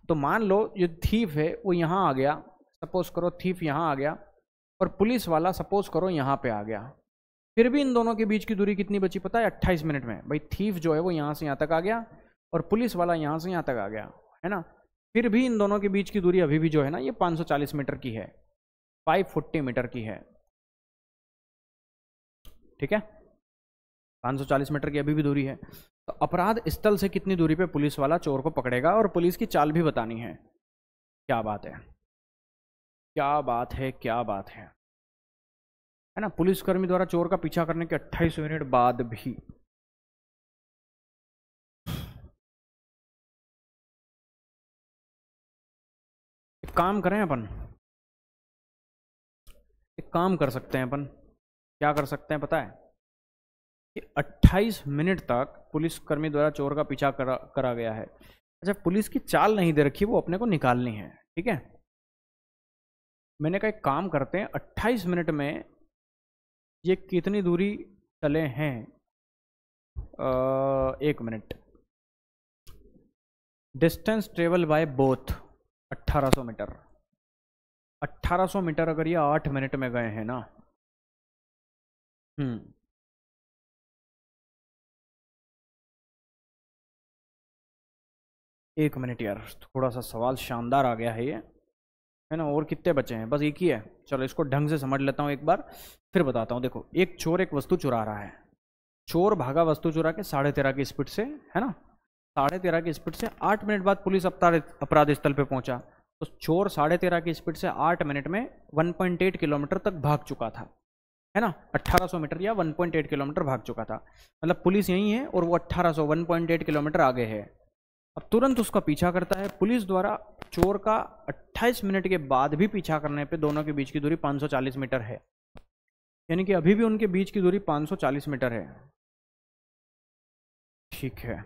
तो मान लो जो थीफ है वो यहाँ आ गया सपोज करो थीफ यहाँ आ गया और पुलिस वाला सपोज करो यहाँ पे आ गया फिर भी इन दोनों के बीच की दूरी कितनी बची पता है अट्ठाईस मिनट में भाई थीफ जो है वो यहाँ से यहाँ तक आ गया और पुलिस वाला यहाँ से यहाँ तक आ गया है ना फिर भी इन दोनों के बीच की दूरी अभी भी जो है ना ये 540 मीटर की है 540 मीटर की है ठीक है 540 मीटर की अभी भी दूरी है तो अपराध स्थल से कितनी दूरी पे पुलिस वाला चोर को पकड़ेगा और पुलिस की चाल भी बतानी है क्या बात है क्या बात है क्या बात है है ना पुलिसकर्मी द्वारा चोर का पीछा करने के 28 मिनट बाद भी एक काम करें अपन एक काम कर सकते हैं अपन क्या कर सकते हैं पता है कि 28 मिनट तक पुलिसकर्मी द्वारा चोर का पीछा करा करा गया है अच्छा पुलिस की चाल नहीं दे रखी वो अपने को निकालनी है ठीक है मैंने कहा एक काम करते हैं अट्ठाईस मिनट में ये कितनी दूरी चले हैं एक minute distance travel by both 1800 metre 1800 metre अगर ये आठ मिनट में गए हैं ना हम्म एक मिनट यार थोड़ा सा सवाल शानदार आ गया है ये है ना और कितने बचे हैं बस एक ही है चलो इसको ढंग से समझ लेता हूँ एक बार फिर बताता हूँ देखो एक चोर एक वस्तु चुरा रहा है चोर भागा वस्तु चुरा के साढ़े तेरह की स्पीड से है ना साढ़े तेरह की स्पीड से आठ मिनट बाद पुलिस अपराध स्थल पर पहुंचा तो चोर साढ़े तेरह की स्पीड से आठ मिनट में एट किलोमीटर तक भाग चुका था है ना 1800 मीटर या 1.8 किलोमीटर भाग चुका था मतलब पुलिस यहीं है और वो 1800 1.8 किलोमीटर आगे है अब तुरंत उसका पीछा करता है पुलिस द्वारा चोर का 28 मिनट के बाद भी पीछा करने पे दोनों के बीच की दूरी 540 मीटर है यानी कि अभी भी उनके बीच की दूरी 540 मीटर है ठीक है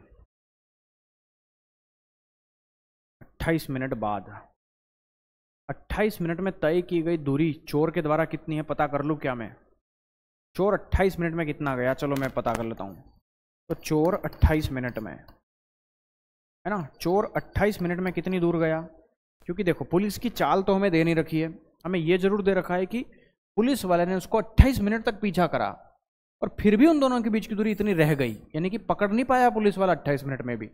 28 मिनट बाद 28 मिनट में तय की गई दूरी चोर के द्वारा कितनी है पता कर लूँ क्या मैं चोर 28 मिनट में कितना गया चलो मैं पता कर लेता हूँ तो चोर 28 मिनट में है ना चोर 28 मिनट में कितनी दूर गया क्योंकि देखो पुलिस की चाल तो हमें दे नहीं रखी है हमें ये जरूर दे रखा है कि पुलिस वाले ने उसको 28 मिनट तक पीछा करा और फिर भी उन दोनों के बीच की दूरी इतनी रह गई यानी कि पकड़ नहीं पाया पुलिस वाला 28 मिनट में भी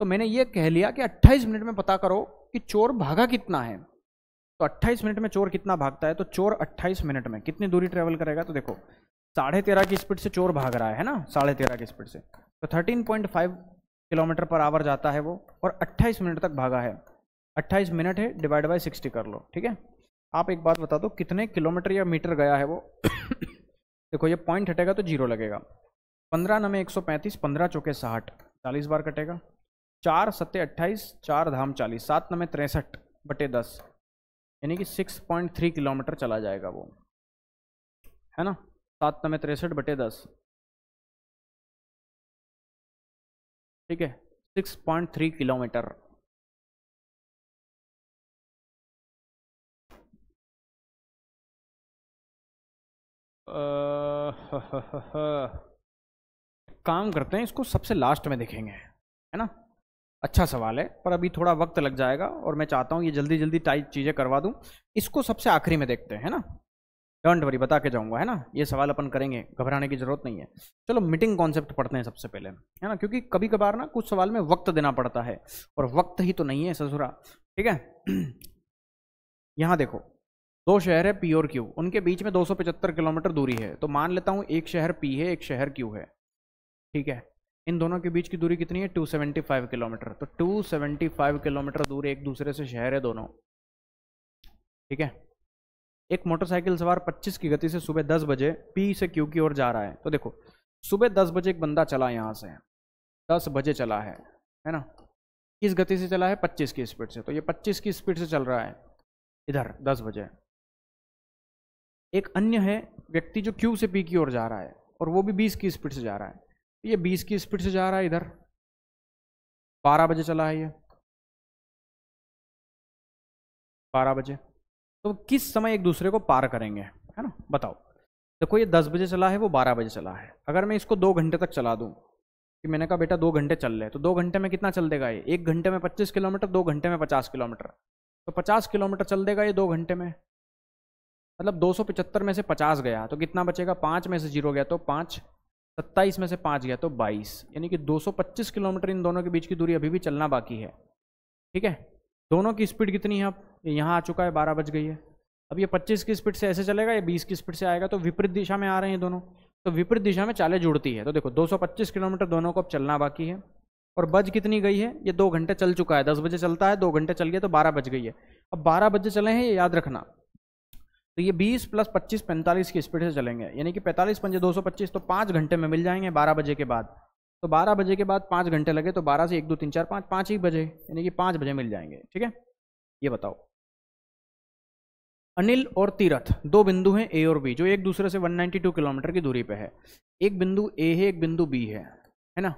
तो मैंने ये कह लिया कि 28 मिनट में पता करो कि चोर भागा कितना है तो 28 मिनट में चोर कितना भागता है तो चोर 28 मिनट में कितनी दूरी ट्रेवल करेगा तो देखो साढ़े तेरह की स्पीड से चोर भाग रहा है ना साढ़े तेरह की स्पीड से तो फाइव किलोमीटर पर आवर जाता है वो और 28 मिनट तक भागा है 28 मिनट है डिवाइड बाय 60 कर लो ठीक है आप एक बात बता दो कितने किलोमीटर या मीटर गया है वो [COUGHS] देखो ये पॉइंट हटेगा तो जीरो लगेगा पंद्रह नमे एक सौ पैंतीस पंद्रह चौके साठ चालीस बार कटेगा चार सत्य अट्ठाईस चार धाम चालीस सात नमे तिरसठ बटे दस यानी कि सिक्स पॉइंट थ्री किलोमीटर चला जाएगा वो है ना सात नमे तिरसठ बटे दस ठीक है सिक्स पॉइंट थ्री किलोमीटर [LAUGHS] काम करते हैं इसको सबसे लास्ट में देखेंगे है ना अच्छा सवाल है पर अभी थोड़ा वक्त लग जाएगा और मैं चाहता हूँ ये जल्दी जल्दी टाइप चीज़ें करवा दूँ इसको सबसे आखिरी में देखते हैं है ना डोंट वरी बता के जाऊंगा है ना ये सवाल अपन करेंगे घबराने की जरूरत नहीं है चलो मीटिंग कॉन्सेप्ट पढ़ते हैं सबसे पहले है ना क्योंकि कभी कभार ना कुछ सवाल में वक्त देना पड़ता है और वक्त ही तो नहीं है ससुरा ठीक है [CLEARS THROAT] यहाँ देखो दो शहर है पी और क्यू उनके बीच में 275 किलोमीटर दूरी है तो मान लेता हूँ एक शहर पी है एक शहर क्यू है ठीक है इन दोनों के बीच की दूरी कितनी है 275 किलोमीटर तो 275 किलोमीटर दूर एक दूसरे से शहर है दोनों ठीक है एक मोटरसाइकिल सवार 25 की गति से सुबह 10 बजे पी से क्यू की ओर जा रहा है तो देखो सुबह 10 बजे एक बंदा चला यहाँ से 10 बजे चला है है ना किस गति से चला है 25 की स्पीड से तो ये 25 की स्पीड से चल रहा है इधर 10 बजे एक अन्य है व्यक्ति जो क्यू से पी की ओर जा रहा है और वो भी बीस की स्पीड से जा रहा है तो ये बीस की स्पीड से जा रहा है इधर बारह बजे चला है ये बारह बजे तो किस समय एक दूसरे को पार करेंगे है ना बताओ देखो ये दस बजे चला है वो बारह बजे चला है अगर मैं इसको दो घंटे तक चला दूँ कि मैंने कहा बेटा दो घंटे चल रहे तो दो घंटे में कितना चल देगा ये एक घंटे में पच्चीस किलोमीटर दो घंटे में पचास किलोमीटर तो पचास किलोमीटर चल देगा ये दो घंटे में मतलब पचहत्तर में से पचास गया तो कितना बचेगा पाँच में से जीरो गया तो पाँच सत्ताईस में से पाँच गया तो बाईस यानी कि पच्चीस किलोमीटर इन दोनों के बीच की दूरी अभी भी चलना बाकी है ठीक है दोनों की स्पीड कितनी है अब यहाँ आ चुका है बारह बज गई है अब ये पच्चीस की स्पीड से ऐसे चलेगा या बीस की स्पीड से आएगा तो विपरीत दिशा में आ रहे हैं दोनों तो विपरीत दिशा में चालें जुड़ती है तो देखो दो किलोमीटर दोनों को अब चलना बाकी है और बज कितनी गई है ये दो घंटे चल चुका है दस बजे चलता है दो घंटे चल गया तो बारह बज गई है अब बारह बजे चले हैं ये याद रखना तो ये बीस प्लस पच्चीस पैंतालीस की स्पीड से चलेंगे यानी कि पैंतालीस पंजे दो सौ पच्चीस तो पाँच घंटे में मिल जाएंगे बारह बजे के बाद तो 12 बजे के बाद पाँच घंटे लगे तो 12 से एक दो तीन चार पाँच पाँच ही बजे यानी कि पाँच बजे मिल जाएंगे ठीक है ये बताओ अनिल और तीरथ दो बिंदु हैं ए और बी जो एक दूसरे से 192 किलोमीटर की दूरी पे है एक बिंदु ए है एक बिंदु बी है है ना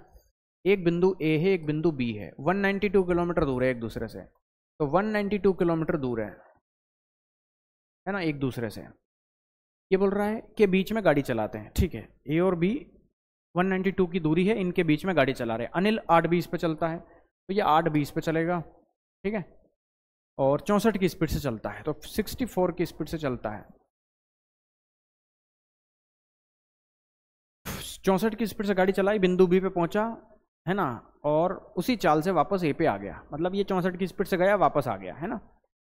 एक बिंदु ए है एक बिंदु बी है 192 किलोमीटर दूर है एक दूसरे से तो 192 किलोमीटर दूर है है ना एक दूसरे से ये बोल रहा है कि बीच में गाड़ी चलाते हैं ठीक है ए और बी 192 की दूरी है इनके बीच में गाड़ी चला रहे हैं अनिल आठ बीस पे चलता है तो ये आठ बीस पे चलेगा ठीक है और चौंसठ की स्पीड से चलता है तो 64 की स्पीड से चलता है चौंसठ की स्पीड से गाड़ी चलाई बिंदु बी पे पहुंचा है ना और उसी चाल से वापस ए पे आ गया मतलब ये चौंसठ की स्पीड से गया वापस आ गया है ना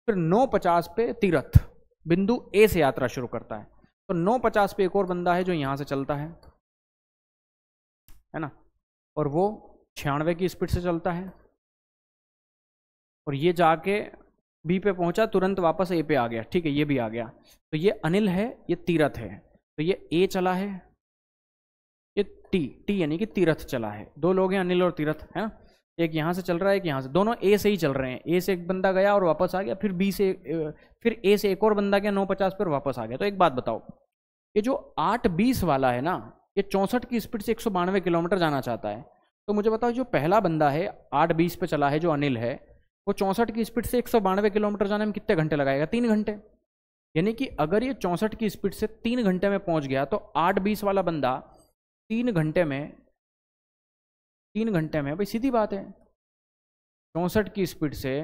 फिर नौ पचास पे तीरथ बिंदु ए से यात्रा शुरू करता है तो नौ पचास पे एक और बंदा है जो यहाँ से चलता है है ना और वो छियानवे की स्पीड से चलता है और ये जाके बी पे पहुंचा तुरंत वापस ए पे आ गया ठीक है ये भी आ गया तो ये अनिल है ये तीरथ है तो ये ए चला है ये टी टी यानी कि तीरथ चला है दो लोग हैं अनिल और तीरथ है ना एक यहाँ से चल रहा है एक यहाँ से दोनों ए से ही चल रहे हैं ए से एक बंदा गया और वापस आ गया फिर बी से फिर ए से एक और बंदा गया नौ पचास पर वापस आ गया तो एक बात बताओ ये जो आठ बीस वाला है ना ये चौंसठ की स्पीड से एक किलोमीटर जाना चाहता है तो मुझे बताओ जो पहला बंदा है आठ बीस पे चला है जो अनिल है वो चौंसठ की स्पीड से एक किलोमीटर जाने में कितने घंटे लगाएगा तीन घंटे यानी कि अगर ये चौंसठ की स्पीड से तीन घंटे में पहुंच गया तो आठ बीस वाला बंदा तीन घंटे में तीन घंटे में भाई सीधी बात है चौंसठ की स्पीड से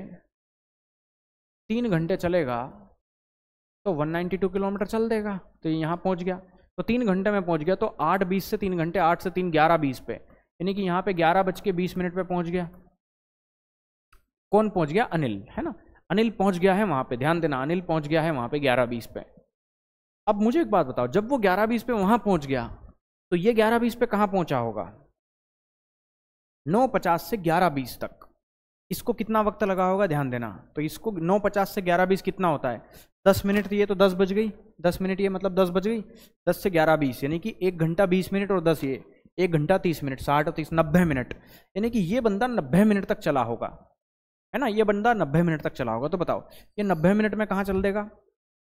तीन घंटे चलेगा तो 192 किलोमीटर चल देगा तो यहाँ पहुँच गया तो तीन घंटे में पहुंच गया तो आठ बीस से तीन घंटे आठ से तीन ग्यारह बीस पे यानी कि यहाँ पे ग्यारह बज के बीस मिनट पे पहुंच गया कौन पहुंच गया अनिल है ना अनिल पहुंच गया है वहां पे ध्यान देना अनिल पहुंच गया है वहां पे ग्यारह बीस पे अब मुझे एक बात बताओ जब वो ग्यारह बीस पे वहां पहुंच गया तो ये ग्यारह बीस पे कहाँ पहुंचा होगा नौ पचास से ग्यारह बीस तक इसको कितना वक्त लगा होगा ध्यान देना तो इसको नौ पचास से ग्यारह बीस कितना होता है दस मिनट दिए तो दस बज गई दस मिनट ये मतलब दस बज गई दस से ग्यारह बीस यानी कि एक घंटा बीस मिनट और दस ये एक घंटा तीस मिनट साठ और तीस नब्बे मिनट यानी कि ये बंदा नब्बे मिनट तक चला होगा है ना ये बंदा नब्बे मिनट तक चला होगा तो बताओ ये नब्बे मिनट में कहाँ चल देगा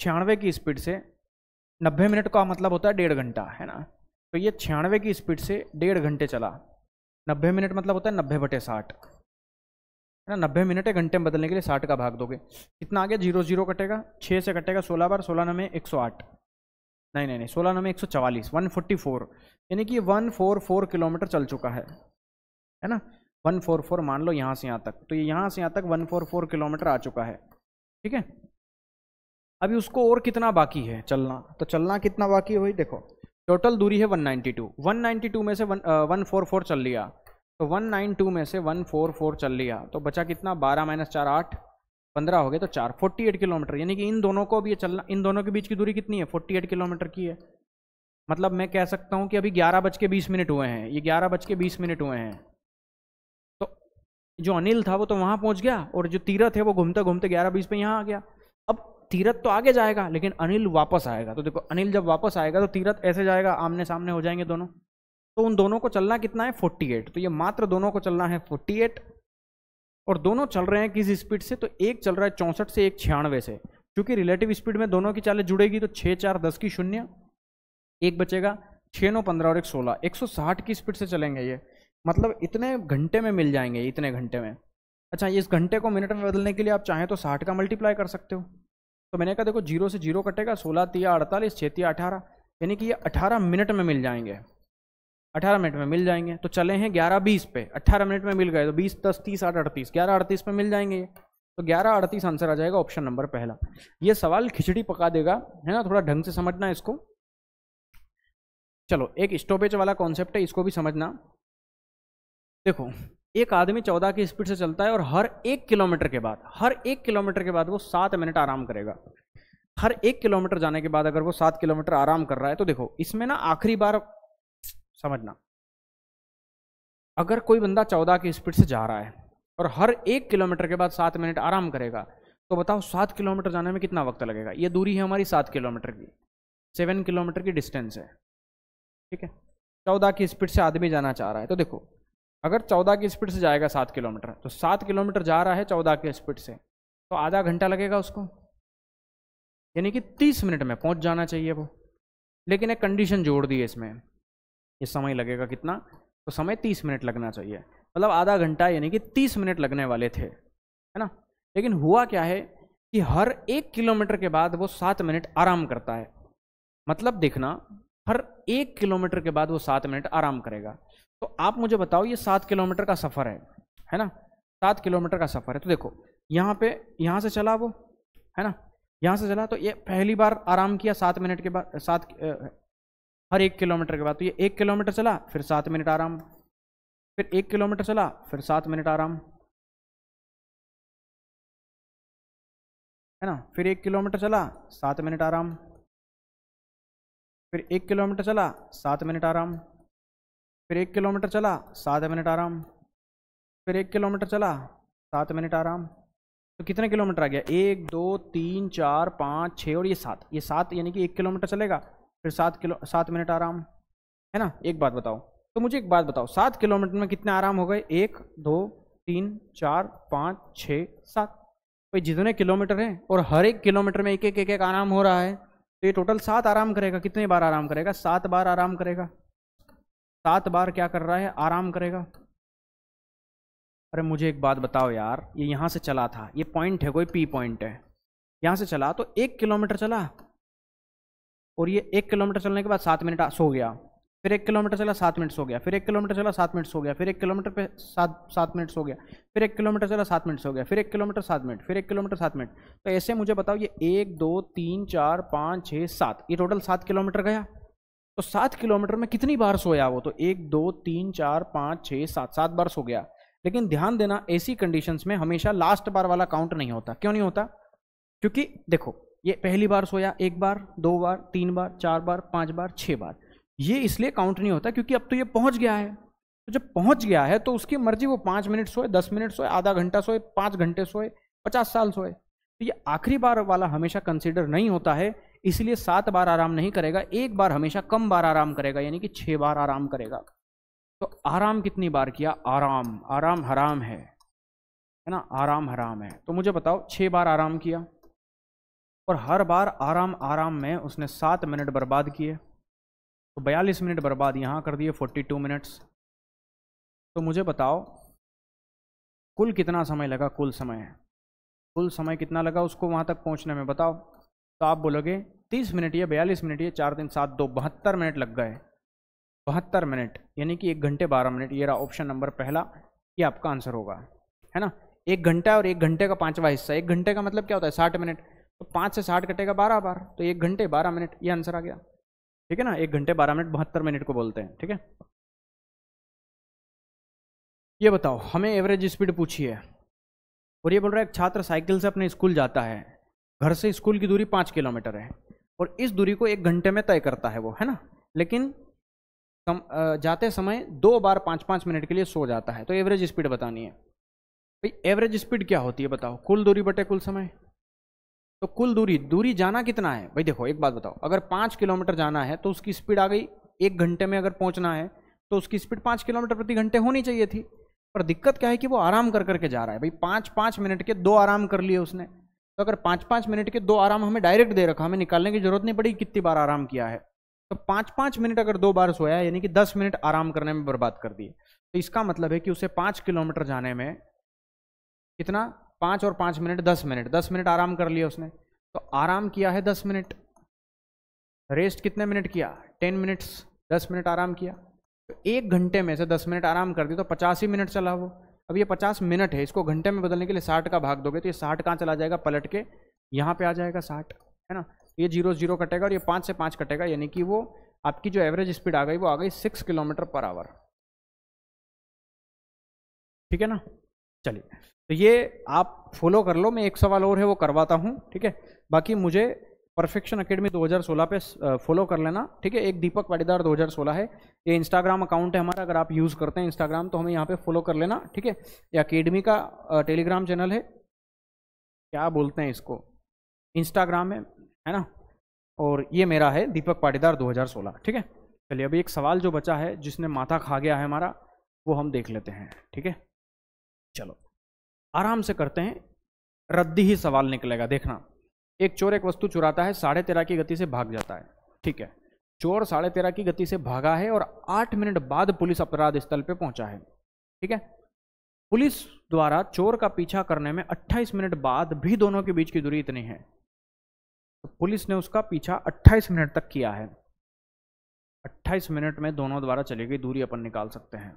छियानवे की स्पीड से नब्बे मिनट का मतलब होता है डेढ़ घंटा है ना तो ये छियानवे की स्पीड से डेढ़ घंटे चला नब्बे मिनट मतलब होता है नब्बे बटे साठ है ना नब्बे मिनट है घंटे में बदलने के लिए साठ का भाग दोगे कितना आ गया जीरो जीरो कटेगा छः से कटेगा सोलह बार सोलह नमे एक सौ आठ नहीं नहीं नहीं सोलह नमे एक सौ चवालीस वन फोर्टी फोर यानी कि वन फोर फोर किलोमीटर चल चुका है है ना वन फोर फोर मान लो यहाँ से यहाँ तक तो ये यहाँ से यहाँ तक वन फोर फोर किलोमीटर आ चुका है ठीक है अभी उसको और कितना बाकी है चलना तो चलना कितना बाकी है वही देखो टोटल दूरी है 192 192 में से वन फोर फोर चल लिया तो 192 में से 144 चल लिया तो बचा कितना 12 माइनस चार आठ पंद्रह हो गए तो चार फोर्टी एट किलोमीटर यानी कि इन दोनों को अभी ये चलना इन दोनों के बीच की दूरी कितनी है फोर्टी एट किलोमीटर की है मतलब मैं कह सकता हूँ कि अभी ग्यारह बज के बीस मिनट हुए हैं ये ग्यारह बज के बीस मिनट हुए हैं तो जो अनिल था वो तो वहाँ पहुँच गया और जो तीरथ है वो घूमते घूमते ग्यारह बीस पे यहाँ आ गया अब तीरथ तो आगे जाएगा लेकिन अनिल वापस आएगा तो देखो अनिल जब वापस आएगा तो तीरथ ऐसे जाएगा आमने सामने हो जाएंगे दोनों तो उन दोनों को चलना कितना है 48 तो ये मात्र दोनों को चलना है 48 और दोनों चल रहे हैं किस स्पीड से तो एक चल रहा है चौंसठ से एक छियानवे से क्योंकि रिलेटिव स्पीड में दोनों की चालें जुड़ेगी तो छः चार दस की शून्य एक बचेगा छः नौ पंद्रह और एक सोलह एक सौ साठ की स्पीड से चलेंगे ये मतलब इतने घंटे में मिल जाएंगे इतने घंटे में अच्छा इस घंटे को मिनट में बदलने के लिए आप चाहें तो साठ का मल्टीप्लाई कर सकते हो तो मैंने कहा देखो जीरो से जीरो कटेगा सोलह तिया अड़तालीस छः अठारह यानी कि ये अठारह मिनट में मिल जाएंगे 18 मिनट में मिल जाएंगे तो चले हैं ग्यारह बीस पे 18 मिनट में मिल गए तो 20 दस तीस आठ अड़तीस ग्यारह अड़तीस पे मिल जाएंगे तो ग्यारह अड़तीस आंसर आ जाएगा ऑप्शन नंबर पहला ये सवाल खिचड़ी पका देगा है ना थोड़ा ढंग से समझना इसको चलो एक स्टॉपेज वाला कॉन्सेप्ट है इसको भी समझना देखो एक आदमी चौदह की स्पीड से चलता है और हर एक किलोमीटर के बाद हर एक किलोमीटर के बाद वो सात मिनट आराम करेगा हर एक किलोमीटर जाने के बाद अगर वो सात किलोमीटर आराम कर रहा है तो देखो इसमें ना आखिरी बार समझना अगर कोई बंदा चौदह की स्पीड से जा रहा है और हर एक किलोमीटर के बाद सात मिनट आराम करेगा तो बताओ सात किलोमीटर जाने में कितना वक्त लगेगा ये दूरी है हमारी सात किलोमीटर की सेवन किलोमीटर की डिस्टेंस है ठीक है चौदह की स्पीड से आदमी जाना चाह रहा है तो देखो अगर चौदह की स्पीड से जाएगा सात किलोमीटर तो सात किलोमीटर जा रहा है चौदह की स्पीड से तो आधा घंटा लगेगा उसको यानी कि तीस मिनट में पहुंच जाना चाहिए वो लेकिन एक कंडीशन जोड़ दी है इसमें ये समय लगेगा कितना तो समय तीस मिनट लगना चाहिए मतलब आधा घंटा यानी कि तीस मिनट लगने वाले थे है ना लेकिन हुआ क्या है कि हर एक किलोमीटर के बाद वो सात मिनट आराम करता है मतलब देखना हर एक किलोमीटर के बाद वो सात मिनट आराम करेगा तो आप मुझे बताओ ये सात किलोमीटर का सफ़र है है ना सात किलोमीटर का सफ़र है तो देखो यहाँ पे यहाँ से चला वो है ना यहाँ से चला तो ये पहली बार आराम किया सात मिनट के बाद सात हर एक किलोमीटर के बाद तो ये एक किलोमीटर चला फिर सात मिनट आराम फिर एक किलोमीटर चला फिर सात मिनट आराम है ना फिर एक किलोमीटर चला सात मिनट आराम फिर एक किलोमीटर चला सात मिनट आराम फिर एक किलोमीटर चला सात मिनट आराम फिर एक किलोमीटर चला सात मिनट आराम तो कितने किलोमीटर आ गया एक दो तीन चार पाँच छः और ये सात ये सात यानी कि एक किलोमीटर चलेगा फिर सात किलो सात मिनट आराम है ना एक बात बताओ तो मुझे एक बात बताओ सात किलोमीटर में कितने आराम हो गए एक दो तीन चार पाँच छः सात भाई जितने किलोमीटर हैं और हर एक किलोमीटर में एक एक एक एक आराम हो रहा है तो ये टोटल सात आराम करेगा कितने बार आराम करेगा सात बार आराम करेगा सात बार क्या कर रहा है आराम करेगा अरे मुझे एक बात बताओ यार ये यहाँ से चला था ये पॉइंट है कोई पी पॉइंट है यहाँ से चला तो एक किलोमीटर चला और ये एक किलोमीटर चलने के बाद सात मिनट सो गया फिर एक किलोमीटर चला सात मिनट सो गया फिर एक किलोमीटर चला सात मिनट सो गया फिर एक किलोमीटर पे सात सात मिनट सो गया फिर एक किलोमीटर चला सात मिनट सो गया फिर एक किलोमीटर सात मिनट फिर एक किलोमीटर सात मिनट तो ऐसे मुझे बताओ ये एक दो तीन चार पाँच छः सात ये टोटल सात किलोमीटर गया तो सात किलोमीटर में कितनी बार सोया वो तो एक दो तीन चार पाँच छः सात सात बार सो गया लेकिन ध्यान देना ऐसी कंडीशंस में हमेशा लास्ट बार वाला काउंट नहीं होता क्यों नहीं होता क्योंकि देखो ये पहली बार सोया एक बार दो बार तीन बार चार बार पांच बार छह बार ये इसलिए काउंट नहीं होता क्योंकि अब तो ये पहुंच गया है तो जब पहुंच गया है तो उसकी मर्जी वो पांच मिनट सोए दस मिनट सोए आधा घंटा सोए पांच घंटे सोए पचास साल सोए तो ये आखिरी बार वाला हमेशा कंसिडर नहीं होता है इसलिए सात बार आराम नहीं करेगा एक बार हमेशा कम बार आराम करेगा यानी कि छह बार आराम करेगा तो आराम कितनी बार किया आराम आराम हराम है है ना आराम हराम है तो मुझे बताओ छह बार आराम किया और हर बार आराम आराम में उसने सात मिनट बर्बाद किए तो बयालीस मिनट बर्बाद यहाँ कर दिए फोर्टी टू मिनट्स तो मुझे बताओ कुल कितना समय लगा कुल समय है कुल समय कितना लगा उसको वहाँ तक पहुँचने में बताओ तो आप बोलोगे तीस मिनट या बयालीस मिनट या चार दिन सात दो बहत्तर मिनट लग गए बहत्तर मिनट यानी कि एक घंटे बारह मिनट ये रहा ऑप्शन नंबर पहला ये आपका आंसर होगा है ना एक घंटा और एक घंटे का पांचवा हिस्सा एक घंटे का मतलब क्या होता है साठ मिनट तो पाँच से साठ कटेगा बारह बार तो एक घंटे बारह मिनट ये आंसर आ गया ठीक है ना एक घंटे बारह मिनट बहत्तर मिनट को बोलते हैं ठीक है ये बताओ हमें एवरेज स्पीड पूछी है और ये बोल रहा है एक छात्र साइकिल से अपने स्कूल जाता है घर से स्कूल की दूरी पाँच किलोमीटर है और इस दूरी को एक घंटे में तय करता है वो है ना लेकिन कम जाते समय दो बार पाँच पाँच मिनट के लिए सो जाता है तो एवरेज स्पीड बतानी है भाई एवरेज स्पीड क्या होती है बताओ कुल दूरी बटे कुल समय तो कुल दूरी दूरी जाना कितना है भाई देखो एक बात बताओ अगर पाँच किलोमीटर जाना है तो उसकी स्पीड आ गई एक घंटे में अगर पहुंचना है तो उसकी स्पीड पाँच किलोमीटर प्रति घंटे होनी चाहिए थी पर दिक्कत क्या है कि वो आराम कर करके जा रहा है भाई पाँच पाँच मिनट के दो आराम कर लिए उसने तो अगर पाँच पाँच मिनट के दो आराम हमें डायरेक्ट दे रखा हमें निकालने की जरूरत नहीं पड़ी कितनी बार आराम किया है तो पाँच पाँच मिनट अगर दो बार सोया यानी कि दस मिनट आराम करने में बर्बाद कर दिए तो इसका मतलब है कि उसे पाँच किलोमीटर जाने में कितना पाँच और पाँच मिनट दस मिनट दस मिनट आराम कर लिया उसने तो आराम किया है दस मिनट रेस्ट कितने मिनट किया टेन मिनट्स दस मिनट आराम किया तो एक घंटे में से दस मिनट आराम कर दिया तो पचास ही मिनट चला वो अब ये पचास मिनट है इसको घंटे में बदलने के लिए साठ का भाग दोगे तो ये साठ कहाँ चला जाएगा पलट के यहाँ पे आ जाएगा साठ है ना ये जीरो जीरो कटेगा और ये पाँच से पाँच कटेगा यानी कि वो आपकी जो एवरेज स्पीड आ गई वो आ गई सिक्स किलोमीटर पर आवर ठीक है ना चलिए तो ये आप फॉलो कर लो मैं एक सवाल और है वो करवाता हूँ ठीक है बाकी मुझे परफेक्शन अकेडमी 2016 पे फॉलो कर लेना ठीक है एक दीपक पाटीदार 2016 है ये इंस्टाग्राम अकाउंट है हमारा अगर आप यूज़ करते हैं इंस्टाग्राम तो हमें यहाँ पे फॉलो कर लेना ठीक है ये अकेडमी का टेलीग्राम चैनल है क्या बोलते हैं इसको इंस्टाग्राम है है ना और ये मेरा है दीपक पाटीदार दो ठीक है चलिए अभी एक सवाल जो बचा है जिसने माथा खा गया है हमारा वो हम देख लेते हैं ठीक है चलो आराम से करते हैं रद्दी ही सवाल निकलेगा देखना एक चोर एक वस्तु चुराता है साढ़े तेरह की गति से भाग जाता है ठीक है चोर साढ़े तेरह की गति से भागा है और आठ मिनट बाद पुलिस अपराध स्थल पर पहुंचा है ठीक है पुलिस द्वारा चोर का पीछा करने में 28 मिनट बाद भी दोनों के बीच की दूरी इतनी है तो पुलिस ने उसका पीछा 28 मिनट तक किया है 28 मिनट में दोनों द्वारा चली गई दूरी अपन निकाल सकते हैं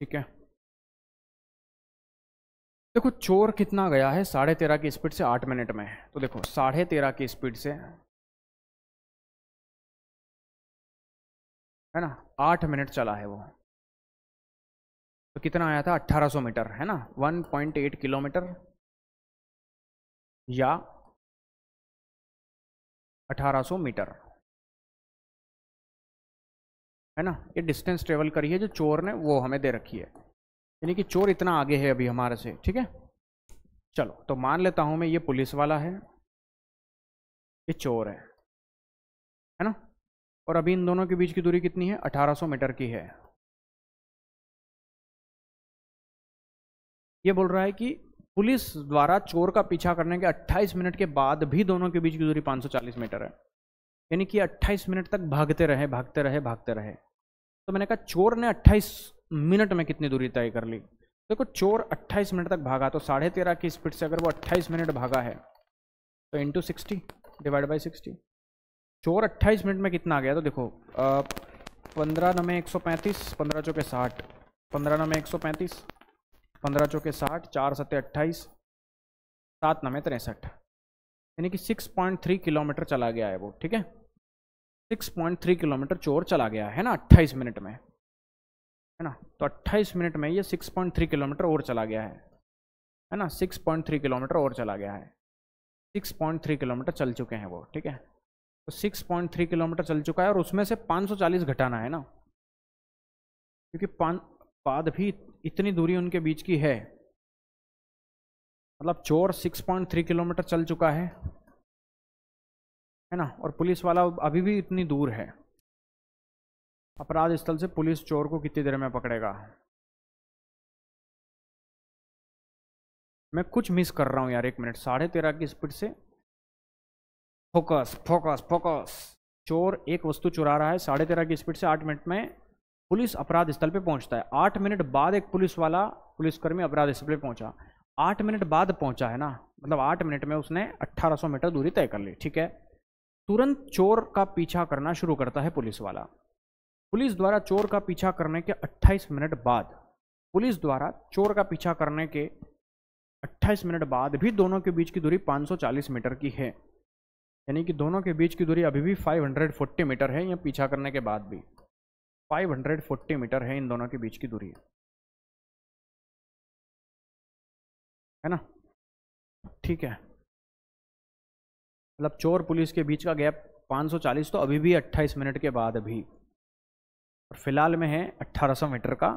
ठीक है देखो चोर कितना गया है साढ़े तेरह की स्पीड से आठ मिनट में तो देखो साढ़े तेरह की स्पीड से है ना आठ मिनट चला है वो तो कितना आया था अट्ठारह सौ मीटर है ना वन पॉइंट एट किलोमीटर या अठारह सौ मीटर है ना ये डिस्टेंस ट्रेवल करी है जो चोर ने वो हमें दे रखी है यानी कि चोर इतना आगे है अभी हमारे से ठीक है चलो तो मान लेता हूँ मैं ये पुलिस वाला है ये चोर है है ना और अभी इन दोनों के बीच की दूरी कितनी है 1800 मीटर की है ये बोल रहा है कि पुलिस द्वारा चोर का पीछा करने के 28 मिनट के बाद भी दोनों के बीच की दूरी 540 मीटर है यानी कि 28 मिनट तक भागते रहे भागते रहे भागते रहे तो मैंने कहा चोर ने 28 मिनट में कितनी दूरी तय कर ली देखो तो चोर 28 मिनट तक भागा तो साढ़े तेरह की स्पीड से अगर वो 28 मिनट भागा है तो two sixty divide by sixty चोर 28 मिनट में कितना आ गया तो देखो पंद्रह नमें एक सौ पैंतीस पंद्रह चौके साठ पंद्रह नमें एक सौ पैंतीस पंद्रह चौके साठ चार सत्ते अट्ठाईस सात नमें तिरसठ यानी कि 6.3 किलोमीटर चला गया है वो ठीक है 6.3 किलोमीटर चोर चला गया है ना 28 मिनट में है ना तो 28 मिनट में ये 6.3 किलोमीटर और चला गया है है ना 6.3 किलोमीटर और चला गया है 6.3 किलोमीटर चल चुके हैं वो ठीक है तो 6.3 किलोमीटर चल चुका है और उसमें से 540 घटाना है ना क्योंकि पान बाद भी इतनी दूरी उनके बीच की है मतलब चोर 6.3 किलोमीटर चल चुका है है ना और पुलिस वाला अभी भी इतनी दूर है अपराध स्थल से पुलिस चोर को कितनी देर में पकड़ेगा मैं कुछ मिस कर रहा हूँ यार एक मिनट साढ़े तेरह की स्पीड से फोकस फोकस फोकस चोर एक वस्तु चुरा रहा है साढ़े तेरह की स्पीड से आठ मिनट में पुलिस अपराध स्थल पे पहुंचता है आठ मिनट बाद एक पुलिस वाला पुलिसकर्मी अपराध स्थल पे पहुंचा आठ मिनट बाद पहुंचा है ना मतलब आठ मिनट में उसने अट्ठारह मीटर दूरी तय कर ली ठीक है तुरंत चोर का पीछा करना शुरू करता है पुलिस वाला पुलिस द्वारा चोर का पीछा करने के 28 मिनट बाद पुलिस द्वारा चोर का पीछा करने के 28 मिनट बाद भी दोनों के बीच की दूरी 540 मीटर की है यानी कि दोनों के बीच की दूरी अभी भी 540 मीटर है या पीछा करने के बाद भी 540 मीटर है इन दोनों के बीच की दूरी है ना ठीक है मतलब चोर पुलिस के बीच का गैप 540 तो अभी भी 28 मिनट के बाद भी और फिलहाल में है 1800 मीटर का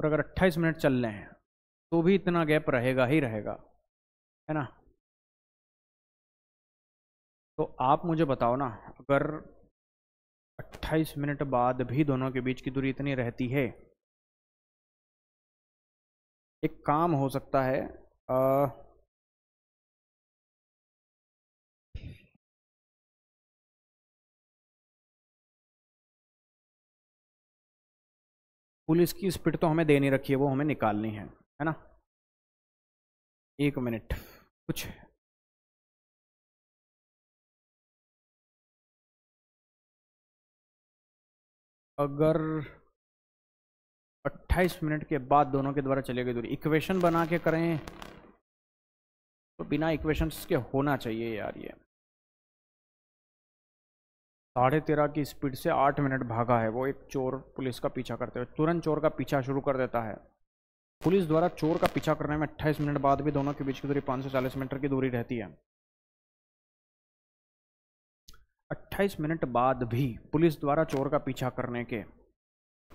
और अगर 28 मिनट चल रहे हैं तो भी इतना गैप रहेगा ही रहेगा है ना तो आप मुझे बताओ ना अगर 28 मिनट बाद भी दोनों के बीच की दूरी इतनी रहती है एक काम हो सकता है आ, पुलिस की स्पीड तो हमें देनी रखी है वो हमें निकालनी है है ना एक मिनट कुछ अगर 28 मिनट के बाद दोनों के द्वारा चले गए दूरी इक्वेशन बना के करें तो बिना इक्वेशंस के होना चाहिए यार ये साढ़े तेरह की स्पीड से आठ मिनट भागा है वो एक चोर पुलिस का पीछा करते हुए तुरंत चोर का पीछा शुरू कर देता है पुलिस द्वारा चोर का पीछा करने में अट्ठाईस मिनट बाद भी दोनों के बीच की दूरी पाँच सौ चालीस मीटर की दूरी रहती है अट्ठाईस मिनट बाद भी पुलिस द्वारा चोर का पीछा करने के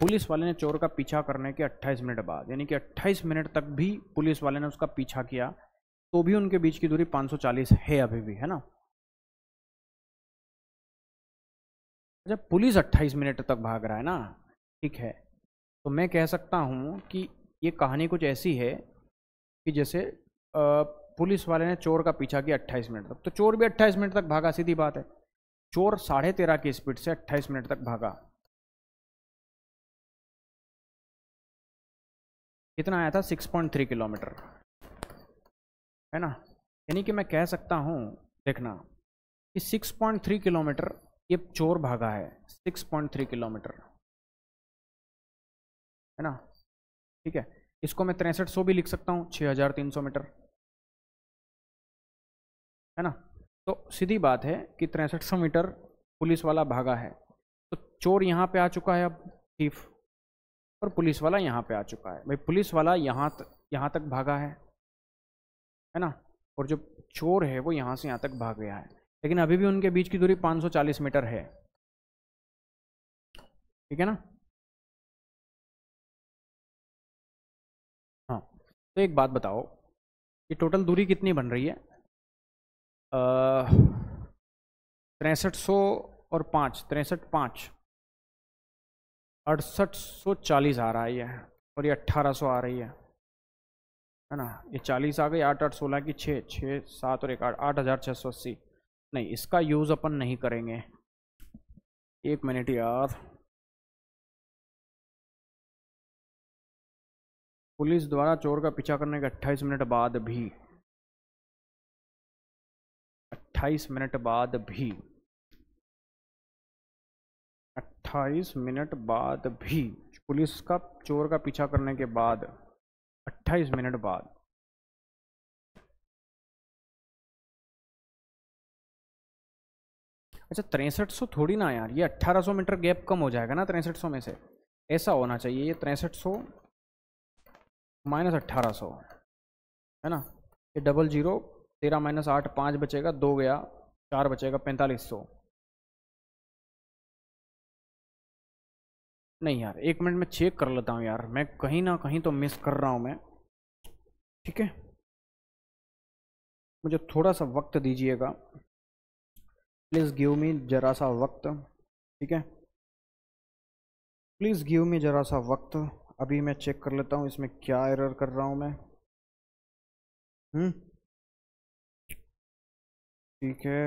पुलिस वाले ने चोर का पीछा करने के 28 मिनट बाद यानी कि 28 मिनट तक भी पुलिस वाले ने उसका पीछा किया तो भी उनके बीच की दूरी 540 है अभी भी है ना जब पुलिस 28 मिनट तक भाग रहा है ना ठीक है तो मैं कह सकता हूँ कि ये कहानी कुछ ऐसी है कि जैसे पुलिस वाले ने चोर का पीछा किया 28 मिनट तक तो चोर भी 28 मिनट तक भागा सीधी बात है चोर साढ़े तेरह की स्पीड से 28 मिनट तक भागा कितना आया था 6.3 किलोमीटर है ना यानी कि मैं कह सकता हूँ देखना कि 6.3 किलोमीटर ये चोर भागा है 6.3 किलोमीटर है ना ठीक है इसको मैं तिरसठ सौ भी लिख सकता हूँ 6300 मीटर है ना तो सीधी बात है कि तिरसठ सौ मीटर पुलिस वाला भागा है तो चोर यहाँ पे आ चुका है अब थीफ और पुलिस वाला यहाँ पे आ चुका है भाई पुलिस वाला यहाँ यहाँ तक भागा है है ना और जो चोर है वो यहाँ से यहाँ तक भाग गया है लेकिन अभी भी उनके बीच की दूरी 540 मीटर है ठीक है ना हाँ तो एक बात बताओ कि टोटल दूरी कितनी बन रही है तिरसठ सौ और पाँच तिरसठ पाँच अड़सठ सौ चालीस आ रहा है ये और ये अट्ठारह सौ आ रही है है ना ये चालीस आ गई आठ आठ सोलह की छः छः सात और एक आठ आठ हज़ार छः सौ अस्सी नहीं इसका यूज़ अपन नहीं करेंगे एक मिनट यार पुलिस द्वारा चोर का पीछा करने के 28 मिनट बाद भी 28 मिनट बाद भी 28 मिनट बाद भी पुलिस का चोर का पीछा करने के बाद 28 मिनट बाद अच्छा तिरसठ सौ थोड़ी ना यार ये अट्ठारह सौ मीटर गैप कम हो जाएगा ना तिरसठ सौ में से ऐसा होना चाहिए ये तिरसठ सौ माइनस अट्ठारह सौ है ना ये डबल जीरो तेरह माइनस आठ पाँच बचेगा दो गया चार बचेगा पैंतालीस सौ नहीं यार एक मिनट में चेक कर लेता हूँ यार मैं कहीं ना कहीं तो मिस कर रहा हूँ मैं ठीक है मुझे थोड़ा सा वक्त दीजिएगा प्लीज़ गिव मी ज़रा सा वक्त ठीक है प्लीज़ गिव मी ज़रा सा वक्त अभी मैं चेक कर लेता हूँ इसमें क्या एरर कर रहा हूँ मैं हम्म? ठीक है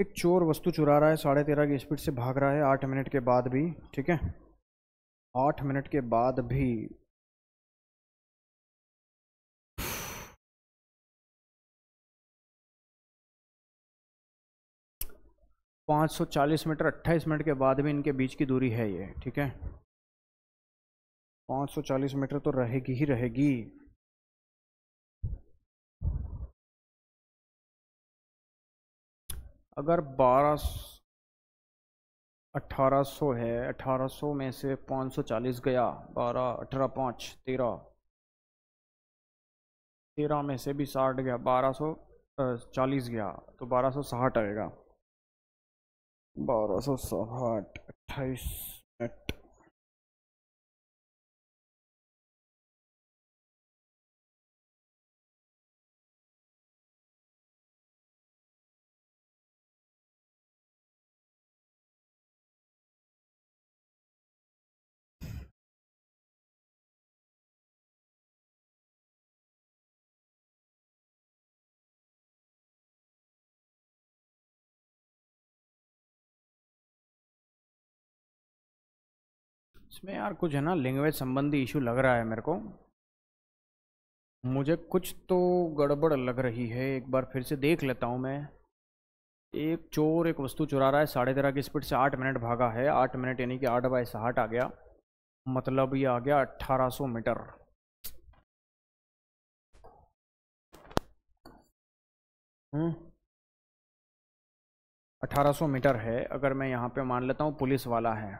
एक चोर वस्तु चुरा रहा है साढ़े तेरह की स्पीड से भाग रहा है आठ मिनट के बाद भी ठीक है आठ मिनट के बाद भी पाँच सौ चालीस मीटर अट्ठाईस मिनट के बाद भी इनके बीच की दूरी है ये ठीक है पाँच सौ चालीस मीटर तो रहेगी ही रहेगी अगर बारह अट्ठारह सौ है अट्ठारह सौ में से पाँच सौ चालीस गया बारह अठारह पाँच तेरह तेरह में से भी साठ गया बारह सौ चालीस गया तो बारह सौ साठ आएगा बारह सौ साठ अट्ठाईस इसमें यार कुछ है ना लैंग्वेज संबंधी इशू लग रहा है मेरे को मुझे कुछ तो गड़बड़ लग रही है एक बार फिर से देख लेता हूँ मैं एक चोर एक वस्तु चुरा रहा है साढ़े तेरह की स्पीड से आठ मिनट भागा है आठ मिनट यानी कि आठ बाई साठ आ गया मतलब ये आ गया अट्ठारह सौ मीटर हम्म। अट्ठारह सौ मीटर है अगर मैं यहाँ पे मान लेता हूँ पुलिस वाला है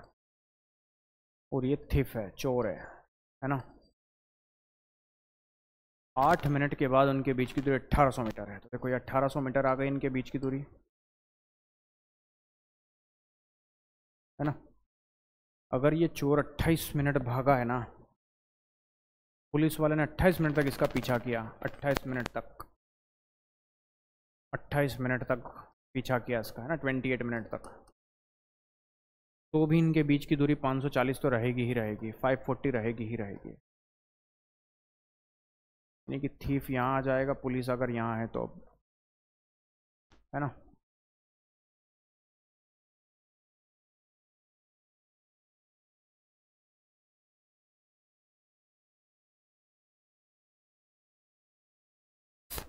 और ये थिफ है चोर है है ना आठ मिनट के बाद उनके बीच की दूरी अट्ठारह सौ मीटर है तो देखो ये अट्ठारह सौ मीटर आ गई इनके बीच की दूरी है ना अगर ये चोर अट्ठाईस मिनट भागा है ना पुलिस वाले ने अट्ठाईस मिनट तक इसका पीछा किया अट्ठाईस मिनट तक अट्ठाईस मिनट तक पीछा किया इसका है ना ट्वेंटी एट मिनट तक तो भी इनके बीच की दूरी 540 तो रहेगी ही रहेगी 540 रहेगी ही रहेगी यानी कि थीफ यहाँ आ जाएगा पुलिस अगर यहाँ है तो अब है ना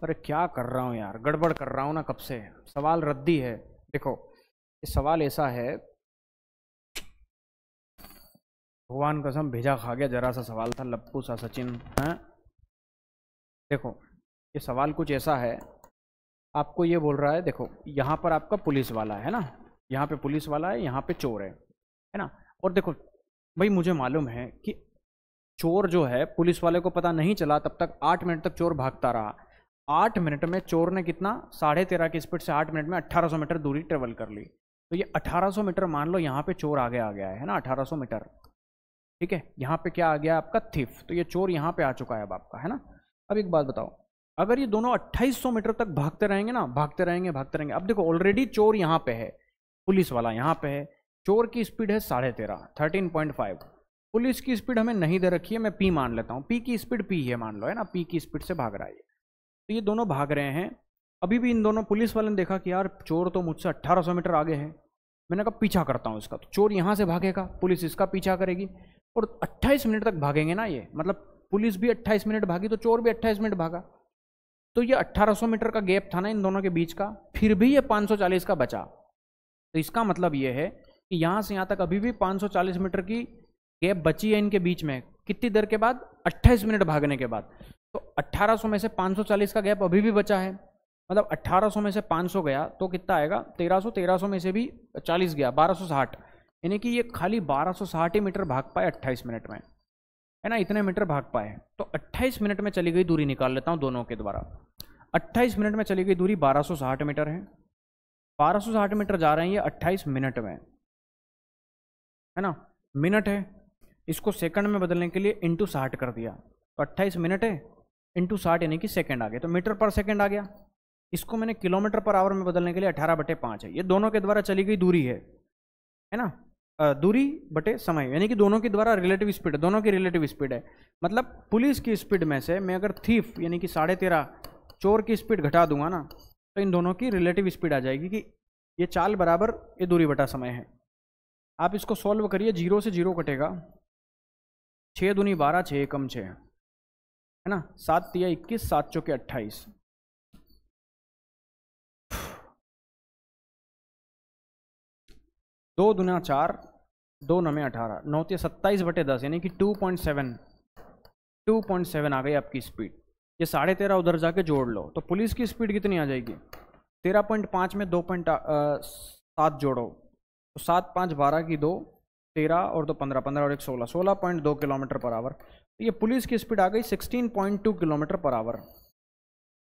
अरे क्या कर रहा हूँ यार गड़बड़ कर रहा हूँ ना कब से सवाल रद्दी है देखो ये सवाल ऐसा है भगवान कसम भेजा खा गया जरा सा सवाल था लप्पू सा सचिन हैं हाँ? देखो ये सवाल कुछ ऐसा है आपको ये बोल रहा है देखो यहाँ पर आपका पुलिस वाला है ना यहाँ पे पुलिस वाला है यहाँ पे चोर है है ना और देखो भाई मुझे मालूम है कि चोर जो है पुलिस वाले को पता नहीं चला तब तक आठ मिनट तक चोर भागता रहा आठ मिनट में चोर ने कितना साढ़े तेरह की स्पीड से आठ मिनट में अट्ठारह सौ मीटर दूरी ट्रेवल कर ली तो ये सौ मीटर मान लो यहाँ पे चोर आगे आ गया है ना सौ मीटर ठीक है यहाँ पे क्या आ गया आपका थिफ तो ये चोर यहाँ पे आ चुका है अब आपका है ना अब एक बात बताओ अगर ये दोनों 2800 मीटर तक भागते रहेंगे ना भागते रहेंगे भागते रहेंगे अब देखो ऑलरेडी चोर यहाँ पे है पुलिस वाला यहाँ पे है चोर की स्पीड है साढ़े तेरह थर्टीन पॉइंट फाइव पुलिस की स्पीड हमें नहीं दे रखी है मैं पी मान लेता हूँ पी की स्पीड पी है मान लो है ना पी की स्पीड से भाग रहा है तो ये दोनों भाग रहे हैं अभी भी इन दोनों पुलिस वाले ने देखा कि यार चोर तो मुझसे 1800 मीटर आगे है मैंने कहा पीछा करता हूँ इसका तो चोर यहाँ से भागेगा पुलिस इसका पीछा करेगी और 28 मिनट तक भागेंगे ना ये मतलब पुलिस भी 28 मिनट भागी तो चोर भी 28 मिनट भागा तो ये 1800 मीटर का गैप था ना इन दोनों के बीच का फिर भी ये 540 का बचा तो इसका मतलब ये है कि यहाँ से यहाँ तक अभी भी 540 मीटर की गैप बची है इनके बीच में कितनी देर के बाद 28 मिनट भागने के बाद तो 1800 में से 540 का गैप अभी भी बचा है मतलब 1800 में से 500 गया तो कितना आएगा 1300 1300 में से भी 40 गया बारह सौ साठ यानी कि ये खाली बारह मीटर भाग पाए अट्ठाईस मिनट में है ना इतने मीटर भाग पाए तो 28 मिनट में चली गई दूरी निकाल लेता हूँ दोनों के द्वारा 28 मिनट में चली गई दूरी बारह मीटर है बारह मीटर जा रहे हैं ये 28 मिनट में है ना मिनट है इसको सेकंड में बदलने के लिए इंटू साठ कर दिया तो अट्ठाईस मिनट है इंटू साठ यानी कि सेकेंड आ गया तो मीटर पर सेकेंड आ गया इसको मैंने किलोमीटर पर आवर में बदलने के लिए अठारह बटे पाँच है ये दोनों के द्वारा चली गई दूरी है है ना दूरी बटे समय यानी कि दोनों के द्वारा रिलेटिव स्पीड दोनों की रिलेटिव स्पीड है मतलब पुलिस की स्पीड में से मैं अगर थीफ यानी कि साढ़े तेरह चोर की स्पीड घटा दूंगा ना तो इन दोनों की रिलेटिव स्पीड आ जाएगी कि ये चाल बराबर ये दूरी बटा समय है आप इसको सॉल्व करिए जीरो से जीरो कटेगा छः दूनी बारह छः कम छः है ना सात तिया इक्कीस सात चौके अट्ठाईस दो दुना चार दो नमे अठारह नौ ते सत्ताईस बटे दस यानी कि two point seven two point seven आ गई आपकी स्पीड ये साढ़े तेरह उधर जाके जोड़ लो तो पुलिस की स्पीड कितनी आ जाएगी तेरह पॉइंट पाँच में दो पॉइंट सात जोड़ो तो सात पाँच बारह की दो तेरह और दो पंद्रह पंद्रह और एक सोलह सोलह पॉइंट दो किलोमीटर पर आवर तो ये पुलिस की स्पीड आ गई sixteen point two kilometre per hour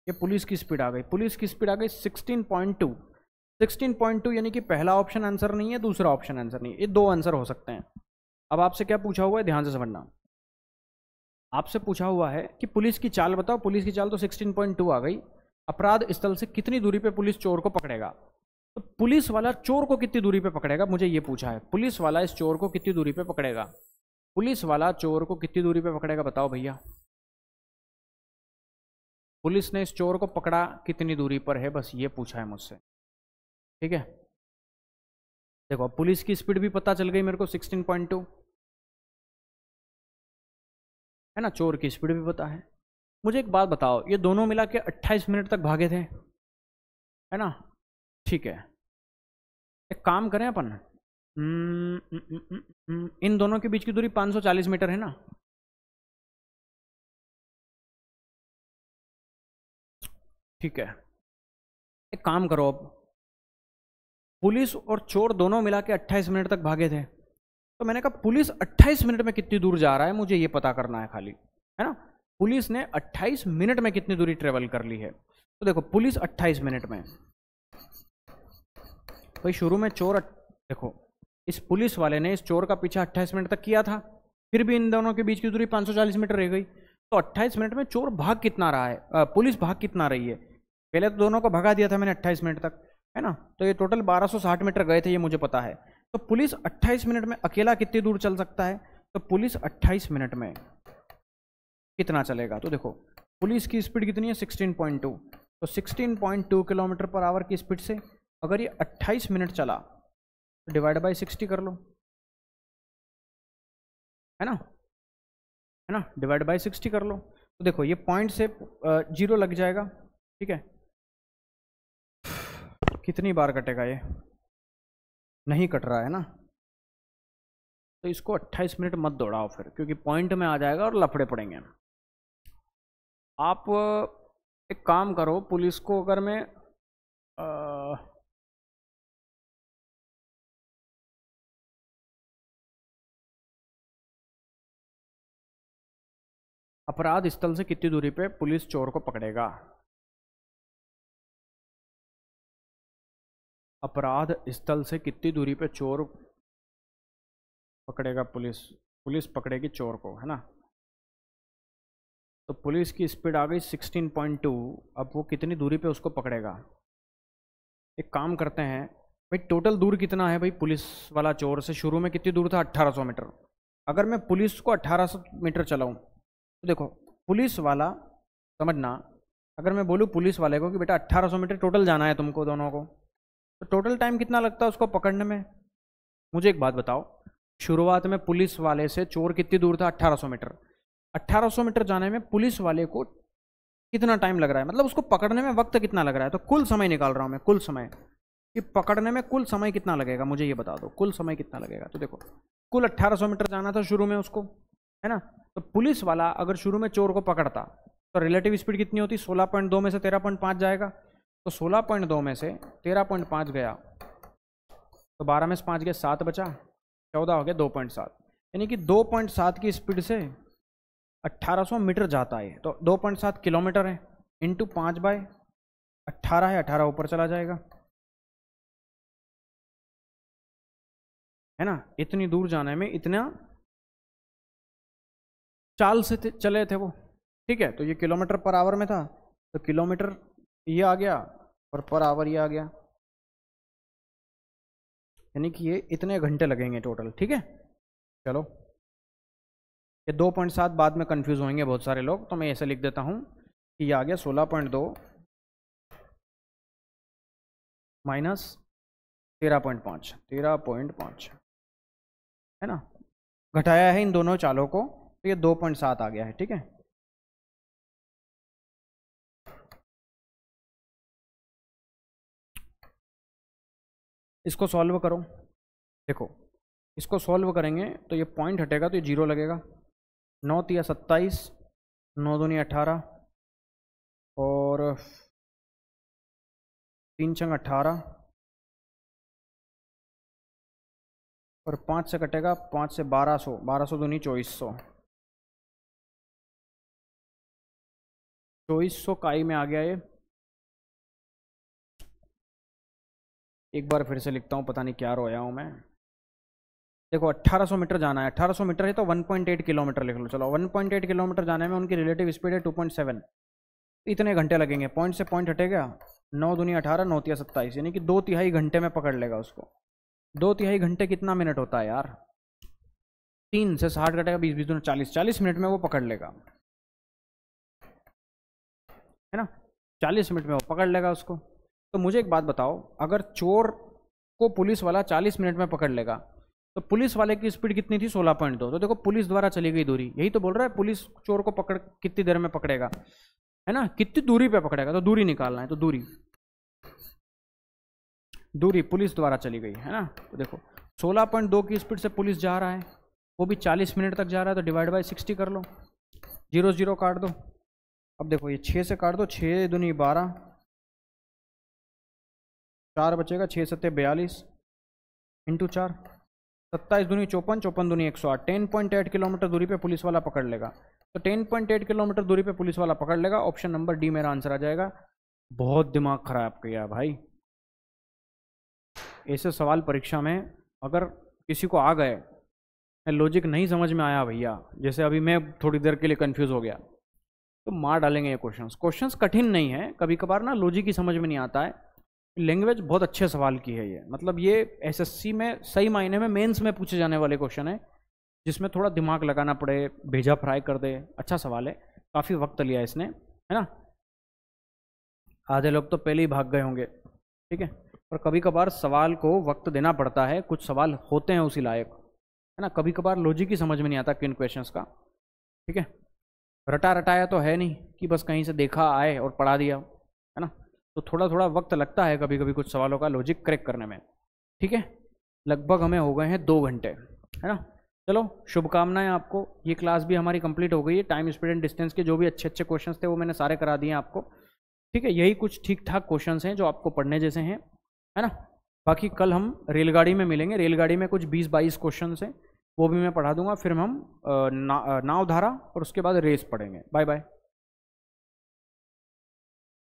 ये पुलिस की स्पीड आ गई पुलिस की स्पीड आ गई सिक्सटीन पॉइंट टू 16.2 यानी कि पहला ऑप्शन आंसर नहीं है दूसरा ऑप्शन आंसर नहीं है ये दो आंसर हो सकते हैं अब आपसे क्या पूछा हुआ है ध्यान से समझना आपसे पूछा हुआ है कि पुलिस की चाल बताओ पुलिस की चाल तो 16.2 आ गई अपराध स्थल से कितनी दूरी पे पुलिस चोर को पकड़ेगा तो पुलिस वाला चोर को कितनी दूरी पे पकड़ेगा मुझे ये पूछा है पुलिस वाला इस चोर को कितनी दूरी पे पकड़ेगा पुलिस वाला चोर को कितनी दूरी पे पकड़ेगा बताओ भैया पुलिस ने इस चोर को पकड़ा कितनी दूरी पर है बस ये पूछा है मुझसे ठीक है देखो पुलिस की स्पीड भी पता चल गई मेरे को 16.2 है ना चोर की स्पीड भी पता है मुझे एक बात बताओ ये दोनों मिला के अट्ठाईस मिनट तक भागे थे है ना ठीक है एक काम करें अपन हम्म, इन दोनों के बीच की दूरी 540 मीटर है ना ठीक है एक काम करो अब पुलिस और चोर दोनों मिला के अट्ठाईस मिनट तक भागे थे तो मैंने कहा पुलिस 28 मिनट में कितनी दूर जा रहा है मुझे ये पता करना है खाली है ना पुलिस ने 28 मिनट में कितनी दूरी ट्रेवल कर ली है तो देखो पुलिस 28 मिनट में भाई शुरू में चोर देखो इस पुलिस वाले ने इस चोर का पीछा 28 मिनट तक किया था फिर भी इन दोनों के बीच की दूरी 540 मीटर रह गई तो 28 मिनट में चोर भाग कितना रहा है पुलिस भाग कितना रही है पहले तो दोनों को भगा दिया था मैंने 28 मिनट तक है ना तो ये टोटल 1260 मीटर गए थे ये मुझे पता है तो पुलिस 28 मिनट में अकेला कितनी दूर चल सकता है तो पुलिस 28 मिनट में कितना चलेगा तो देखो पुलिस की स्पीड कितनी है 16.2 तो 16.2 किलोमीटर पर आवर की स्पीड से अगर ये 28 मिनट चला तो डिवाइड बाई सिक्सटी कर लो है ना है ना डिवाइड बाई सिक्सटी कर लो तो देखो ये पॉइंट से जीरो लग जाएगा ठीक है कितनी बार कटेगा ये नहीं कट रहा है ना तो इसको 28 मिनट मत दौड़ाओ फिर क्योंकि पॉइंट में आ जाएगा और लफड़े पड़ेंगे आप एक काम करो पुलिस को अगर मैं अपराध स्थल से कितनी दूरी पे पुलिस चोर को पकड़ेगा अपराध स्थल से कितनी दूरी पे चोर पकड़ेगा पुलिस पुलिस पकड़ेगी चोर को है ना तो पुलिस की स्पीड आ गई 16.2 अब वो कितनी दूरी पे उसको पकड़ेगा एक काम करते हैं भाई टोटल दूर कितना है भाई पुलिस वाला चोर से शुरू में कितनी दूर था 1800 मीटर अगर मैं पुलिस को 1800 मीटर चलाऊं तो देखो पुलिस वाला समझना अगर मैं बोलूँ पुलिस वाले को कि बेटा 1800 मीटर टोटल जाना है तुमको दोनों को तो टोटल टाइम कितना लगता है उसको पकड़ने में मुझे एक बात बताओ शुरुआत में पुलिस वाले से चोर कितनी दूर था 1800 मीटर 1800 मीटर जाने में पुलिस वाले को कितना टाइम लग रहा है मतलब उसको पकड़ने में वक्त कितना लग रहा है तो कुल समय निकाल रहा हूँ मैं कुल समय कि पकड़ने में कुल समय कितना लगेगा मुझे ये बता दो कुल समय कितना लगेगा तो देखो कुल 1800 मीटर जाना था शुरू में उसको है ना तो पुलिस वाला अगर शुरू में चोर को पकड़ता तो रिलेटिव स्पीड कितनी होती 16.2 में से 13.5 जाएगा तो सोलह पॉइंट दो में से तेरह पॉइंट गया तो बारह में से पाँच गया सात बचा चौदह हो गया दो पॉइंट सात यानी कि दो पॉइंट सात की स्पीड से अट्ठारह सौ मीटर जाता है तो दो पॉइंट सात किलोमीटर है इंटू पाँच बाय अट्ठारह है अट्ठारह ऊपर चला जाएगा है ना इतनी दूर जाने में इतना चाल से चले थे वो ठीक है तो ये किलोमीटर पर आवर में था तो किलोमीटर ये आ गया और पर आवर ये आ गया यानी कि ये इतने घंटे लगेंगे टोटल ठीक है चलो ये दो पॉइंट सात बाद में कंफ्यूज होंगे बहुत सारे लोग तो मैं ऐसे लिख देता हूँ कि ये आ गया सोलह पॉइंट दो माइनस तेरह पॉइंट पाँच तेरह पॉइंट पाँच है ना घटाया है इन दोनों चालों को तो ये दो पॉइंट सात आ गया है ठीक है इसको सॉल्व करो देखो इसको सॉल्व करेंगे तो ये पॉइंट हटेगा तो ये जीरो लगेगा नौ तिया सत्ताईस नौ दूनी अट्ठारह और तीन छंग अट्ठारह और पाँच से कटेगा पाँच से बारह सौ बारह सौ दूनी चौबीस सौ चौबीस सौ काई में आ गया ये एक बार फिर से लिखता हूँ पता नहीं क्या रोया हूँ मैं देखो 1800 मीटर जाना है 1800 मीटर है तो 1.8 किलोमीटर लिख लो चलो 1.8 किलोमीटर जाने में उनकी रिलेटिव स्पीड है 2.7 इतने घंटे लगेंगे पॉइंट से पॉइंट हटेगा नौ दुनिया अठारह नौ तिया सत्ताईस यानी कि दो तिहाई घंटे में पकड़ लेगा उसको दो तिहाई घंटे कितना मिनट होता है यार तीन से साठ घटेगा बीस बीस दुनिया चालीस चालीस मिनट में वो पकड़ लेगा है ना चालीस मिनट में वो पकड़ लेगा उसको तो मुझे एक बात बताओ अगर चोर को पुलिस वाला 40 मिनट में पकड़ लेगा तो पुलिस वाले की स्पीड कितनी थी 16.2 तो देखो पुलिस द्वारा चली गई दूरी यही तो बोल रहा है पुलिस चोर को पकड़ कितनी देर में पकड़ेगा है ना कितनी दूरी पे पकड़ेगा तो दूरी निकालना है तो दूरी दूरी पुलिस द्वारा चली गई है ना तो देखो दो की स्पीड से पुलिस जा रहा है वो भी चालीस मिनट तक जा रहा है तो डिवाइड बाई सिक्सटी कर लो जीरो जीरो काट दो अब देखो ये छः से काट दो छः दूनी बारह चार बचेगा छः सत्ते बयालीस इंटू चार सत्ताईस दूनी चौपन चौपन दूनी एक सौ आठ टेन पॉइंट एट किलोमीटर दूरी पे पुलिस वाला पकड़ लेगा तो टेन पॉइंट एट किलोमीटर दूरी पे पुलिस वाला पकड़ लेगा ऑप्शन नंबर डी मेरा आंसर आ जाएगा बहुत दिमाग खराब किया भाई ऐसे सवाल परीक्षा में अगर किसी को आ गए लॉजिक नहीं समझ में आया भैया जैसे अभी मैं थोड़ी देर के लिए कंफ्यूज हो गया तो मार डालेंगे ये क्वेश्चंस क्वेश्चंस कठिन नहीं है कभी कभार ना लॉजिक ही समझ में नहीं आता है लैंग्वेज बहुत अच्छे सवाल की है ये मतलब ये एसएससी में सही मायने में मेंस में पूछे जाने वाले क्वेश्चन है जिसमें थोड़ा दिमाग लगाना पड़े भेजा फ्राई कर दे अच्छा सवाल है काफ़ी वक्त लिया इसने है ना आधे लोग तो पहले ही भाग गए होंगे ठीक है पर कभी कभार सवाल को वक्त देना पड़ता है कुछ सवाल होते हैं उसी लायक है ना कभी कभार लॉजिक ही समझ में नहीं आता किन क्वेश्चंस का ठीक है रटा रटाया तो है नहीं कि बस कहीं से देखा आए और पढ़ा दिया है ना तो थोड़ा थोड़ा वक्त लगता है कभी कभी कुछ सवालों का लॉजिक क्रैक करने में ठीक है लगभग हमें हो गए हैं दो घंटे है ना चलो शुभकामनाएं आपको ये क्लास भी हमारी कंप्लीट हो गई है टाइम स्पीड एंड डिस्टेंस के जो भी अच्छे अच्छे क्वेश्चन थे वो मैंने सारे करा दिए आपको ठीक है यही कुछ ठीक ठाक क्वेश्चन हैं जो आपको पढ़ने जैसे हैं है ना बाकी कल हम रेलगाड़ी में मिलेंगे रेलगाड़ी में कुछ बीस बाईस क्वेश्चन हैं वो भी मैं पढ़ा दूंगा फिर हम नाव धारा और उसके बाद रेस पढ़ेंगे बाय बाय